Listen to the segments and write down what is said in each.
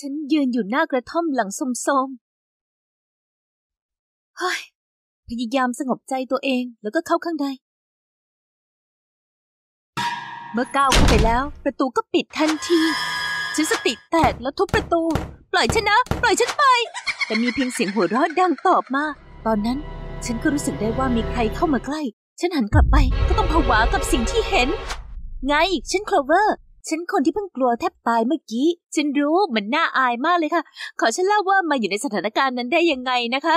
ฉันยืนอยู่หน้ากระท่อมหลังสมๆเฮ้ยพยายามสงบใจตัวเองแล้วก็เข้าข้างใน เมื่อก้าวเข้าไปแล้ว ประตูก็ปิดทันที ฉันสติแตกแล้วทุบประตู ปล่อยฉันนะ ปล่อยฉันไป แต่มีเพียงเสียงหัวเราะดังตอบมา ตอนนั้นฉันก็รู้สึกได้ว่ามีใครเข้ามาใกล้ ฉันหันกลับไป ก็ต้องผวากับสิ่งที่เห็น ไง ฉันโคลเวอร์ฉันคนที่เพิ่งกลัวแทบตายเมื่อกี้ ฉันรู้มันน่าอายมากเลยค่ะ ขอฉันเล่าว่ามาอยู่ในสถานการณ์นั้นได้ยังไงนะคะ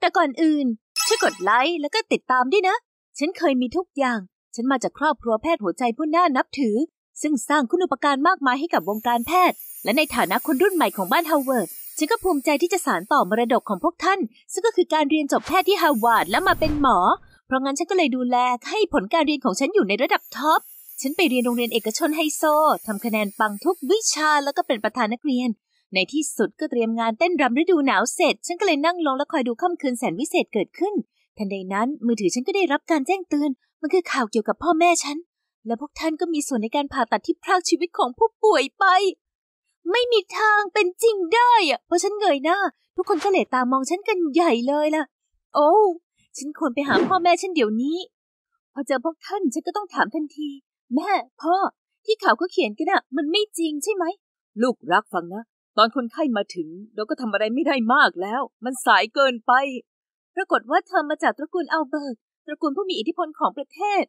แต่ก่อนอื่น ช่วยกดไลค์แล้วก็ติดตามด้วยนะ ฉันเคยมีทุกอย่าง ฉันมาจากครอบครัวแพทย์หัวใจผู้น่านับถือ ซึ่งสร้างคุณอุปการมากมายให้กับวงการแพทย์ และในฐานะคนรุ่นใหม่ของบ้านฮาวเวิร์ด ฉันก็ภูมิใจที่จะสานต่อมรดกของพวกท่าน ซึ่งก็คือการเรียนจบแพทย์ที่ฮาวาดแล้วมาเป็นหมอ เพราะงั้นฉันก็เลยดูแลให้ผลการเรียนของฉันอยู่ในระดับท็อปฉันไปเรียนโรงเรียนเอกชนไฮโซ ทำคะแนนปังทุกวิชาแล้วก็เป็นประธานนักเรียน ในที่สุดก็เตรียมงานเต้นรำฤดูหนาวเสร็จ ฉันก็เลยนั่งลงและคอยดูค่ำคืนแสนวิเศษเกิดขึ้น ทันใดนั้นมือถือฉันก็ได้รับการแจ้งเตือน มันคือข่าวเกี่ยวกับพ่อแม่ฉัน และพวกท่านก็มีส่วนในการผ่าตัดที่พรากชีวิตของผู้ป่วยไป ไม่มีทางเป็นจริงได้อะเพราะฉันเงยหน้าทุกคนก็เหลตามองฉันกันใหญ่เลยล่ะ โอ้ ฉันควรไปหาพ่อแม่ฉันเดี๋ยวนี้ พอเจอพวกท่านฉันก็ต้องถามทันทีแม่ พ่อ ที่ข่าวเขาเขียนกันอะมันไม่จริงใช่ไหม ลูกรักฟังนะ ตอนคนไข้มาถึง เราก็ทำอะไรไม่ได้มากแล้ว มันสายเกินไปปรากฏว่าเธอมาจากตระกูลอัลเบิร์ตตระกูลผู้มีอิทธิพลของประเทศ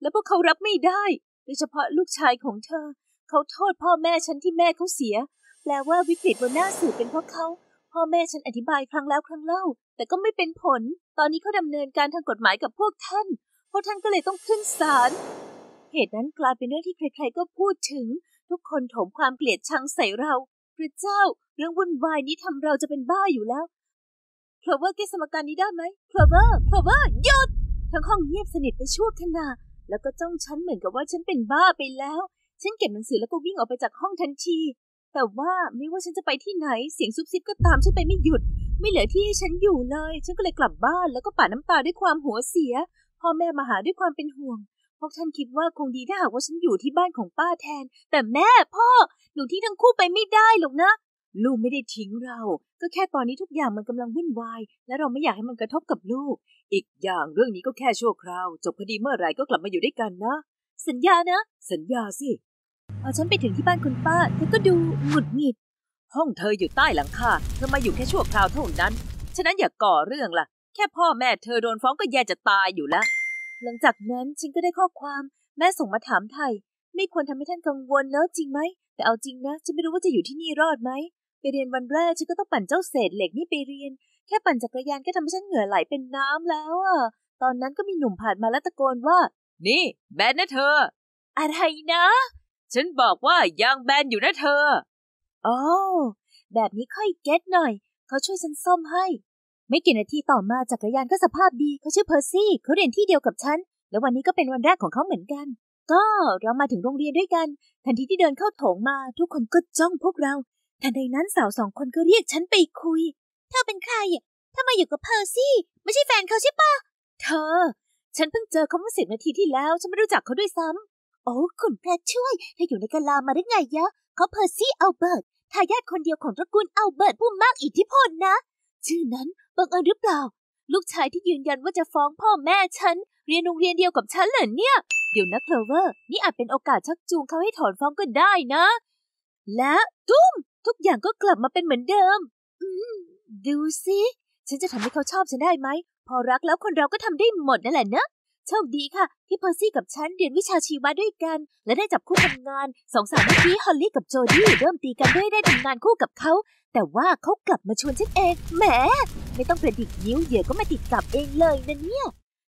และพวกเขารับไม่ได้โดยเฉพาะลูกชายของเธอ เขาโทษพ่อแม่ฉันที่แม่เขาเสีย แปลว่าวิกฤตบนหน้าสื่อเป็นเพราะเขา พ่อแม่ฉันอธิบายครั้งแล้วครั้งเล่า แต่ก็ไม่เป็นผล ตอนนี้เขาดำเนินการทางกฎหมายกับพวกท่านพวกท่านก็เลยต้องขึ้นศาลเหตุนั้นกลายเป็นเรื่องที่ใครๆ ก็พูดถึง ทุกคนถมความเกลียดชังใส่เราพระเจ้า เรื่องวุ่นวายนี้ทำเราจะเป็นบ้าอยู่แล้วเพลเวอร์แกสมการนี้ได้ไหมเพลเวอร์เพลเวอร์หยุดทั้งห้องเงียบสนิทไปชั่วขณะแล้วก็จ้องฉันเหมือนกับว่าฉันเป็นบ้าไปแล้ว ฉันเก็บหนังสือแล้วก็วิ่งออกไปจากห้องทันทีแต่ว่าไม่ว่าฉันจะไปที่ไหนเสียงซุบซิบก็ตามฉันไปไม่หยุด ไม่เหลือที่ให้ฉันอยู่เลย ฉันก็เลยกลับบ้านแล้วก็ป่าน้ำตาด้วยความหัวเสียพ่อแม่มาหาด้วยความเป็นห่วงพวกท่านคิดว่าคงดีถ้าหากว่าฉันอยู่ที่บ้านของป้าแทน แต่แม่พ่อหนูทิ้งทั้งคู่ไปไม่ได้หรอกนะ ลูกไม่ได้ทิ้งเรา ก็แค่ตอนนี้ทุกอย่างมันกำลังวุ่นวาย และเราไม่อยากให้มันกระทบกับลูก อีกอย่างเรื่องนี้ก็แค่ชั่วคราว จบพอดีเมื่อไหร่ก็กลับมาอยู่ด้วยกันนะ สัญญานะ สัญญาสิเอาฉันไปถึงที่บ้านคุณป้า เธอก็ดูหงุดหงิด ห้องเธออยู่ใต้หลังคาเธอมาอยู่แค่ชั่วคราวเท่านั้น ฉะนั้นอย่าก่อเรื่องล่ะ แค่พ่อแม่เธอโดนฟ้องก็แย่จะตายอยู่แล้วหลังจากนั้นฉันก็ได้ข้อความแม่ส่งมาถามไทย ไม่ควรทำให้ท่านกังวลเนอะจริงไหม แต่เอาจริงนะฉันไม่รู้ว่าจะอยู่ที่นี่รอดไหมไปเรียนวันแรกฉันก็ต้องปั่นเจ้าเศษเหล็กนี่ไปเรียน แค่ปั่นจักรยานก็ทำให้ฉันเหงื่อไหลเป็นน้ำแล้วอ่ะตอนนั้นก็มีหนุ่มผ่านมาแล้วตะโกนว่านี่แบนนะเธออะไรนะ ฉันบอกว่ายางแบนอยู่นะเธออ๋อแบบนี้ค่อยเก็ตหน่อย เขาช่วยฉันซ่อมให้ไม่กี่นาทีต่อมาจักรยานก็สภาพดีเขาชื่อเพอร์ซี่เขาเรียนที่เดียวกับฉัน และวันนี้ก็เป็นวันแรกของเขาเหมือนกัน ก็เรามาถึงโรงเรียนด้วยกัน ทันทีที่เดินเข้าโถงมาทุกคนก็จ้องพวกเราทันใดนั้นสาวสองคนก็เรียกฉันไปคุยเธอเป็นใครถ้ามาอยู่กับเพอร์ซี่ไม่ใช่แฟนเขาใช่ปะเธอ ฉันเพิ่งเจอเขาเมื่อสิบนาทีที่แล้วฉันไม่รู้จักเขาด้วยซ้ำโอ้คุณแพทช่วยเธออยู่ในกะลามาได้ไงยะเขาเพอร์ซี่อัลเบิร์ตทายาทคนเดียวของตระกูลอัลเบิร์ตผู้มากอิทธิพลนะชื่อนั้นบังเอิญหรือเปล่า ลูกชายที่ยืนยันว่าจะฟ้องพ่อแม่ฉัน เรียนโรงเรียนเดียวกับฉันเหรอเนี่ยเดี๋ยวนะเคลเวอร์นี่อาจเป็นโอกาสชักจูงเขาให้ถอนฟ้องก็ได้นะ และตุ้ม ทุกอย่างก็กลับมาเป็นเหมือนเดิม อืมดูสิฉันจะทำให้เขาชอบฉันได้ไหม พอรักแล้วคนเราก็ทำได้หมดนั่นแหละเนะโชคดีค่ะที่เพอร์ซี่กับฉันเรียนวิชาชีวะด้วยกัน และได้จับคู่ทำงานสองสามื่อที้ฮอลลี่กับโจดี้เริ่มตีกันด้วยได้ทำงานคู่กับเขาแต่ว่าเขากลับมาชวนฉันเอง แหมไม่ต้องกระดิกนิ้วเหยื่อก็มาติดกับเองเลยนะเนี่ย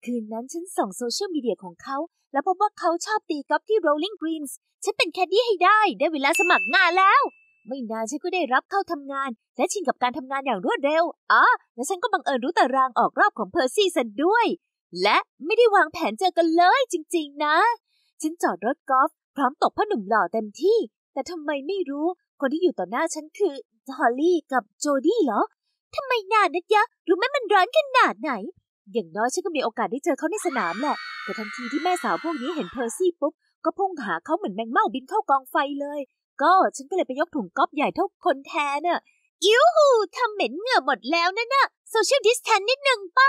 คืนนั้นฉันส่องโซเชียลมีเดียของเขาแล้วพบว่าเขาชอบตีกอล์ฟที่ Rolling Greens ฉันเป็นแคดดี้ให้ได้ได้เวลาสมัครงานแล้ว ไม่นานฉันก็ได้รับเข้าทำงานและชินกับการทำงานอย่างรวดเร็วอ๋อและฉันก็บังเอิญรู้ตารางออกรอบของเพอร์ซี่ซะด้วยและไม่ได้วางแผนเจอกันเลยจริงๆนะ ฉันจอดรถกอล์ฟพร้อมตกพ่อหนุ่มหล่อเต็มที่ แต่ทำไมไม่รู้คนที่อยู่ต่อหน้าฉันคือฮอลลี่กับโจดี้เหรอทำไมนานนักยะรู้ไหมมันร้อนขนาดไหน อย่างน้อยฉันก็มีโอกาสได้เจอเขาในสนามแหละแต่ทันทีที่แม่สาวพวกนี้เห็นเพอร์ซี่ปุ๊บ ก็พุ่งหาเขาเหมือนแมงเม่าบินเข้ากองไฟเลย ก็ฉันก็เลยไปยกถุงก๊อบใหญ่เท่าคนแทนน่ะอิ้วทำเหม็นเหงื่อหมดแล้วนะน่ะโซเชียลดิสแทนนิดนึงป่ะ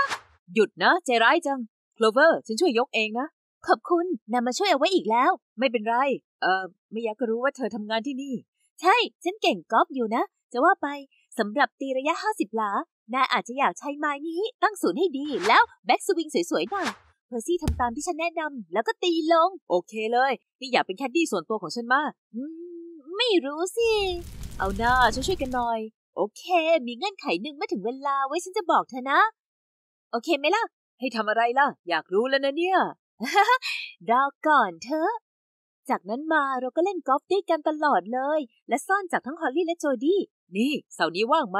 หยุดนะใจร้ายจังโคลเวอร์ฉันช่วยยกเองนะ ขอบคุณนำมาช่วยเอาไว้อีกแล้ว ไม่เป็นไร เอ่อไม่อยากรู้ว่าเธอทำงานที่นี่ ใช่ ฉันเก่งกอล์ฟอยู่นะ จะว่าไปสำหรับตีระยะ 50 หลานายอาจจะอยากใช้ไม้นี้ตั้งศูนย์ให้ดี แล้วแบ็กสวิงสวยๆหน่อยเพอร์ซี่ทำตามที่ฉันแนะนำ แล้วก็ตีลง โอเคเลย นี่อยากเป็นแคดดี้ส่วนตัวของฉันมากอืมไม่รู้สิเอาหน้าช่วยๆกันหน่อย โอเค มีเงื่อนไขหนึ่งเมื่อถึงเวลาไว้ฉันจะบอกเธอนะโอเคไหมล่ะ ให้ทำอะไรล่ะ อยากรู้แล้วนะเนี่ยรอก่อนเถอะจากนั้นมาเราก็เล่นกอล์ฟด้วยกันตลอดเลย และซ่อนจากทั้งฮอลลี่และโจดี้ นี่เสาร์นี้ว่างไหม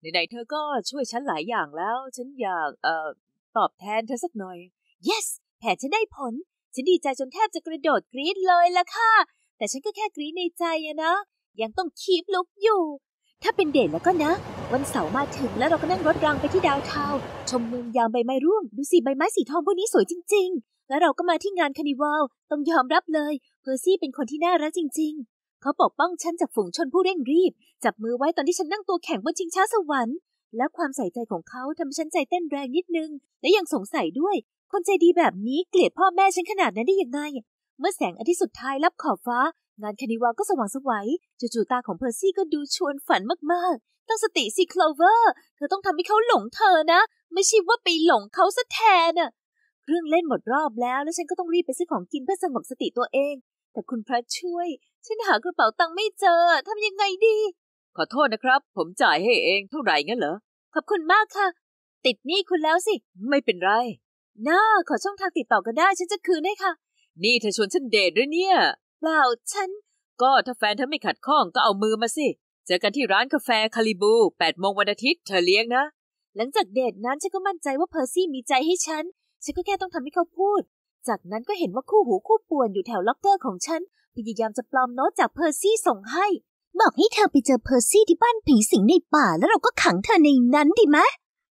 ไหนๆ เธอก็ช่วยฉันหลายอย่างแล้ว ฉันอยากเอ่อตอบแทนเธอสักหน่อย yes แผนฉันได้ผลฉันดีใจจนแทบจะกระโดดกรี๊ดเลยละค่ะ แต่ฉันก็แค่กรี๊ดในใจอะนะยังต้องคีบลุกอยู่ ถ้าเป็นเดทแล้วก็นะวันเสาร์มาถึงแล้วเราก็นั่งรถรางไปที่ดาวเทาชมเมืองยามใบไม้ร่วง ดูสิ ใบไม้สีทองพวกนี้สวยจริงๆ แล้วเราก็มาที่งานคานิวัลต้องยอมรับเลยเพอร์ซี่เป็นคนที่น่ารักจริงๆ เขาปกป้องฉันจากฝูงชนผู้เร่งรีบ จับมือไว้ตอนที่ฉันนั่งตัวแข็งบนชิงช้าสวรรค์ และความใส่ใจของเขาทำให้ฉันใจเต้นแรงนิดนึง และยังสงสัยด้วย คนใจดีแบบนี้เกลียดพ่อแม่ฉันขนาดนั้นได้ยังไงเมื่อแสงอาทิตย์สุดท้ายลับขอบฟ้า งานคานิวัลก็สว่างสวยจู่ๆตาของเพอร์ซี่ก็ดูชวนฝันมากตั้งสติสิคลอเวอร์ เธอต้องทำให้เขาหลงเธอนะ ไม่ใช่ว่าไปหลงเขาซะแทนอะเรื่องเล่นหมดรอบแล้ว แล้วฉันก็ต้องรีบไปซื้อของกินเพื่อสงบสติตัวเอง แต่คุณพระช่วย ฉันหากระเป๋าตังค์ไม่เจอ ทำยังไงดี ขอโทษนะครับ ผมจ่ายให้เองเท่าไหร่งั้นเหรอ ขอบคุณมากค่ะ ติดหนี้คุณแล้วสิ ไม่เป็นไร น่า ขอช่องทางติดต่อกันได้ฉันจะคืนให้ค่ะ นี่เธอชวนฉันเดทด้วยเนี่ย เปล่าฉัน ก็ถ้าแฟนเธอไม่ขัดข้องก็เอามือมาสิเจอกันที่ร้านกาแฟคาลิบู8โมงวันอาทิตย์ เธอเลี้ยงนะ หลังจากเดทนั้นฉันก็มั่นใจว่าเพอร์ซี่มีใจให้ฉัน ฉันก็แค่ต้องทำให้เขาพูด จากนั้นก็เห็นว่าคู่หูคู่ป่วนอยู่แถวล็อกเกอร์ของฉัน พยายามจะปลอมโน้ตจากเพอร์ซี่ส่งให้ บอกให้เธอไปเจอเพอร์ซี่ที่บ้านผีสิงในป่า แล้วเราก็ขังเธอในนั้นดีไหม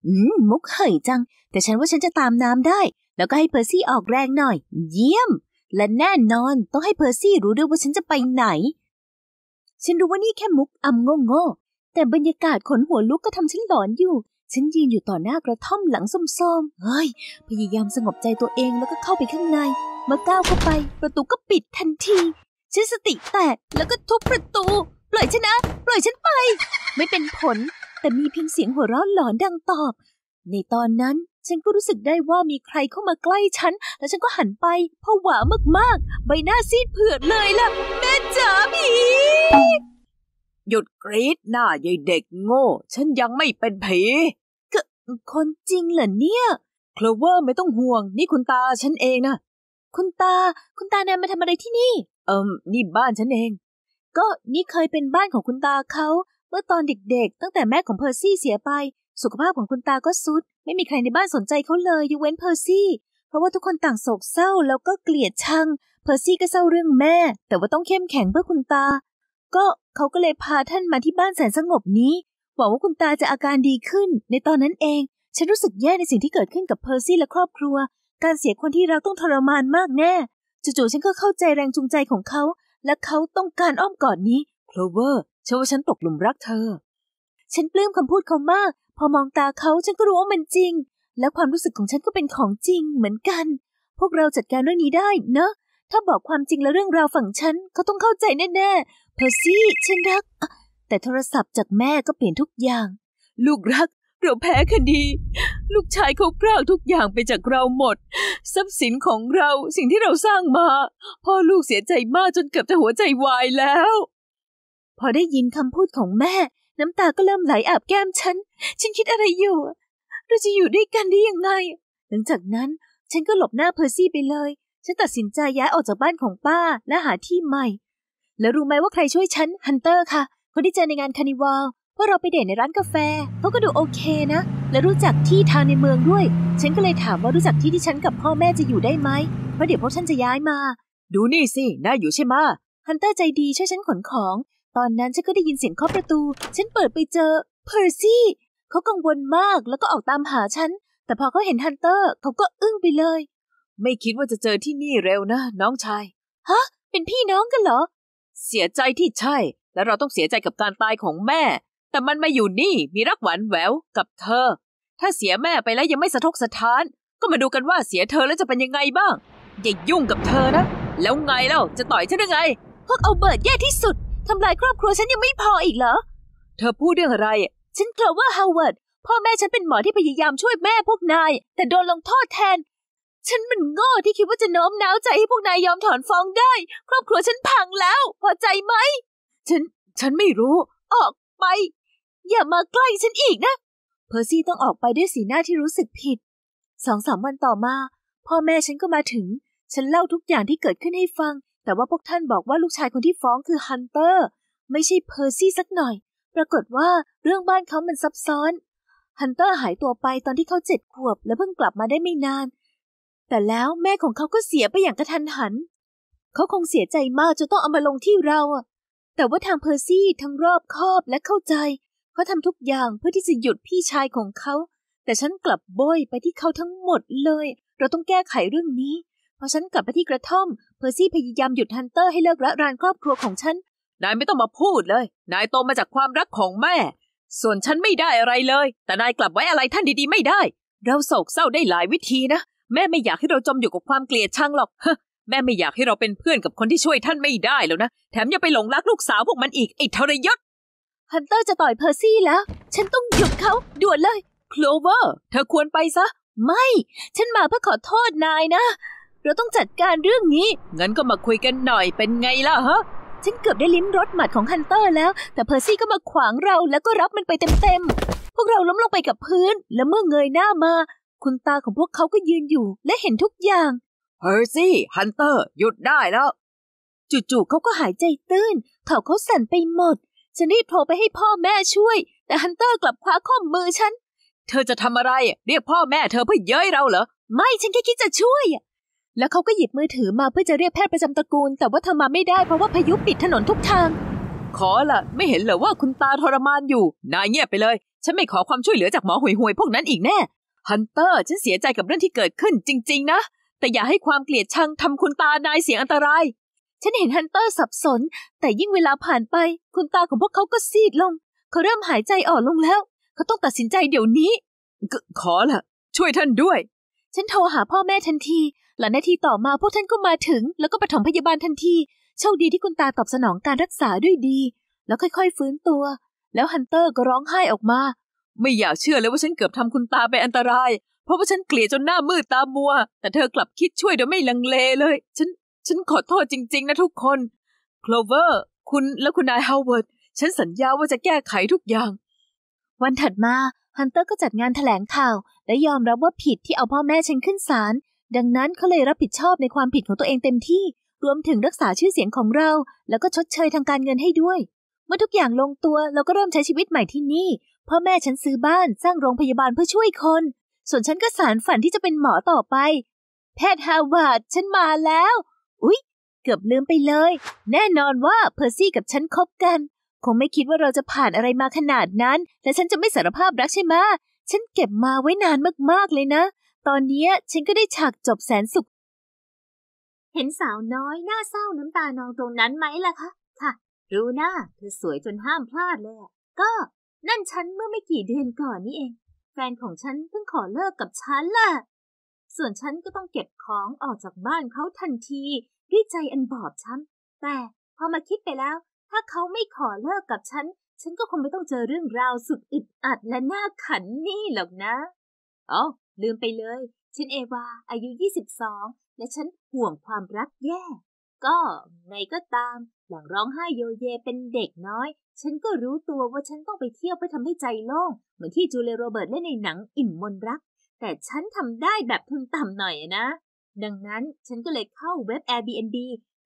อืม มุกเหยจัง แต่ฉันว่าฉันจะตามน้ำได้ แล้วก็ให้เพอร์ซี่ออกแรงหน่อย เยี่ยม และแน่นอนต้องให้เพอร์ซี่รู้ด้วยว่าฉันจะไปไหนฉันรู้ว่านี่แค่มุกอำโง่ๆแต่บรรยากาศขนหัวลุกก็ทำฉันหลอนอยู่ ฉันยืนอยู่ต่อหน้ากระท่อมหลังส้มๆ เฮ้ย พยายามสงบใจตัวเองแล้วก็เข้าไปข้างในมาก้าวเข้าไปประตูก็ปิดทันที ฉันสติแตกแล้วก็ทุบประตู ปล่อยฉันนะปล่อยฉันไป ไม่เป็นผล แต่มีเพียงเสียงหัวเราะหลอนดังตอบ ในตอนนั้นฉันก็รู้สึกได้ว่ามีใครเข้ามาใกล้ฉัน แล้วฉันก็หันไปผวามากๆ ใบหน้าซีดเผือดเลยล่ะแม่จ๋าผีหยุดกรีดหน้ายายเด็กโง่ ฉันยังไม่เป็นผีก็คนจริงเหรอเนี่ยคลเวอร์ไม่ต้องห่วงนี่คุณตาฉันเองนะคุณตา คุณตาแนนมาทำอะไรที่นี่ เอิมนี่บ้านฉันเอง ก็นี่เคยเป็นบ้านของคุณตาเขา เมื่อตอนเด็กๆ ตั้งแต่แม่ของเพอร์ซี่เสียไป สุขภาพของคุณตาก็ซุด ไม่มีใครในบ้านสนใจเขาเลยยกเว้นเพอร์ซี่เพราะว่าทุกคนต่างโศกเศร้าแล้วก็เกลียดชัง เพอร์ซี่ก็เศร้าเรื่องแม่ แต่ว่าต้องเข้มแข็งเพื่อคุณตาก็เขาก็เลยพาท่านมาที่บ้านแสนสงบนี้หวังว่าคุณตาจะอาการดีขึ้น ในตอนนั้นเอง ฉันรู้สึกแย่ในสิ่งที่เกิดขึ้นกับเพอร์ซี่และครอบครัว การเสียคนที่เราต้องทรมานมากแน่จู่ๆฉันก็เข้าใจแรงจูงใจของเขา และเขาต้องการอ้อมกอดนนี้โคลเวอร์เชื่อว่าฉันตกหลุมรักเธอ ฉันปลื้มคำพูดเขามาก พอมองตาเขาฉันก็รู้ว่ามันจริง และความรู้สึกของฉันก็เป็นของจริงเหมือนกัน พวกเราจัดการเรื่องนี้ได้เนอะถ้าบอกความจริงและเรื่องราวฝั่งฉันเขาต้องเข้าใจแน่เพอร์ซี่ ฉันรัก แต่โทรศัพท์จากแม่ก็เปลี่ยนทุกอย่าง ลูกรักเราแพ้คดี ลูกชายเขาพรากทุกอย่างไปจากเราหมด ทรัพย์สินของเราสิ่งที่เราสร้างมาพ่อลูกเสียใจมากจนเกือบจะหัวใจวายแล้ว พอได้ยินคำพูดของแม่ น้ำตาก็เริ่มไหลอาบแก้มฉัน ฉันคิดอะไรอยู่เราจะอยู่ด้วยกันได้ยังไงหลังจากนั้นฉันก็หลบหน้าเพอร์ซี่ไปเลย ฉันตัดสินใจย้ายออกจากบ้านของป้าและหาที่ใหม่แล้วรู้ไหมว่าใครช่วยฉันฮันเตอร์ค่ะคนที่เจอในงานคานิวาลว่าเราไปเดทในร้านกาแฟเขาก็ดูโอเคนะและรู้จักที่ทางในเมืองด้วย ฉันก็เลยถามว่ารู้จักที่ที่ฉันกับพ่อแม่จะอยู่ได้ไหมเพราะเดี๋ยวพวกฉันจะย้ายมา ดูนี่สิ น่าอยู่ใช่ไหมฮันเตอร์ใจดีช่วยฉันขนของ ตอนนั้นฉันก็ได้ยินเสียงเคาะประตูฉันเปิดไปเจอเพอร์ซี่เขากังวลมากแล้วก็ออกตามหาฉันแต่พอเขาเห็นฮันเตอร์เขาก็อึ้งไปเลย ไม่คิดว่าจะเจอที่นี่เร็วนะ น้องชาย ฮะ เป็นพี่น้องกันเหรอเสียใจที่ใช่ และเราต้องเสียใจกับการตายของแม่ แต่มันมาอยู่นี่มีรักหวานแหววกับเธอ ถ้าเสียแม่ไปแล้วยังไม่สะทกสะท้าน ก็มาดูกันว่าเสียเธอแล้วจะเป็นยังไงบ้าง อย่ายุ่งกับเธอนะ แล้วไงเล่าจะต่อยฉันยังไง พวกเอาเบิร์ดแย่ที่สุดทำลายครอบครัวฉันยังไม่พออีกเหรอเธอพูดเรื่องอะไร ฉันกลัวว่าฮาวเวิร์ดพ่อแม่ฉันเป็นหมอที่พยายามช่วยแม่พวกนาย แต่โดนลงโทษแทนฉันมันโง่ที่คิดว่าจะโน้มน้าวใจให้พวกนายยอมถอนฟ้องได้ ครอบครัวฉันพังแล้วพอใจไหม ฉันฉันไม่รู้ ออกไป อย่ามาใกล้ฉันอีกนะเพอร์ซี่ต้องออกไปด้วยสีหน้าที่รู้สึกผิดสองสามวันต่อมา พ่อแม่ฉันก็มาถึง ฉันเล่าทุกอย่างที่เกิดขึ้นให้ฟัง แต่ว่าพวกท่านบอกว่าลูกชายคนที่ฟ้องคือฮันเตอร์ ไม่ใช่เพอร์ซี่สักหน่อย ปรากฏว่าเรื่องบ้านเขามันซับซ้อน ฮันเตอร์หายตัวไปตอนที่เขาเจ็ดขวบ และเพิ่งกลับมาได้ไม่นานแต่แล้วแม่ของเขาก็เสียไปอย่างกระทันหัน เขาคงเสียใจมากจนต้องเอามาลงที่เราอะแต่ว่าทางเพอร์ซี่ทั้งรอบคอบและเข้าใจเขาทำทุกอย่างเพื่อที่จะหยุดพี่ชายของเขา แต่ฉันกลับโบยไปที่เขาทั้งหมดเลย เราต้องแก้ไขเรื่องนี้พอฉันกลับไปที่กระท่อมเพอร์ซี่พยายามหยุดฮันเตอร์ให้เลิกละรานครอบครัวของฉัน นายไม่ต้องมาพูดเลย นายโตมาจากความรักของแม่ ส่วนฉันไม่ได้อะไรเลย แต่นายกลับไว้อะไรท่านดีๆไม่ได้ เราโศกเศร้าได้หลายวิธีนะแม่ไม่อยากให้เราจมอยู่กับความเกลียดชังหรอกฮแม่ไม่อยากให้เราเป็นเพื่อนกับคนที่ช่วยท่านไม่ได้แล้วนะ แถมยังไปหลงรักลูกสาวพวกมันอีก ไอ้ทรยศ ฮันเตอร์จะต่อยเพอร์ซี่แล้ว ฉันต้องหยุดเขา ด่วนเลย โคลเวอร์ เธอควรไปซะ ไม่ ฉันมาเพื่อขอโทษนายนะ เราต้องจัดการเรื่องนี้ งั้นก็มาคุยกันหน่อยเป็นไงล่ะฮะ ฉันเกือบได้ลิ้มรสหมัดของฮันเตอร์แล้ว แต่เพอร์ซี่ก็มาขวางเราแล้วก็รับมันไปเต็มๆ พวกเราล้มลงไปกับพื้น และเมื่อเงยหน้ามาคุณตาของพวกเขาก็ยืนอยู่และเห็นทุกอย่างเฮอร์ซี่ฮันเตอร์ หยุดได้แล้วจู่ๆเขาก็หายใจตื้นเขาเขาสั่นไปหมด ฉันรีบโทรไปให้พ่อแม่ช่วย แต่ฮันเตอร์กลับคว้าข้อมือฉัน เธอจะทำอะไรเรียกพ่อแม่เธอเพื่อเย้ยเราเหรอ ไม่ฉันแค่คิดจะช่วยแล้วเขาก็หยิบมือถือมาเพื่อจะเรียกแพทย์ประจำตระกูล แต่ว่าเธอมาไม่ได้เพราะว่าพายุปิดถนนทุกทาง ขอละไม่เห็นเหรอว่าคุณตาทรมานอยู่ นายเงียบไปเลย ฉันไม่ขอความช่วยเหลือจากหมอห่วยๆพวกนั้นอีกแน่ฮันเตอร์ฉันเสียใจกับเรื่องที่เกิดขึ้นจริงๆนะ แต่อย่าให้ความเกลียดชังทำคุณตานายเสียอันตราย ฉันเห็นฮันเตอร์สับสน แต่ยิ่งเวลาผ่านไป คุณตาของพวกเขาก็ซีดลง เขาเริ่มหายใจอ่อนลงแล้ว เขาต้องตัดสินใจเดี๋ยวนี้ ขอละช่วยท่านด้วย ฉันโทรหาพ่อแม่ทันทีหลังนาทีต่อมาพวกท่านก็มาถึง แล้วก็ปฐมพยาบาลทันทีโชคดีที่คุณตาตอบสนองการรักษาด้วยดี แล้วค่อย ๆฟื้นตัว แล้วฮันเตอร์ก็ร้องไห้ออกมาไม่อยากเชื่อเลยว่าฉันเกือบทำคุณตาไปอันตราย เพราะว่าฉันเกลียดจนหน้ามืดตามัว แต่เธอกลับคิดช่วยโดยไม่ลังเลเลย ฉัน ฉันขอโทษจริงๆนะทุกคนโคลเวอร์ คุณและคุณนายฮาวเวิร์ด ฉันสัญญาว่าจะแก้ไขทุกอย่าง วันถัดมาฮันเตอร์ก็จัดงานถแถลงข่าว และยอมรับว่าผิดที่เอาพ่อแม่ฉันขึ้นศาล ดังนั้นเขาเลยรับผิดชอบในความผิดของตัวเองเต็มที่ รวมถึงรักษาชื่อเสียงของเรา แล้วก็ชดเชยทางการเงินให้ด้วย เมื่อทุกอย่างลงตัวเราก็เริ่มใช้ชีวิตใหม่ที่นี่พ่อแม่ฉันซื้อบ้านสร้างโรงพยาบาลเพื่อช่วยคน ส่วนฉันก็สารฝันที่จะเป็นหมอต่อไป แพทย์ฮาวาดฉันมาแล้ว อุ๊ย เกือบลืมไปเลย แน่นอนว่าเพอร์ซี่กับฉันคบกัน คงไม่คิดว่าเราจะผ่านอะไรมาขนาดนั้น และฉันจะไม่สารภาพรักใช่ไหม ฉันเก็บมาไว้นานมากๆเลยนะ ตอนนี้ฉันก็ได้ฉากจบแสนสุข เห็นสาวน้อยหน้าเศร้าน้ำตานองตรงนั้นไหมล่ะคะ ค่ะ รู้หน้าเธอสวยจนห้ามพลาดเลย ก็นั่นฉันเมื่อไม่กี่เดือนก่อนนี่เอง แฟนของฉันเพิ่งขอเลิกกับฉันล่ะ ส่วนฉันก็ต้องเก็บของออกจากบ้านเขาทันทีด้วยใจอันบอบช้ำแต่พอมาคิดไปแล้ว ถ้าเขาไม่ขอเลิกกับฉัน ฉันก็คงไม่ต้องเจอเรื่องราวสุดอึดอัดและน่าขันนี่หรอกนะอ๋อลืมไปเลย ฉันเอวาอายุ22และฉันห่วงความรักแย่ก็ไงก็ตาม หลังร้องไห้โยเยเป็นเด็กน้อย ฉันก็รู้ตัวว่าฉันต้องไปเที่ยวเพื่อทำให้ใจโล่ง เหมือนที่จูเลียโรเบิร์ตเล่นในหนังอิ่มมนรัก แต่ฉันทำได้แบบทุนต่ำหน่อยนะ ดังนั้นฉันก็เลยเข้าเว็บ Airbnb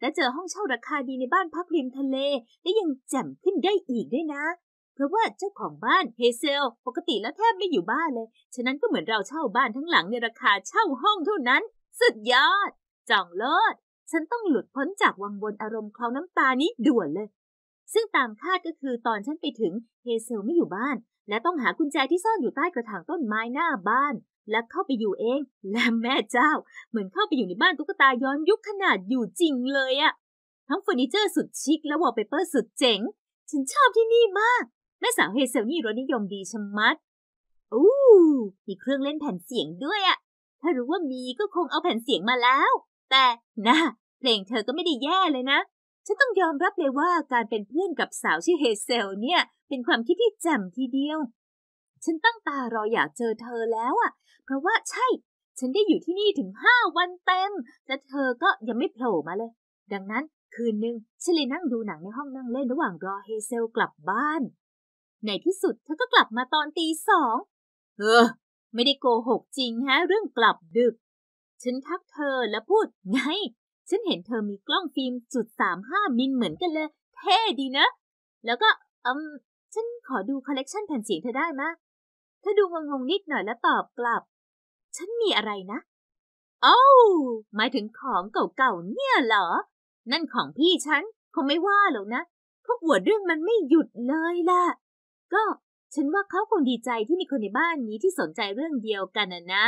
และเจอห้องเช่าราคาดีในบ้านพักริมทะเล และยังแจ่มขึ้นได้อีกด้วยนะ เพราะว่าเจ้าของบ้านเฮเซลปกติแล้วแทบไม่อยู่บ้านเลย ฉะนั้นก็เหมือนเราเช่าบ้านทั้งหลังในราคาเช่าห้องเท่านั้นสุดยอด จองเลิศฉันต้องหลุดพ้นจากวังวนอารมณ์เคลาน้ำตานี้ด่วนเลย ซึ่งตามคาดก็คือตอนฉันไปถึงเฮเซลไม่อยู่บ้าน และต้องหากุญแจที่ซ่อนอยู่ใต้กระถางต้นไม้หน้าบ้าน และเข้าไปอยู่เอง และแม่เจ้า เหมือนเข้าไปอยู่ในบ้านตุ๊กตาย้อนยุคขนาดอยู่จริงเลยอะทั้งเฟอร์นิเจอร์สุดชิคและวอลเปเปอร์สุดเจ๋งฉันชอบที่นี่มาก แม่สาวเฮเซลนี่รสนิยมดีชะมัดอู้มีเครื่องเล่นแผ่นเสียงด้วยอะถ้ารู้ว่ามีก็คงเอาแผ่นเสียงมาแล้ว แต่นะเพลงเธอก็ไม่ได้แย่เลยนะ ฉันต้องยอมรับเลยว่าการเป็นเพื่อนกับสาวชื่อเฮเซลเนี่ย เป็นความคิดที่แจ่มทีเดียว ฉันตั้งตารออยากเจอเธอแล้วอะ่ะ เพราะว่าใช่ ฉันได้อยู่ที่นี่ถึงห้าวันเต็ม แต่เธอก็ยังไม่โผล่มาเลย ดังนั้นคืนหนึ่งฉันเลยนั่งดูหนังในห้องนั่งเล่นระหว่างรอเฮเซลกลับบ้าน ในที่สุดเธอก็กลับมาตอนตีสอง เออไม่ได้โกหกจริงฮะเรื่องกลับดึก ฉันทักเธอแล้วพูดไงฉันเห็นเธอมีกล้องฟิล์มจุดสามห้ามิลเหมือนกันเลย เท่ดีนะ แล้วก็อืมฉันขอดูคอลเลกชันแผ่นเสียงเธอได้ไหมเธอดูงงงนิดหน่อยแล้วตอบกลับ ฉันมีอะไรนะโอ้หมายถึงของเก่าๆเนี่ยเหรอ นั่นของพี่ฉัน คงไม่ว่าหรอกนะเขาัวดเรื่องมันไม่หยุดเลยล่ะ ก็ฉันว่าเขาคงดีใจที่มีคนในบ้านนี้ที่สนใจเรื่องเดียวกันนะนะ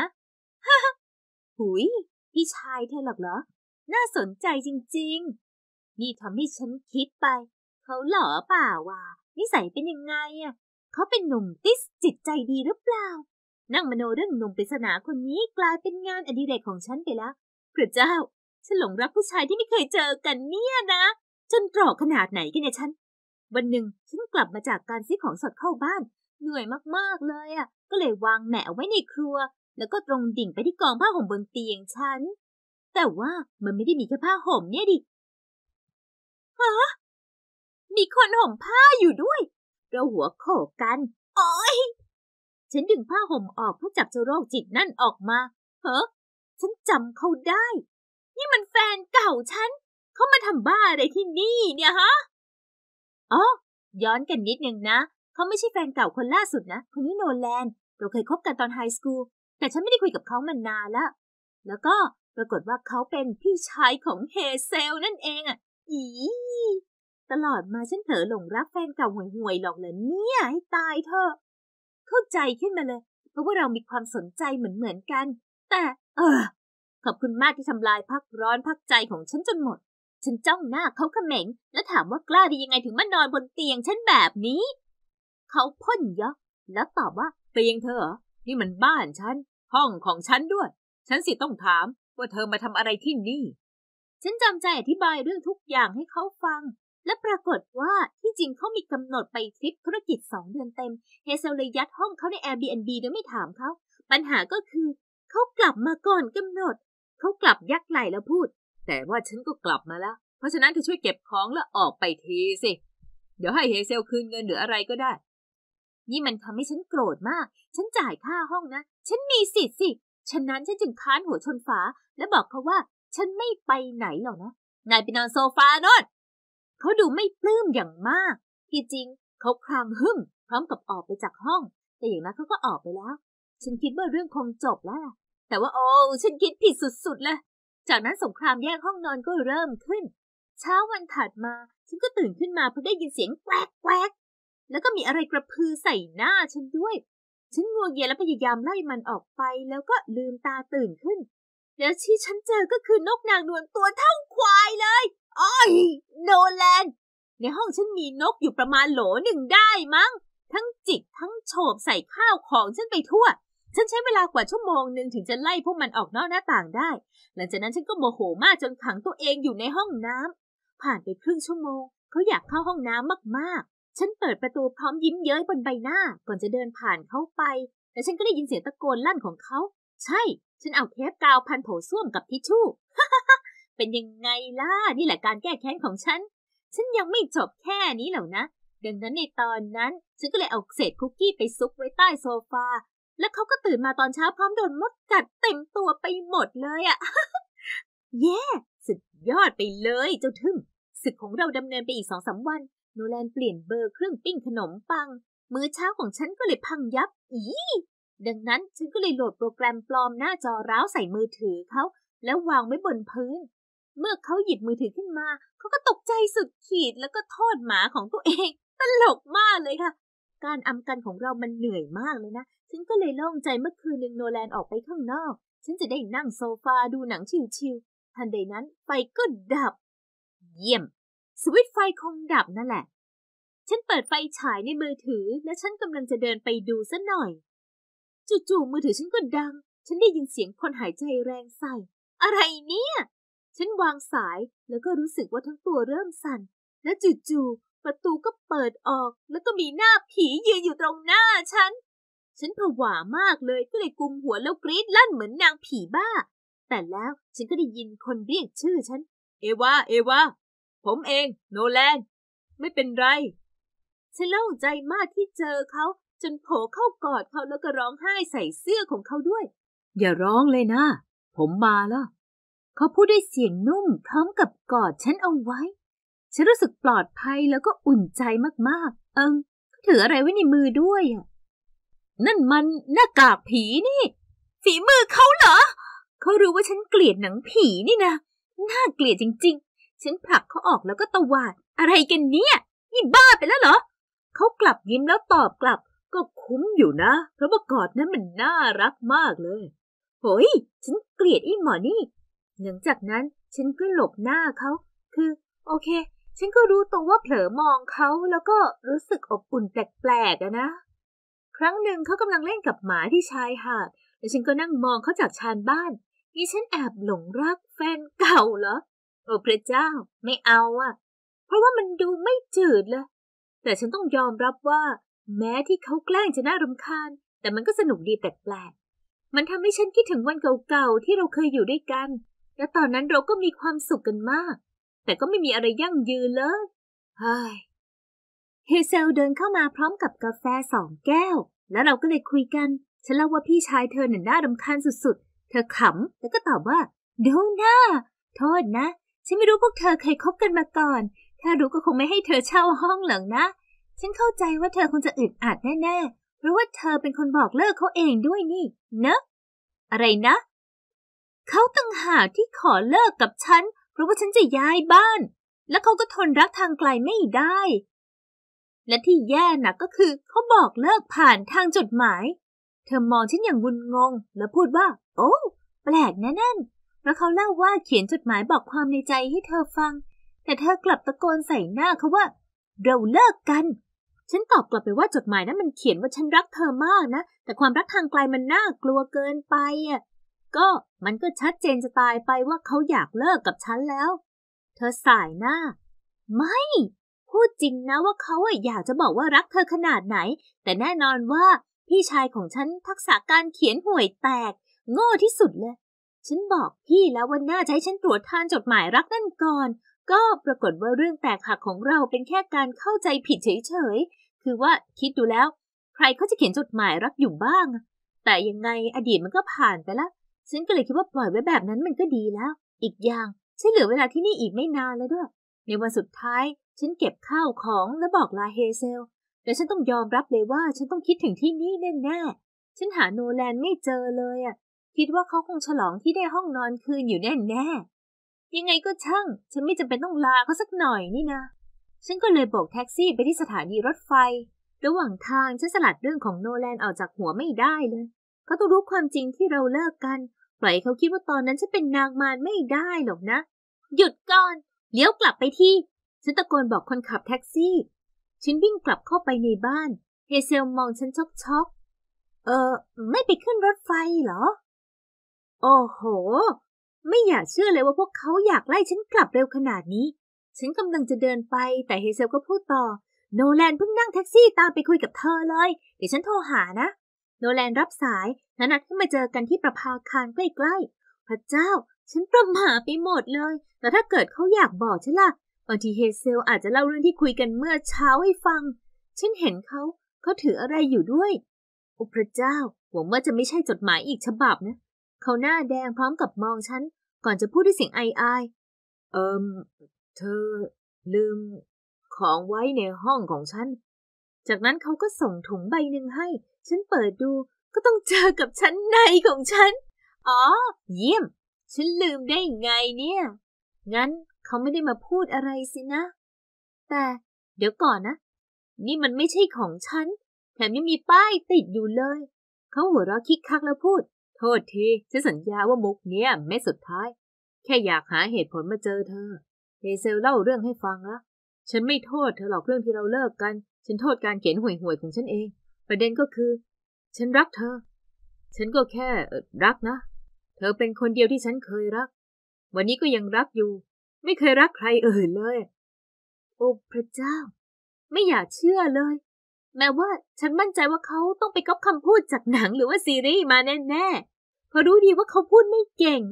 หุยพี่ชายเธอหรอกเหรอน่าสนใจจริง ๆ นี่ทำให้ฉันคิดไป เขาหล่อเปล่าวะ นิสัยเป็นยังไงอ่ะ เขาเป็นหนุ่มติสจิตใจดีหรือเปล่า นั่งมโนเรื่องหนุ่มปริศนาคนนี้กลายเป็นงานอดิเรกของฉันไปแล้วพระเจ้า ฉันหลงรักผู้ชายที่ไม่เคยเจอกันเนี่ยนะ จนตรอกขนาดไหนกันเนี่ยฉัน วันหนึ่งฉันกลับมาจากการซื้อของสดเข้าบ้าน เหนื่อยมากๆ เลยอ่ะ ก็เลยวางแหมไว้ในครัว แล้วก็ตรงดิ่งไปที่กองผ้าห่มบนเตียงฉันแต่ว่ามันไม่ได้มีแค่ผ้าห่มเนี่ยดิ ฮะ มีคนห่มผ้าอยู่ด้วย เราหัวโขกกันโอ้ยฉันดึงผ้าห่มออกเพื่อจับเจ้าโรคจิตนั่นออกมาเฮ้อฉันจำเขาได้ นี่มันแฟนเก่าฉัน เขามาทำบ้าอะไรที่นี่เนี่ยฮะ อ๋อ ย้อนกันนิดนึงนะ เขาไม่ใช่แฟนเก่าคนล่าสุดนะ คนนี้โนแลนเราเคยคบกันตอนไฮสคูล แต่ฉันไม่ได้คุยกับเขามานานละแล้วก็ปรากฏว่าเขาเป็นพี่ชายของเฮเซลนั่นเองอ่ะ อีตลอดมาฉันเถอหลงรักแฟนเก่าห่วยๆหรอกเหรอเนี่ยให้ตายเถอะ เข้าใจขึ้นมาเลย เพราะว่าเรามีความสนใจเหมือนๆกัน แต่เออ ขอบคุณมากที่ทำลายพักร้อนพักใจของฉันจนหมด ฉันจ้องหน้าเขาเขม็งแล้วถามว่ากล้าดียังไงถึงมานอนบนเตียงฉันแบบนี้ เขาพ่นยอกแล้วตอบว่าเตียงเธอเหรอนี่มันบ้านฉัน ห้องของฉันด้วย ฉันสิต้องถามว่าเธอมาทำอะไรที่นี่ ฉันจำใจอธิบายเรื่องทุกอย่างให้เขาฟัง และปรากฏว่าที่จริงเขามีกำหนดไปทริปธุรกิจสองเดือนเต็มเฮเซลเลยยัดห้องเขาใน Airbnb โดยไม่ถามเขา ปัญหาก็คือเขากลับมาก่อนกำหนด เขากลับยักไหลแล้วพูด แต่ว่าฉันก็กลับมาแล้ว เพราะฉะนั้นเธอช่วยเก็บของแล้วออกไปทีสิ เดี๋ยวให้เฮเซลคืนเงินหรืออะไรก็ได้ นี่มันทำให้ฉันโกรธมาก ฉันจ่ายค่าห้องนะ ฉันมีสิทธิ์สิฉะนั้นฉันจึงค้านหัวชนฝาและบอกเขาว่า ฉันไม่ไปไหนหรอกนะ นายไปนอนโซฟานอนเขาดูไม่ปลื้มอย่างมากที่จริงเขาคลางหึ่ม พร้อมกับออกไปจากห้อง แต่อย่างนั้นเขาก็ออกไปแล้ว ฉันคิดว่าเรื่องคงจบแล้ว แต่ว่าโอ้ฉันคิดผิดสุดๆเลยจากนั้นสงครามแยกห้องนอนก็เริ่มขึ้นเช้าวันถัดมาฉันก็ตื่นขึ้นมาเพราะได้ยินเสียงแกวกแกวกแล้วก็มีอะไรกระพือใส่หน้าฉันด้วยฉันงัวเงียและพยายามไล่มันออกไปแล้วก็ลืมตาตื่นขึ้น แล้วที่ฉันเจอก็คือนกนางนวลตัวเท่าควายเลยอ้ยโนแลน ในห้องฉันมีนกอยู่ประมาณโหลหนึ่งได้มั้งทั้งจิกทั้งโฉบใส่ข้าวของฉันไปทั่ว ฉันใช้เวลากว่าชั่วโมงหนึ่งถึงจะไล่พวกมันออกนอกหน้าต่างได้หลังจากนั้นฉันก็โมโหมากจนขังตัวเองอยู่ในห้องน้ำผ่านไปครึ่งชั่วโมงเขาอยากเข้าห้องน้ำมากฉันเปิดประตูพร้อมยิ้มเย้ยบนใบหน้าก่อนจะเดินผ่านเขาไป แต่ฉันก็ได้ยินเสียงตะโกนลั่นของเขา ใช่ ฉันเอาเทปกาวพันโถส้วมกับทิชชู่เป็นยังไงล่ะ นี่แหละการแก้แค้นของฉัน ฉันยังไม่จบแค่นี้หรอกนะ ดังนั้นในตอนนั้นฉันก็เลยเอาเศษคุกกี้ไปซุกไว้ใต้โซฟา แล้วเขาก็ตื่นมาตอนเช้าพร้อมโดนมดกัดเต็มตัวไปหมดเลยอะเย่ yeah, สุดยอดไปเลยเจ้าทึ่งศึกของเราดำเนินไปอีกสองสาวันโนแลนเปลี่ยนเบอร์เครื่องปิ้งขนมปัง มื้อเช้าของฉันก็เลยพังยับอีดังนั้น ฉันก็เลยโหลดโปรแกรมปลอมหน้าจอร้าวใส่มือถือเขาแล้ววางไว้บนพื้น เมื่อเขาหยิบมือถือขึ้นมา เขาก็ตกใจสุดขีดแล้วก็โทษหมาของตัวเองตลกมากเลยค่ะ การอำกันของเรามันเหนื่อยมากเลยนะฉันก็เลยโล่งใจเมื่อคืนหนึ่งโนแลนออกไปข้างนอก ฉันจะได้นั่งโซฟาดูหนังชิวๆทันใดนั้นไฟก็ดับ เยี่ยมสวิตไฟคงดับนั่นแหละ ฉันเปิดไฟฉายในมือถือ และฉันกำลังจะเดินไปดูซะหน่อย จู่ๆมือถือฉันก็ดัง ฉันได้ยินเสียงคนหายใจแรงใส่ อะไรเนี่ย ฉันวางสายแล้วก็รู้สึกว่าทั้งตัวเริ่มสั่น และจู่ๆประตูก็เปิดออกแล้วก็มีหน้าผียืนอยู่ตรงหน้าฉัน ฉันผวามากเลยก็เลยกุมหัวแล้วกรีดลั่นเหมือนนางผีบ้า แต่แล้วฉันก็ได้ยินคนเรียกชื่อ ฉัน เอวาเอวาผมเองโนแลน ไม่เป็นไร ฉันโล่งใจมากที่เจอเขา จนโผล่เข้ากอดเขาแล้วก็ร้องไห้ใส่เสื้อของเขาด้วย อย่าร้องเลยนะผมมาแล้วเขาพูดด้วยเสียงนุ่มพร้อมกับกอดฉันเอาไว้ ฉันรู้สึกปลอดภัยแล้วก็อุ่นใจมากๆเอิงถืออะไรไว้ในมือด้วยอ่ะนั่นมันหน้ากากผีนี่ ฝีมือเขาเหรอเขารู้ว่าฉันเกลียดหนังผีนี่นะ น่าเกลียดจริงฉันผลักเขาออกแล้วก็ตะวาดอะไรกันเนี่ยนี่บ้าไปแล้วเหรอเขากลับยิ้มแล้วตอบกลับ ก็คุ้มอยู่นะ เพราะว่ากอดนั้นมันน่ารักมากเลยโหยฉันเกลียดไอ้หมอนี่หลังจากนั้นฉันก็หลบหน้าเขาคือ โอเค ฉันก็รู้ตัวว่าเผลอมองเขาแล้วก็รู้สึกอบอุ่นแปลกๆอะนะ ครั้งหนึ่งเขากำลังเล่นกับหมาที่ชายหาดและฉันก็นั่งมองเขาจากชานบ้าน นี่ฉันแอบหลงรักแฟนเก่าเหรอโอ้พระเจ้า ไม่เอาอะเพราะว่ามันดูไม่จืดเลยแต่ฉันต้องยอมรับว่า แม้ที่เขาแกล้งจะน่ารำคาญ แต่มันก็สนุกดีแปลกๆมันทำให้ฉันคิดถึงวันเก่าๆ ที่เราเคยอยู่ด้วยกัน และตอนนั้นเราก็มีความสุขกันมาก แต่ก็ไม่มีอะไรยั่งยืนเลย เฮ้ยเฮเซลเดินเข้ามาพร้อมกับกาแฟสองแก้ว แล้วเราก็เลยคุยกัน ฉันเล่าว่าพี่ชายเธอหน่ารำคาญสุดๆ เธอขำแล้วก็ตอบว่าดูหน้า โทษนะฉันไม่รู้พวกเธอเคยคบกันมาก่อน ถ้ารู้ก็คงไม่ให้เธอเช่าห้องหลังนะ ฉันเข้าใจว่าเธอคงจะอึดอัดแน่ๆเพราะว่าเธอเป็นคนบอกเลิกเขาเองด้วยนี่เนะอะไรนะ เขาตั้งหากที่ขอเลิกกับฉัน เพราะว่าฉันจะย้ายบ้าน แล้วเขาก็ทนรักทางไกลไม่ได้ และที่แย่หนักก็คือเขาบอกเลิกผ่านทางจดหมาย เธอมองฉันอย่างงุนงงแล้วพูดว่า โอ้ แปลกนะนั่นแล้วเขาเล่าว่าเขียนจดหมายบอกความในใจให้เธอฟัง แต่เธอกลับตะโกนใส่หน้าเขาว่า เราเลิกกัน ฉันตอบกลับไปว่าจดหมายนั้นมันเขียนว่าฉันรักเธอมากนะ แต่ความรักทางไกลมันน่ากลัวเกินไปอ่ะ ก็มันก็ชัดเจนจะตายไปว่าเขาอยากเลิกกับฉันแล้ว เธอสายหน้า ไม่ พูดจริงนะว่าเขาออยากจะบอกว่ารักเธอขนาดไหน แต่แน่นอนว่าพี่ชายของฉันทักษะการเขียนห่วยแตก โง่ที่สุดเลยฉันบอกพี่แล้วว่าน่าจะให้ฉันตรวจทานจดหมายรักนั่นก่อน ก็ปรากฏว่าเรื่องแตกหักของเราเป็นแค่การเข้าใจผิดเฉยๆ คือว่าคิดดูแล้วใครเขาจะเขียนจดหมายรักอยู่บ้าง แต่ยังไงอดีตมันก็ผ่านไปละฉันก็เลยคิดว่าปล่อยไว้แบบนั้นมันก็ดีแล้ว อีกอย่างฉันเหลือเวลาที่นี่อีกไม่นานแล้วด้วย ในวันสุดท้ายฉันเก็บข้าวของและบอกลาเฮเซล แต่ฉันต้องยอมรับเลยว่าฉันต้องคิดถึงที่นี่แน่ๆ ฉันหาโนแลนไม่เจอเลยอ่ะคิดว่าเขาคงฉลองที่ได้ห้องนอนคืนอยู่แน่แน่ ยังไงก็ช่าง ฉันไม่จำเป็นต้องลาเขาสักหน่อยนี่นะ ฉันก็เลยโบกแท็กซี่ ไปที่สถานีรถไฟ ระหว่างทางฉันสลัดเรื่องของโนแลนออกจากหัวไม่ได้เลย เขาต้องรู้ความจริงที่เราเลิกกันปล่อยเขาคิดว่าตอนนั้นฉันเป็นนางมารไม่ได้หรอกนะ หยุดก่อนเลี้ยวกลับไปที่ ฉันตะโกนบอกคนขับแท็กซี่ ฉันวิ่งกลับเข้าไปในบ้าน เฮเซลมองฉันช็อกช็อกเออ ไม่ไปขึ้นรถไฟเหรอโอ้โห ไม่อยากเชื่อเลยว่าพวกเขาอยากไล่ฉันกลับเร็วขนาดนี้ ฉันกำลังจะเดินไป แต่เฮเซลก็พูดต่อ โนแลนเพิ่งนั่งแท็กซี่ตามไปคุยกับเธอเลย เดี๋ยวฉันโทรหานะ โนแลนรับสายและนัดให้มาเจอกันที่ประภาคารใกล้ๆพระเจ้า ฉันประหม่าไปหมดเลย แต่ถ้าเกิดเขาอยากบอกฉันล่ะบางทีเฮเซลอาจจะเล่าเรื่องที่คุยกันเมื่อเช้าให้ฟัง ฉันเห็นเขาเขาถืออะไรอยู่ด้วยโอ้พระเจ้าหวังว่าจะไม่ใช่จดหมายอีกฉบับนะเขาหน้าแดงพร้อมกับมองฉันก่อนจะพูดด้วยเสียงไออายเอิมเธอลืม ของไว้ในห้องของฉัน จากนั้นเขาก็ส่งถุงใบหนึ่งให้ ฉันเปิดดู ก็ต้องเจอกับชั้นในของฉัน อ๋อเยี่ยมฉันลืมได้ไงเนี่ย งั้นเขาไม่ได้มาพูดอะไรสินะ แต่เดี๋ยวก่อนนะ นี่มันไม่ใช่ของฉัน แถมยังมีป้ายติดอยู่เลย เขาหัวเราะคิกคักแล้วพูดโทษที ฉันสัญญาว่ามุกเนี้ยไม่สุดท้าย แค่อยากหาเหตุผลมาเจอเธอเฮเซลเล่าเรื่องให้ฟังละฉันไม่โทษเธอหรอกเรื่องที่เราเลิกกัน ฉันโทษการเขียนห่วยห่วยของฉันเอง ประเด็นก็คือ ฉันรักเธอ ฉันก็แค่รักนะ เธอเป็นคนเดียวที่ฉันเคยรัก วันนี้ก็ยังรักอยู่ ไม่เคยรักใครอื่นเลย โอ้พระเจ้า ไม่อยากเชื่อเลย แม้ว่าฉันมั่นใจว่าเขาต้องไปก๊อปคำพูดจากหนังหรือว่าซีรีส์มาแน่ๆเพราะรู้ดีว่าเขาพูดไม่เก่ง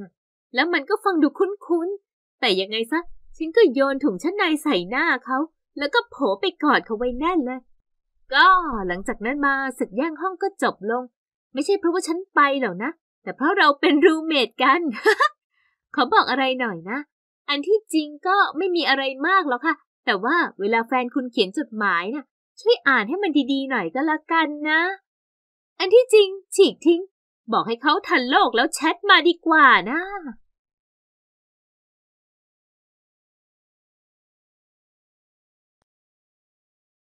แล้วมันก็ฟังดูคุ้นๆ แต่ยังไงซะฉันก็โยนถุงชั้นในใส่หน้าเขา แล้วก็โผไปกอดเขาไว้แน่นเลย ก็หลังจากนั้นมาสึกแย่งห้องก็จบลง ไม่ใช่เพราะว่าฉันไปหรอกนะ แต่เพราะเราเป็นรูเมทกันขอบอกอะไรหน่อยนะ อันที่จริงก็ไม่มีอะไรมากหรอกค่ะ แต่ว่าเวลาแฟนคุณเขียนจดหมายนะ่ะ ช่วยอ่านให้มันดีๆหน่อยก็แล้วกันนะ อันที่จริงฉีกทิ้งบอกให้เขาทันโลกแล้วแชทมาดีกว่านะ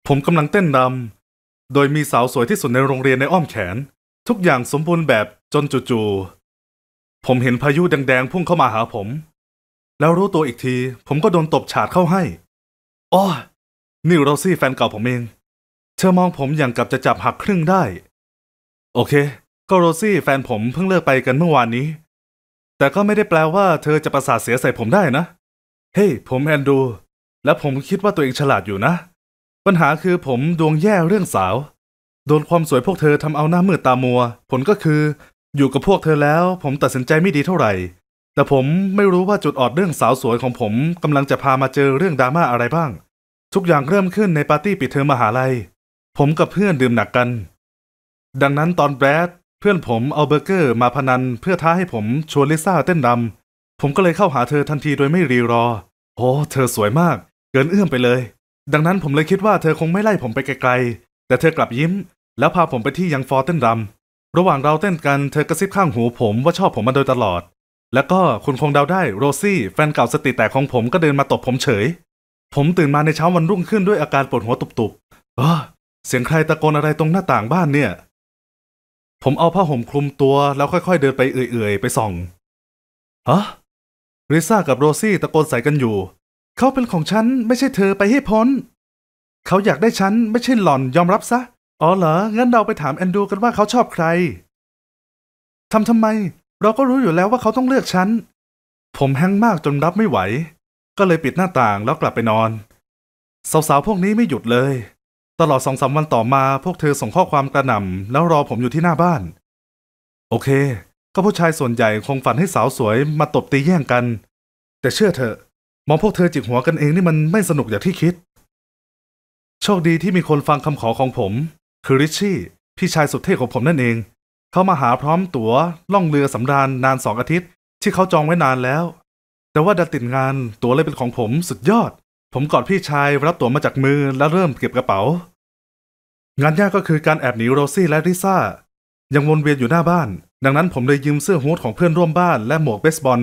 ผมกำลังเต้นรำโดยมีสาวสวยที่สุดในโรงเรียนในอ้อมแขน ทุกอย่างสมบูรณ์แบบจนจู่ๆผมเห็นพายุ แดง ๆ พุ่งเข้ามาหาผม แล้วรู้ตัวอีกที ผมก็โดนตบฉาดเข้าให้อ๋อนี่โรซี่แฟนเก่าผมเอง เธอมองผมอย่างกับจะจับหักครึ่งได้ โอเคก็โรซี่แฟนผม เพิ่งเลิกไปกันเมื่อวานนี้ แต่ก็ไม่ได้แปลว่าเธอจะประสาทเสียใส่ผมได้นะ เฮ้ hey, ผมแอนดู และผมคิดว่าตัวเองฉลาดอยู่นะ ปัญหาคือผมดวงแย่เรื่องสาว โดนความสวยพวกเธอทำเอาหน้ามืดตามัว ผลก็คือ อยู่กับพวกเธอแล้ว ผมตัดสินใจไม่ดีเท่าไหร่ แต่ผมไม่รู้ว่าจุดออดเรื่องสาวสวยของผมกำลังจะพามาเจอเรื่องดราม่าอะไรบ้าง ทุกอย่างเริ่มขึ้นในปาร์ตี้ปิดเทอมมหาลัย ผมกับเพื่อนดื่มหนักกัน ดังนั้น ตอนแบรดเพื่อนผมเอาเบอร์เกอร์มาพนันเพื่อท้าให้ผมชวนลิซ่าเต้นรำ ผมก็เลยเข้าหาเธอทันทีโดยไม่รีรอ โอ้ เธอสวยมาก เกินเอื้อมไปเลย ดังนั้นผมเลยคิดว่าเธอคงไม่ไล่ผมไปไกลๆ แต่เธอกลับยิ้มแล้วพาผมไปที่ยังฟอร์เต้นรำระหว่างเราเต้นกันเธอกระซิบข้างหูผมว่าชอบผมมาโดยตลอด แล้วก็คุณคงเดาได้โรซี่แฟนเก่าสติแตกของผมก็เดินมาตบผมเฉย ผมตื่นมาในเช้าวันรุ่งขึ้นด้วยอาการปวดหัวตุบๆเออเสียงใครตะโกนอะไรตรงหน้าต่างบ้านเนี่ยผมเอาผ้าห่มคลุมตัวแล้วค่อยๆเดินไปเอื่อยๆ ไปส่อง ฮะริซ่ากับโรซี่ตะโกนใส่กันอยู่ เขาเป็นของฉัน ไม่ใช่เธอไปให้พ้น เขาอยากได้ฉันไม่ใช่หล่อนยอมรับซะ อ๋อเหรอ งั้นเราไปถามแอนดูกันว่าเขาชอบใคร ทำทำไม เราก็รู้อยู่แล้วว่าเขาต้องเลือกฉัน ผมแห้งมากจนรับไม่ไหว ก็เลยปิดหน้าต่างแล้วกลับไปนอนสาวๆพวกนี้ไม่หยุดเลยตลอดสองสาวันต่อมาพวกเธอส่งข้อความกระหน่ำแล้วรอผมอยู่ที่หน้าบ้าน โอเค ก็ผู้ชายส่วนใหญ่คงฝันให้สาวสวยมาตบตีแย่งกัน แต่เชื่อเถอะมองพวกเธอจิกหัวกันเองนี่มันไม่สนุกอย่างที่คิด โชคดีที่มีคนฟังคำขอของผม คือริชชี่ พี่ชายสุดเท่ของผมนั่นเอง เขามาหาพร้อมตัว๋วล่องเรือสำราญนานสองอาทิตย์ ที่เขาจองไว้นานแล้ว แต่ว่าดัดติดงานตั๋วเลยเป็นของผมสุดยอดผมกอดพี่ชายรับตั๋วมาจากมือแล้วเริ่มเก็บกระเป๋า งานยากก็คือการแอบหนีโรซี่และลิซ่า ยังวนเวียนอยู่หน้าบ้าน ดังนั้นผมเลยยืมเสื้อฮู้ดของเพื่อนร่วมบ้านและหมวกเบสบอล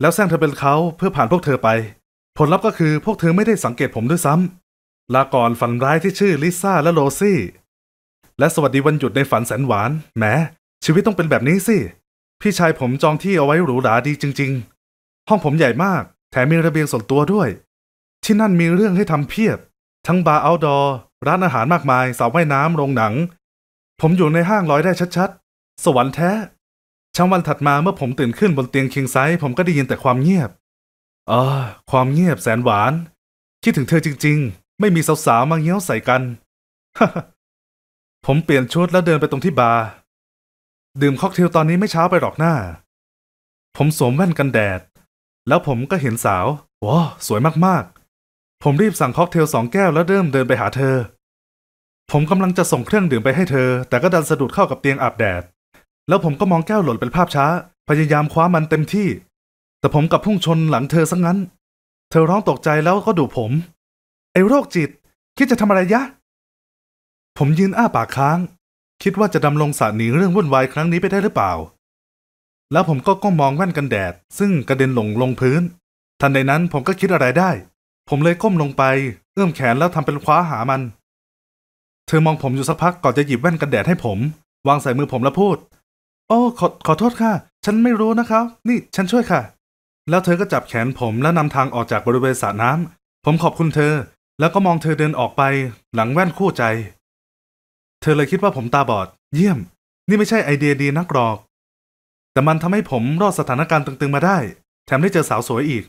แล้วแซงเธอเป็นเขาเพื่อผ่านพวกเธอไป ผลลัพธ์ก็คือพวกเธอไม่ได้สังเกตผมด้วยซ้ำ ลาก่อนฝันร้ายที่ชื่อลิซ่าและโรซี่ และสวัสดีวันหยุดในฝันแสนหวานแหมชีวิตต้องเป็นแบบนี้สิพี่ชายผมจองที่เอาไว้หรูหราดีจริง ๆ ห้องผมใหญ่มากแถมมีระเบียงส่วนตัวด้วยที่นั่นมีเรื่องให้ทำเพียบ ทั้งบาร์เอาดอร์ ร้านอาหารมากมาย สาวว่ายน้ำ โรงหนัง ผมอยู่ในห้างลอยได้ชัดๆ สวรรค์แท้เช้าวันถัดมาเมื่อผมตื่นขึ้นบนเตียงคิงไซส์ ผมก็ได้ยินแต่ความเงียบออ ความเงียบแสนหวาน คิดถึงเธอจริงๆ ไม่มีสาวๆมาเงี้ยวใส่กันผมเปลี่ยนชุดแล้วเดินไปตรงที่บาร์ดื่มค็อกเทลตอนนี้ไม่เช้าไปหรอกหน้า ผมสวมแว่นกันแดด แล้วผมก็เห็นสาวว้าสวยมากๆผมรีบสั่งค็อกเทลสองแก้วแล้วเริ่มเดินไปหาเธอ ผมกำลังจะส่งเครื่องดื่มไปให้เธอแต่ก็ดันสะดุดเข้ากับเตียงอาบแดด แล้วผมก็มองแก้วหล่นเป็นภาพช้า พยายามคว้ามันเต็มที่ แต่ผมกับพุ่งชนหลังเธอซะงั้น เธอร้องตกใจแล้วก็ดูผม ไอ้โรคจิต คิดจะทำอะไรยะ ผมยืนอ้าปากค้าง คิดว่าจะดำลงสาหนีเรื่องวุ่นวายครั้งนี้ไปได้หรือเปล่า แล้วผมก็ก้มมองแว่นกันแดด ซึ่งกระเด็นหลงลงพื้น ทันใดนั้นผมก็คิดอะไรได้ผมเลยก้มลงไป เอื้อมแขนแล้วทำเป็นคว้าหามัน เธอมองผมอยู่สักพักก่อนจะหยิบแว่นกันแดดให้ผม วางใส่มือผมแล้วพูด โอ้ขอขอโทษค่ะ ฉันไม่รู้นะครับนี่ฉันช่วยค่ะ แล้วเธอก็จับแขนผมแล้วนำทางออกจากบริเวณสระน้ำผมขอบคุณเธอ แล้วก็มองเธอเดินออกไปหลังแว่นคู่ใจ เธอเลยคิดว่าผมตาบอด เยี่ยม นี่ไม่ใช่ไอเดียดีนักหรอก แต่มันทำให้ผมรอดสถานการณ์ตึงๆมาได้ แถมได้เจอสาวสวยอีก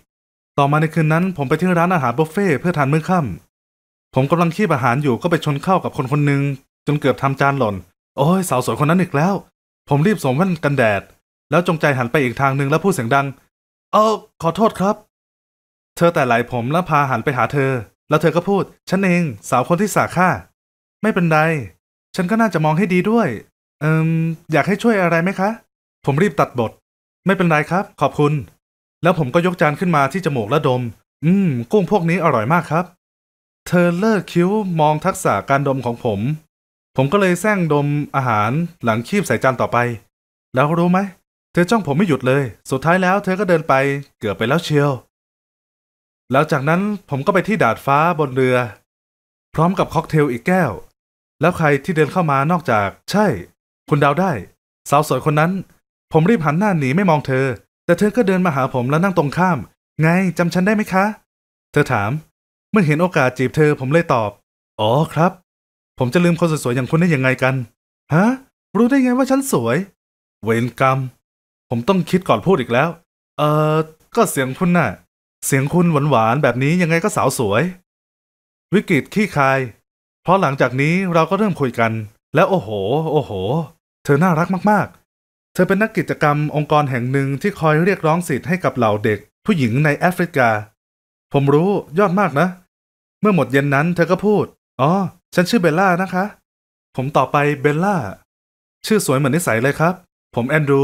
ต่อมาในคืนนั้นผมไปที่ร้านอาหารบุฟเฟ่เพื่อทานมื้อค่ำ ผมกำลังคีบอาหารอยู่ก็ไปชนเข้ากับคนคนหนึ่งจนเกือบทำจานหล่นโอ้ยสาวสวยคนนั้นอีกแล้ว ผมรีบสวมแว่นกันแดด แล้วจงใจหันไปอีกทางหนึ่งแล้วพูดเสียงดังเออขอโทษครับ เธอแต่ไหลผมแล้วพาหันไปหาเธอ แล้วเธอก็พูดฉันเอง สาวคนที่สาค่าไม่เป็นไรฉันก็น่าจะมองให้ดีด้วยอืมอยากให้ช่วยอะไรไหมคะ ผมรีบตัดบท ไม่เป็นไรครับ ขอบคุณแล้วผมก็ยกจานขึ้นมาที่จมูกและดม อืม กุ้งพวกนี้อร่อยมากครับ เธอเลิกคิ้วมองทักษะการดมของผม ผมก็เลยแซงดมอาหารหลังคีบใส่จานต่อไป แล้วรู้ไหม เธอจ้องผมไม่หยุดเลย สุดท้ายแล้ว เธอก็เดินไปเกือบไปแล้วเชียวแล้วจากนั้นผมก็ไปที่ดาดฟ้าบนเรือ พร้อมกับค็อกเทลอีกแก้ว แล้วใครที่เดินเข้ามานอกจาก ใช่ คุณดาวได้ สาวสวยคนนั้น ผมรีบหันหน้าหนีไม่มองเธอแต่เธอก็เดินมาหาผมแล้วนั่งตรงข้าม ไงจำฉันได้ไหมคะ เธอถามเมื่อเห็นโอกาสจีบเธอผมเลยตอบ อ๋อครับ ผมจะลืมคนสวยๆอย่างคุณได้ยังไงกันฮะรู้ได้ไงว่าฉันสวย เวรกรรมผมต้องคิดก่อนพูดอีกแล้ว เออก็เสียงคุณน่ะ เสียงคุณหวานๆแบบนี้ยังไงก็สาวสวย วิกฤตขี้คาย เพราะหลังจากนี้เราก็เริ่มคุยกัน แล้วโอ้โห โอ้โห เธอน่ารักมากๆเธอเป็นนักกิจกรรมองค์กรแห่งหนึ่งที่คอยเรียกร้องสิทธิ์ให้กับเหล่าเด็กผู้หญิงในแอฟริกา ผมรู้ยอดมากนะ เมื่อหมดเย็นนั้น เธอ ก็พูด อ๋อ ฉันชื่อเบลล่านะคะ ผมต่อไป เบลล่า ชื่อสวยเหมือนนิสัยเลยครับ ผมแอนดรู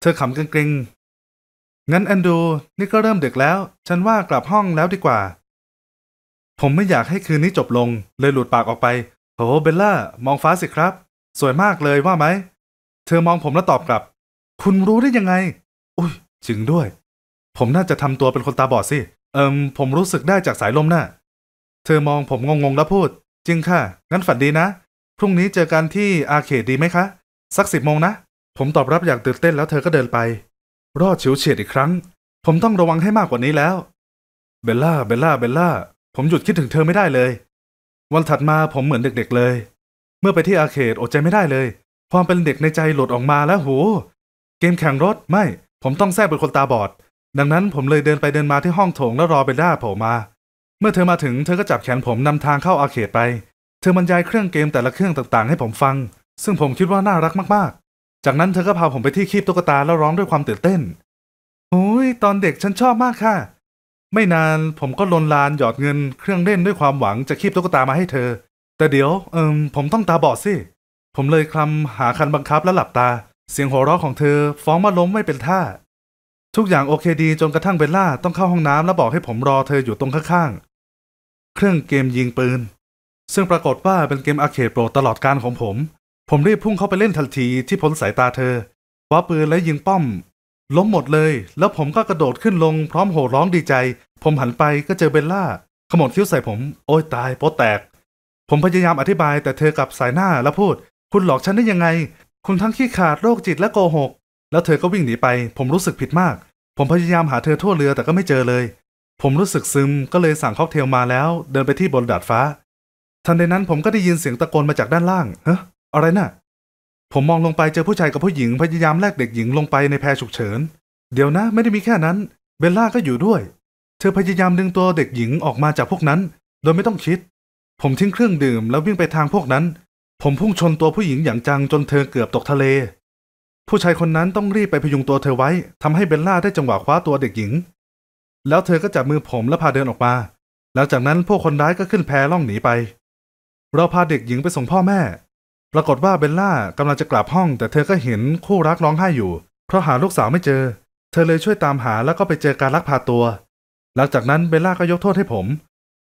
เธอขำเกรงๆงั้นแอนดรูนี่ก็เริ่มเด็กแล้ว ฉันว่ากลับห้องแล้วดีกว่า ผมไม่อยากให้คืนนี้จบลง เลยหลุดปากออกไปโหเบลล่ามองฟ้าสิครับ สวยมากเลยว่าไหมเธอมองผมแล้วตอบกลับ คุณรู้ได้ยังไง อุ้ยจริงด้วย ผมน่าจะทำตัวเป็นคนตาบอดสิ เอิมผมรู้สึกได้จากสายลมนะ่ะเธอมองผมงงๆแล้วพูด จริงค่ะ งั้นฝันดีนะ พรุ่งนี้เจอกันที่อาเขตดีไหมคะ สักสิบโมงนะ ผมตอบรับอย่างตื่นเต้นแล้วเธอก็เดินไป รอดเฉียวเฉียดอีกครั้ง ผมต้องระวังให้มากกว่านี้แล้ว เบลล่า เบลล่า เบลล่า ผมหยุดคิดถึงเธอไม่ได้เลย วันถัดมาผมเหมือนเด็กๆเลย เมื่อไปที่อาเขตอดใจไม่ได้เลยความเป็นเด็กในใจหลุดออกมาแล้วโหเกมแข่งรถ ไม่ ผมต้องแทบเป็นคนตาบอด ดังนั้นผมเลยเดินไปเดินมาที่ห้องโถงแล้วรอเบลล่าโผล่มา เมื่อเธอมาถึงเธอก็จับแขนผม นำทางเข้าอาเขตไป เธอบรรยายเครื่องเกมแต่ละเครื่องต่างๆให้ผมฟัง ซึ่งผมคิดว่าน่ารักมากๆ จากนั้นเธอก็พาผมไปที่คีบตุ๊กตาแล้วร้องด้วยความตื่นเต้นโอ้ย ตอนเด็กฉันชอบมากค่ะ ไม่นานผมก็ลนลานหยอดเงิน เครื่องเล่นด้วยความหวังจะคีบตุ๊กตามาให้เธอ แต่เดี๋ยวเอิมผมต้องตาบอดสิผมเลยคลำหาคันบังคับและหลับตา เสียงหัวเราะของเธอ ฟ้องมาล้มไม่เป็นท่า ทุกอย่างโอเคดีจนกระทั่งเบลล่าต้องเข้าห้องน้ำและบอกให้ผมรอเธออยู่ตรงข้างๆ เครื่องเกมยิงปืน ซึ่งปรากฏว่าเป็นเกมอาเคดโปรตลอดการของผม ผมรีบพุ่งเข้าไปเล่นทันทีที่พ้นสายตาเธอคว้าปืนและยิงป้อม ล้มหมดเลย แล้วผมก็กระโดดขึ้นลงพร้อมโห่ร้องดีใจ ผมหันไปก็เจอเบลล่าขมวดคิ้วใส่ผม โอ้ยตายโป๊แตก ผมพยายามอธิบายแต่เธอกลับสายหน้าและพูดคุณหลอกฉันได้ยังไง คุณทั้งขี้ขาดโรคจิตและโกหก แล้วเธอก็วิ่งหนีไป ผมรู้สึกผิดมาก ผมพยายามหาเธอทั่วเรือแต่ก็ไม่เจอเลย ผมรู้สึกซึมก็เลยสั่งค็อกเทลมาแล้ว เดินไปที่บนดาดฟ้า ทันใดนั้นผมก็ได้ยินเสียงตะโกนมาจากด้านล่างเฮ้อะไรนะ่ะ ผมมองลงไปเจอผู้ชายกับผู้หญิงพยายามแลกเด็กหญิงลงไปในแพฉุกเฉิน เดี๋ยวนะไม่ได้มีแค่นั้นเบลล่าก็อยู่ด้วย เธอพยายามดึงตัวเด็กหญิงออกมาจากพวกนั้น โดยไม่ต้องคิด ผมทิ้งเครื่องดื่มแล้ววิ่งไปทางพวกนั้นผมพุ่งชนตัวผู้หญิงอย่างจังจนเธอเกือบตกทะเล ผู้ชายคนนั้นต้องรีบไปพยุงตัวเธอไว้ทำให้เบลล่าได้จังหวะคว้าตัวเด็กหญิง แล้วเธอก็จับมือผมและพาเดินออกมา หลังจากนั้นพวกคนร้ายก็ขึ้นแพล่องหนีไป เราพาเด็กหญิงไปส่งพ่อแม่ ปรากฏว่าเบลล่ากำลังจะกลับห้องแต่เธอก็เห็นคู่รักร้องไห้อยู่ เพราะหาลูกสาวไม่เจอ เธอเลยช่วยตามหาแล้วก็ไปเจอการลักพาตัว หลังจากนั้นเบลล่าก็ยกโทษให้ผม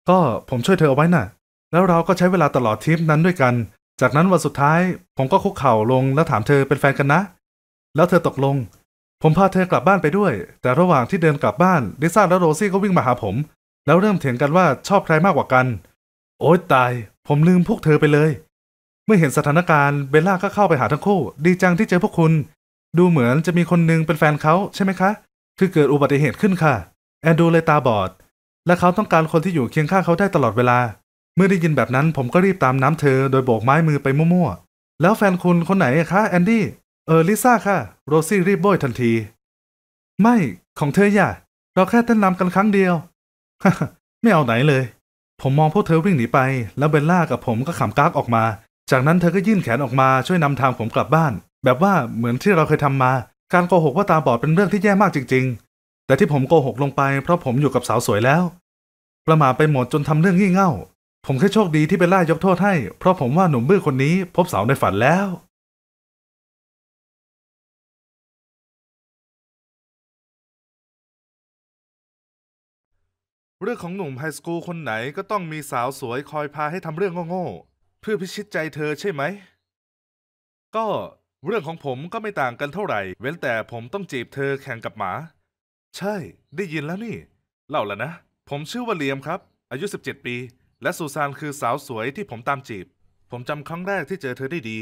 ก็ผมช่วยเธอเอาไว้นะ่ะ แล้วเราก็ใช้เวลาตลอดทริปนั้นด้วยกันจากนั้นวันสุดท้ายผมก็คุกเข่าลงแล้วถามเธอเป็นแฟนกันนะ แล้วเธอตกลง ผมพาเธอกลับบ้านไปด้วย แต่ระหว่างที่เดินกลับบ้านลิซ่าและโรซี่ก็วิ่งมาหาผม แล้วเริ่มเถียงกันว่าชอบใครมากกว่ากัน โอ๊ยตายผมลืมพวกเธอไปเลย เมื่อเห็นสถานการณ์เบลล่าก็เข้าไปหาทั้งคู่ดีจังที่เจอพวกคุณ ดูเหมือนจะมีคนนึงเป็นแฟนเขาใช่ไหมคะ คือเกิดอุบัติเหตุขึ้นค่ะแอนดูเลยตาบอดและเขาต้องการคนที่อยู่เคียงข้างเขาได้ตลอดเวลามื่อได้ยินแบบนั้นผมก็รีบตามน้ำเธอโดยโบกไม้มือไปมั่วๆ แล้วแฟนคุณคนไหนคะแอนดี้ เออลิซ่าค่ะ โรซี่รีบโบยทันที ไม่ของเธออย่าเราแค่เต้นรำกันครั้งเดียว ไม่เอาไหนเลย ผมมองพวกเธอวิ่งหนีไป แล้วเบลล่ากับผมก็ขำกากออกมา จากนั้นเธอก็ยื่นแขนออกมาช่วยนำทางผมกลับบ้าน แบบว่าเหมือนที่เราเคยทำมา การโกหกว่าตาบอดเป็นเรื่องที่แย่มากจริง ๆ แต่ที่ผมโกหกลงไป เพราะผมอยู่กับสาวสวยแล้ว ประมาไปหมดจนทำเรื่องงี่เง่าผมแค่โชคดีที่เบลล่ายกโทษให้เพราะผมว่าหนุ่มบือคนนี้พบสาวในฝันแล้ว เรื่องของหนุ่มไฮสคูลคนไหนก็ต้องมีสาวสวยคอยพาให้ทำเรื่องโง่ๆเพื่อพิชิตใจเธอใช่ไหม ก็เรื่องของผมก็ไม่ต่างกันเท่าไหร่ เว้นแต่ผมต้องจีบเธอแข่งกับหมา ใช่ ได้ยินแล้วนี่เล่าแล้วนะ ผมชื่อว่าเลียมครับ อายุ 17 ปีและซูซานคือสาวสวยที่ผมตามจีบ ผมจำครั้งแรกที่เจอเธอได้ดี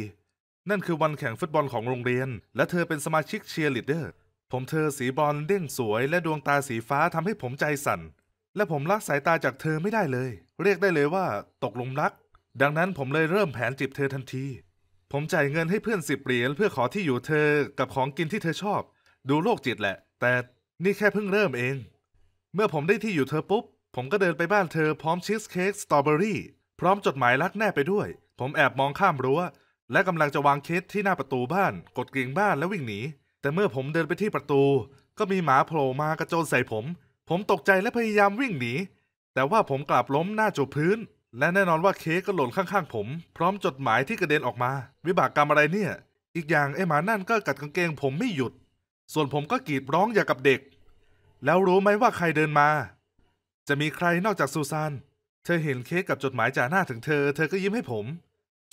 นั่นคือวันแข่งฟุตบอลของโรงเรียน และเธอเป็นสมาชิกเชียร์ลีดเดอร์ ผมเธอสีบอลเด้งสวยและดวงตาสีฟ้าทำให้ผมใจสั่น และผมลกสายตาจากเธอไม่ได้เลย เรียกได้เลยว่าตกลงรัก ดังนั้นผมเลยเริ่มแผนจีบเธอทันที ผมจ่ายเงินให้เพื่อนสิบเหรียญเพื่อขอที่อยู่เธอ กับของกินที่เธอชอบ ดูโรคจิตแหละ แต่นี่แค่เพิ่งเริ่มเอง เมื่อผมได้ที่อยู่เธอปุ๊บผมก็เดินไปบ้านเธอพร้อมชีสเค้กสตรอเบอรี่พร้อมจดหมายรักแน่ไปด้วย ผมแอบมองข้ามรั้ว และกำลังจะวางเค้กที่หน้าประตูบ้าน กดกริ่งบ้านแล้ววิ่งหนีแต่เมื่อผมเดินไปที่ประตู ก็มีหมาโผล่มากระโจนใส่ผม ผมตกใจและพยายามวิ่งหนีแต่ว่าผมกลับล้มหน้าจูพื้น และแน่นอนว่าเค้กก็หล่นข้างๆ ผมพร้อมจดหมายที่กระเด็นออกมา วิบากกรรมอะไรเนี่ย อีกอย่างไอหมานั่นก็กัดกางเกงผมไม่หยุด ส่วนผมก็กรีดร้องอย่างกับเด็กแล้วรู้ไหมว่าใครเดินมาจะมีใครนอกจากซูซาน เธอเห็นเค้กกับจดหมายจากหน้าถึงเธอ เธอก็ยิ้มให้ผม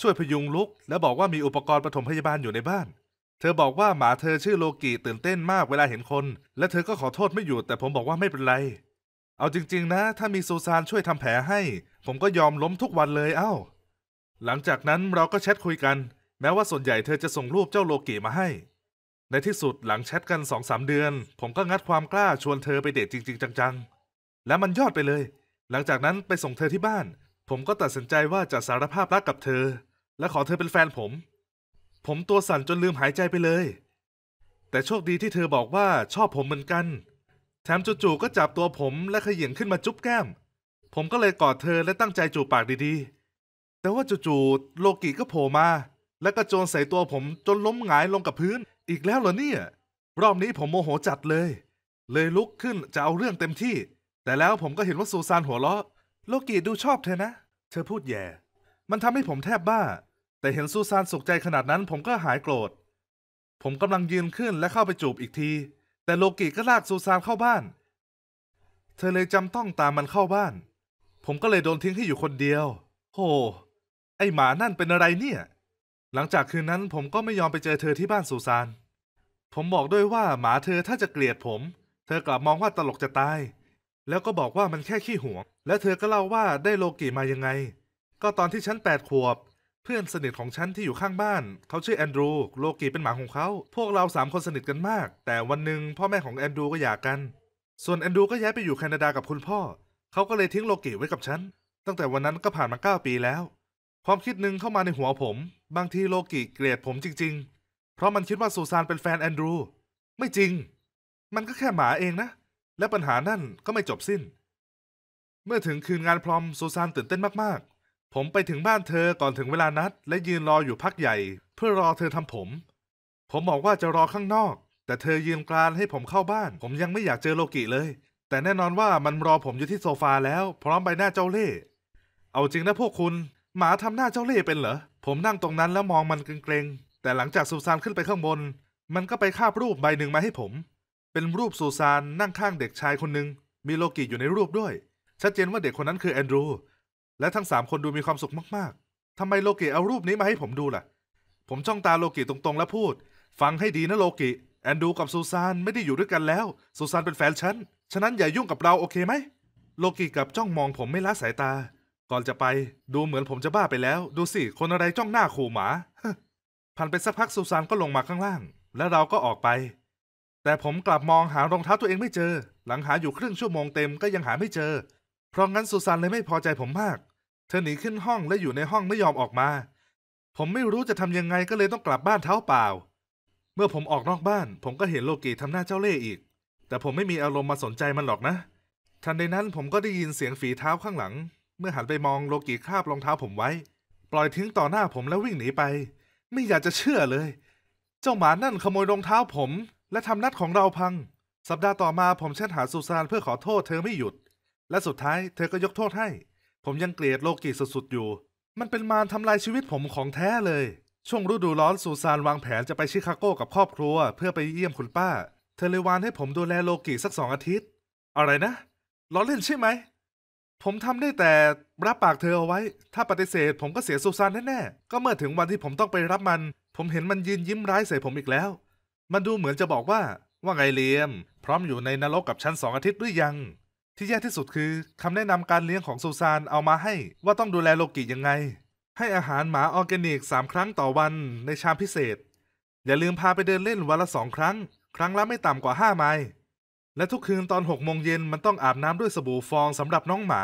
ช่วยพยุงลุก แล้วบอกว่ามีอุปกรณ์ปฐมพยาบาลอยู่ในบ้าน เธอบอกว่าหมาเธอชื่อโลกิตื่นเต้นมากเวลาเห็นคน และเธอก็ขอโทษไม่หยุดแต่ผมบอกว่าไม่เป็นไร เอาจริง ๆ นะ ถ้ามีซูซานช่วยทำแผลให้ ผมก็ยอมล้มทุกวันเลยเอ้า หลังจากนั้นเราก็แชทคุยกัน แม้ว่าส่วนใหญ่เธอจะส่งรูปเจ้าโลกิมาให้ ในที่สุดหลังแชทกันสองสามเดือน ผมก็งัดความกล้าชวนเธอไปเดทจริงๆ จัง ๆและมันยอดไปเลย หลังจากนั้นไปส่งเธอที่บ้าน ผมก็ตัดสินใจว่าจะสารภาพรักกับเธอ และขอเธอเป็นแฟนผม ผมตัวสั่นจนลืมหายใจไปเลย แต่โชคดีที่เธอบอกว่าชอบผมเหมือนกัน แถมจู่ๆก็จับตัวผมและขย่งขึ้นมาจุ๊บแก้ม ผมก็เลยกอดเธอและตั้งใจจูบปากดีๆ แต่ว่าจู่ๆโลกิก็โผล่มา และก็โจนใส่ตัวผมจนล้มหงายลงกับพื้น อีกแล้วเหรอเนี่ย รอบนี้ผมโมโหจัดเลย เลยลุกขึ้นจะเอาเรื่องเต็มที่แต่แล้วผมก็เห็นว่าซูซานหัวเราะ โลกีดูชอบเธอนะ เธอพูดแย่ มันทำให้ผมแทบบ้า แต่เห็นซูซานสุขใจขนาดนั้นผมก็หายโกรธ ผมกำลังยืนขึ้นและเข้าไปจูบอีกที แต่โลกีก็ลากซูซานเข้าบ้าน เธอเลยจำต้องตามมันเข้าบ้าน ผมก็เลยโดนทิ้งให้อยู่คนเดียว โห ไอหมานั่นเป็นอะไรเนี่ย หลังจากคืนนั้นผมก็ไม่ยอมไปเจอเธอที่บ้านซูซาน ผมบอกด้วยว่าหมาเธอถ้าจะเกลียดผม เธอกลับมองว่าตลกจะตายแล้วก็บอกว่ามันแค่ขี้หวง และเธอก็เล่าว่าได้โลกิมายังไง ก็ตอนที่ฉันแปดขวบ เพื่อนสนิทของฉันที่อยู่ข้างบ้าน เขาชื่อแอนดรูโลกิเป็นหมาของเขา พวกเราสามคนสนิทกันมาก แต่วันหนึ่งพ่อแม่ของแอนดรูก็หย่ากัน ส่วนแอนดรูก็ย้ายไปอยู่แคนาดากับคุณพ่อ เขาก็เลยทิ้งโลกิไว้กับฉัน ตั้งแต่วันนั้นก็ผ่านมาเก้าปีแล้ว ความคิดหนึ่งเข้ามาในหัวผม บางทีโลกิเกลียดผมจริง ๆ เพราะมันคิดว่าซูซานเป็นแฟนแอนดรู ไม่จริง มันก็แค่หมาเองนะและปัญหานั่นก็ไม่จบสิ้น เมื่อถึงคืนงานพรอม ซูซานตื่นเต้นมากๆ ผมไปถึงบ้านเธอก่อนถึงเวลานัด และยืนรออยู่พักใหญ่ เพื่อรอเธอทำผม ผมบอกว่าจะรอข้างนอก แต่เธอยืนกรานให้ผมเข้าบ้าน ผมยังไม่อยากเจอโลกิเลย แต่แน่นอนว่ามันรอผมอยู่ที่โซฟาแล้วพร้อมใบหน้าเจ้าเล่เอาจริงนะพวกคุณหมาทำหน้าเจ้าเล่เป็นเหรอ ผมนั่งตรงนั้นแล้วมองมันเกรงๆแต่หลังจากซูซานขึ้นไปข้างบน มันก็ไปคาบรูปใบหนึ่งมาให้ผมเป็นรูปซูซานนั่งข้างเด็กชายคนหนึ่งมีโลกิอยู่ในรูปด้วย ชัดเจนว่าเด็กคนนั้นคือแอนดรูและทั้งสามคนดูมีความสุขมากๆทำไมโลกิเอารูปนี้มาให้ผมดูล่ะผมจ้องตาโลกิตรงๆแล้วพูด ฟังให้ดีนะโลกิแอนดรูกับซูซานไม่ได้อยู่ด้วยกันแล้วซูซานเป็นแฟนฉันฉะนั้นอย่ายุ่งกับเราโอเคไหมโลกิกับจ้องมองผมไม่ละสายตา ก่อนจะไปดูเหมือนผมจะบ้าไปแล้ว ดูสิคนอะไรจ้องหน้าขู่หมาผ่านไปสักพักซูซานก็ลงมาข้างล่าง และเราก็ออกไปแต่ผมกลับมองหารองเท้าตัวเองไม่เจอ หลังหาอยู่ครึ่งชั่วโมงเต็มก็ยังหาไม่เจอ เพราะงั้นสุสานเลยไม่พอใจผมมาก เธอหนีขึ้นห้องและอยู่ในห้องไม่ยอมออกมา ผมไม่รู้จะทำยังไงก็เลยต้องกลับบ้านเท้าเปล่า เมื่อผมออกนอกบ้าน ผมก็เห็นโลกีทำหน้าเจ้าเล่ห์อีก แต่ผมไม่มีอารมณ์มาสนใจมันหรอกนะ ทันใดนั้นผมก็ได้ยินเสียงฝีเท้าข้างหลัง เมื่อหันไปมองโลกีคาบรองเท้าผมไว้ ปล่อยทิ้งต่อหน้าผมแล้ววิ่งหนีไป ไม่อยากจะเชื่อเลย เจ้าหมานั่นขโมยรองเท้าผมและทำนัดของเราพัง สัปดาห์ต่อมาผมแชทหาสุซานเพื่อขอโทษเธอไม่หยุด และสุดท้ายเธอก็ยกโทษให้ ผมยังเกลียดโลกิสุดๆ อยู่ มันเป็นมารทำลายชีวิตผมของแท้เลย ช่วงฤดูร้อนสุซานวางแผนจะไปชิคาโกกับครอบครัว เพื่อไปเยี่ยมคุณป้า เธอเลยวานให้ผมดูแลโลกิสักสองอาทิตย์ อะไรนะล้อเล่นใช่ไหม ผมทำได้แต่รับปากเธอเอาไว้ ถ้าปฏิเสธผมก็เสียสุซานแน่ๆ ก็เมื่อถึงวันที่ผมต้องไปรับมัน ผมเห็นมันยืนยิ้มร้ายใส่ผมอีกแล้วมันดูเหมือนจะบอกว่าว่าไงเลียม พร้อมอยู่ในนรกกับชั้นสองอาทิตย์หรือยัง ที่แย่ที่สุดคือคำแนะนำการเลี้ยงของซูซานเอามาให้ ว่าต้องดูแลโลกิยังไง ให้อาหารหมาออร์แกนิกสามครั้งต่อวัน ในชามพิเศษ อย่าลืมพาไปเดินเล่นวันละสองครั้ง ครั้งละไม่ต่ำกว่าห้าไมล์และทุกคืนตอนหกโมงเย็นมันต้องอาบน้ำด้วยสบู่ฟองสำหรับน้องหมา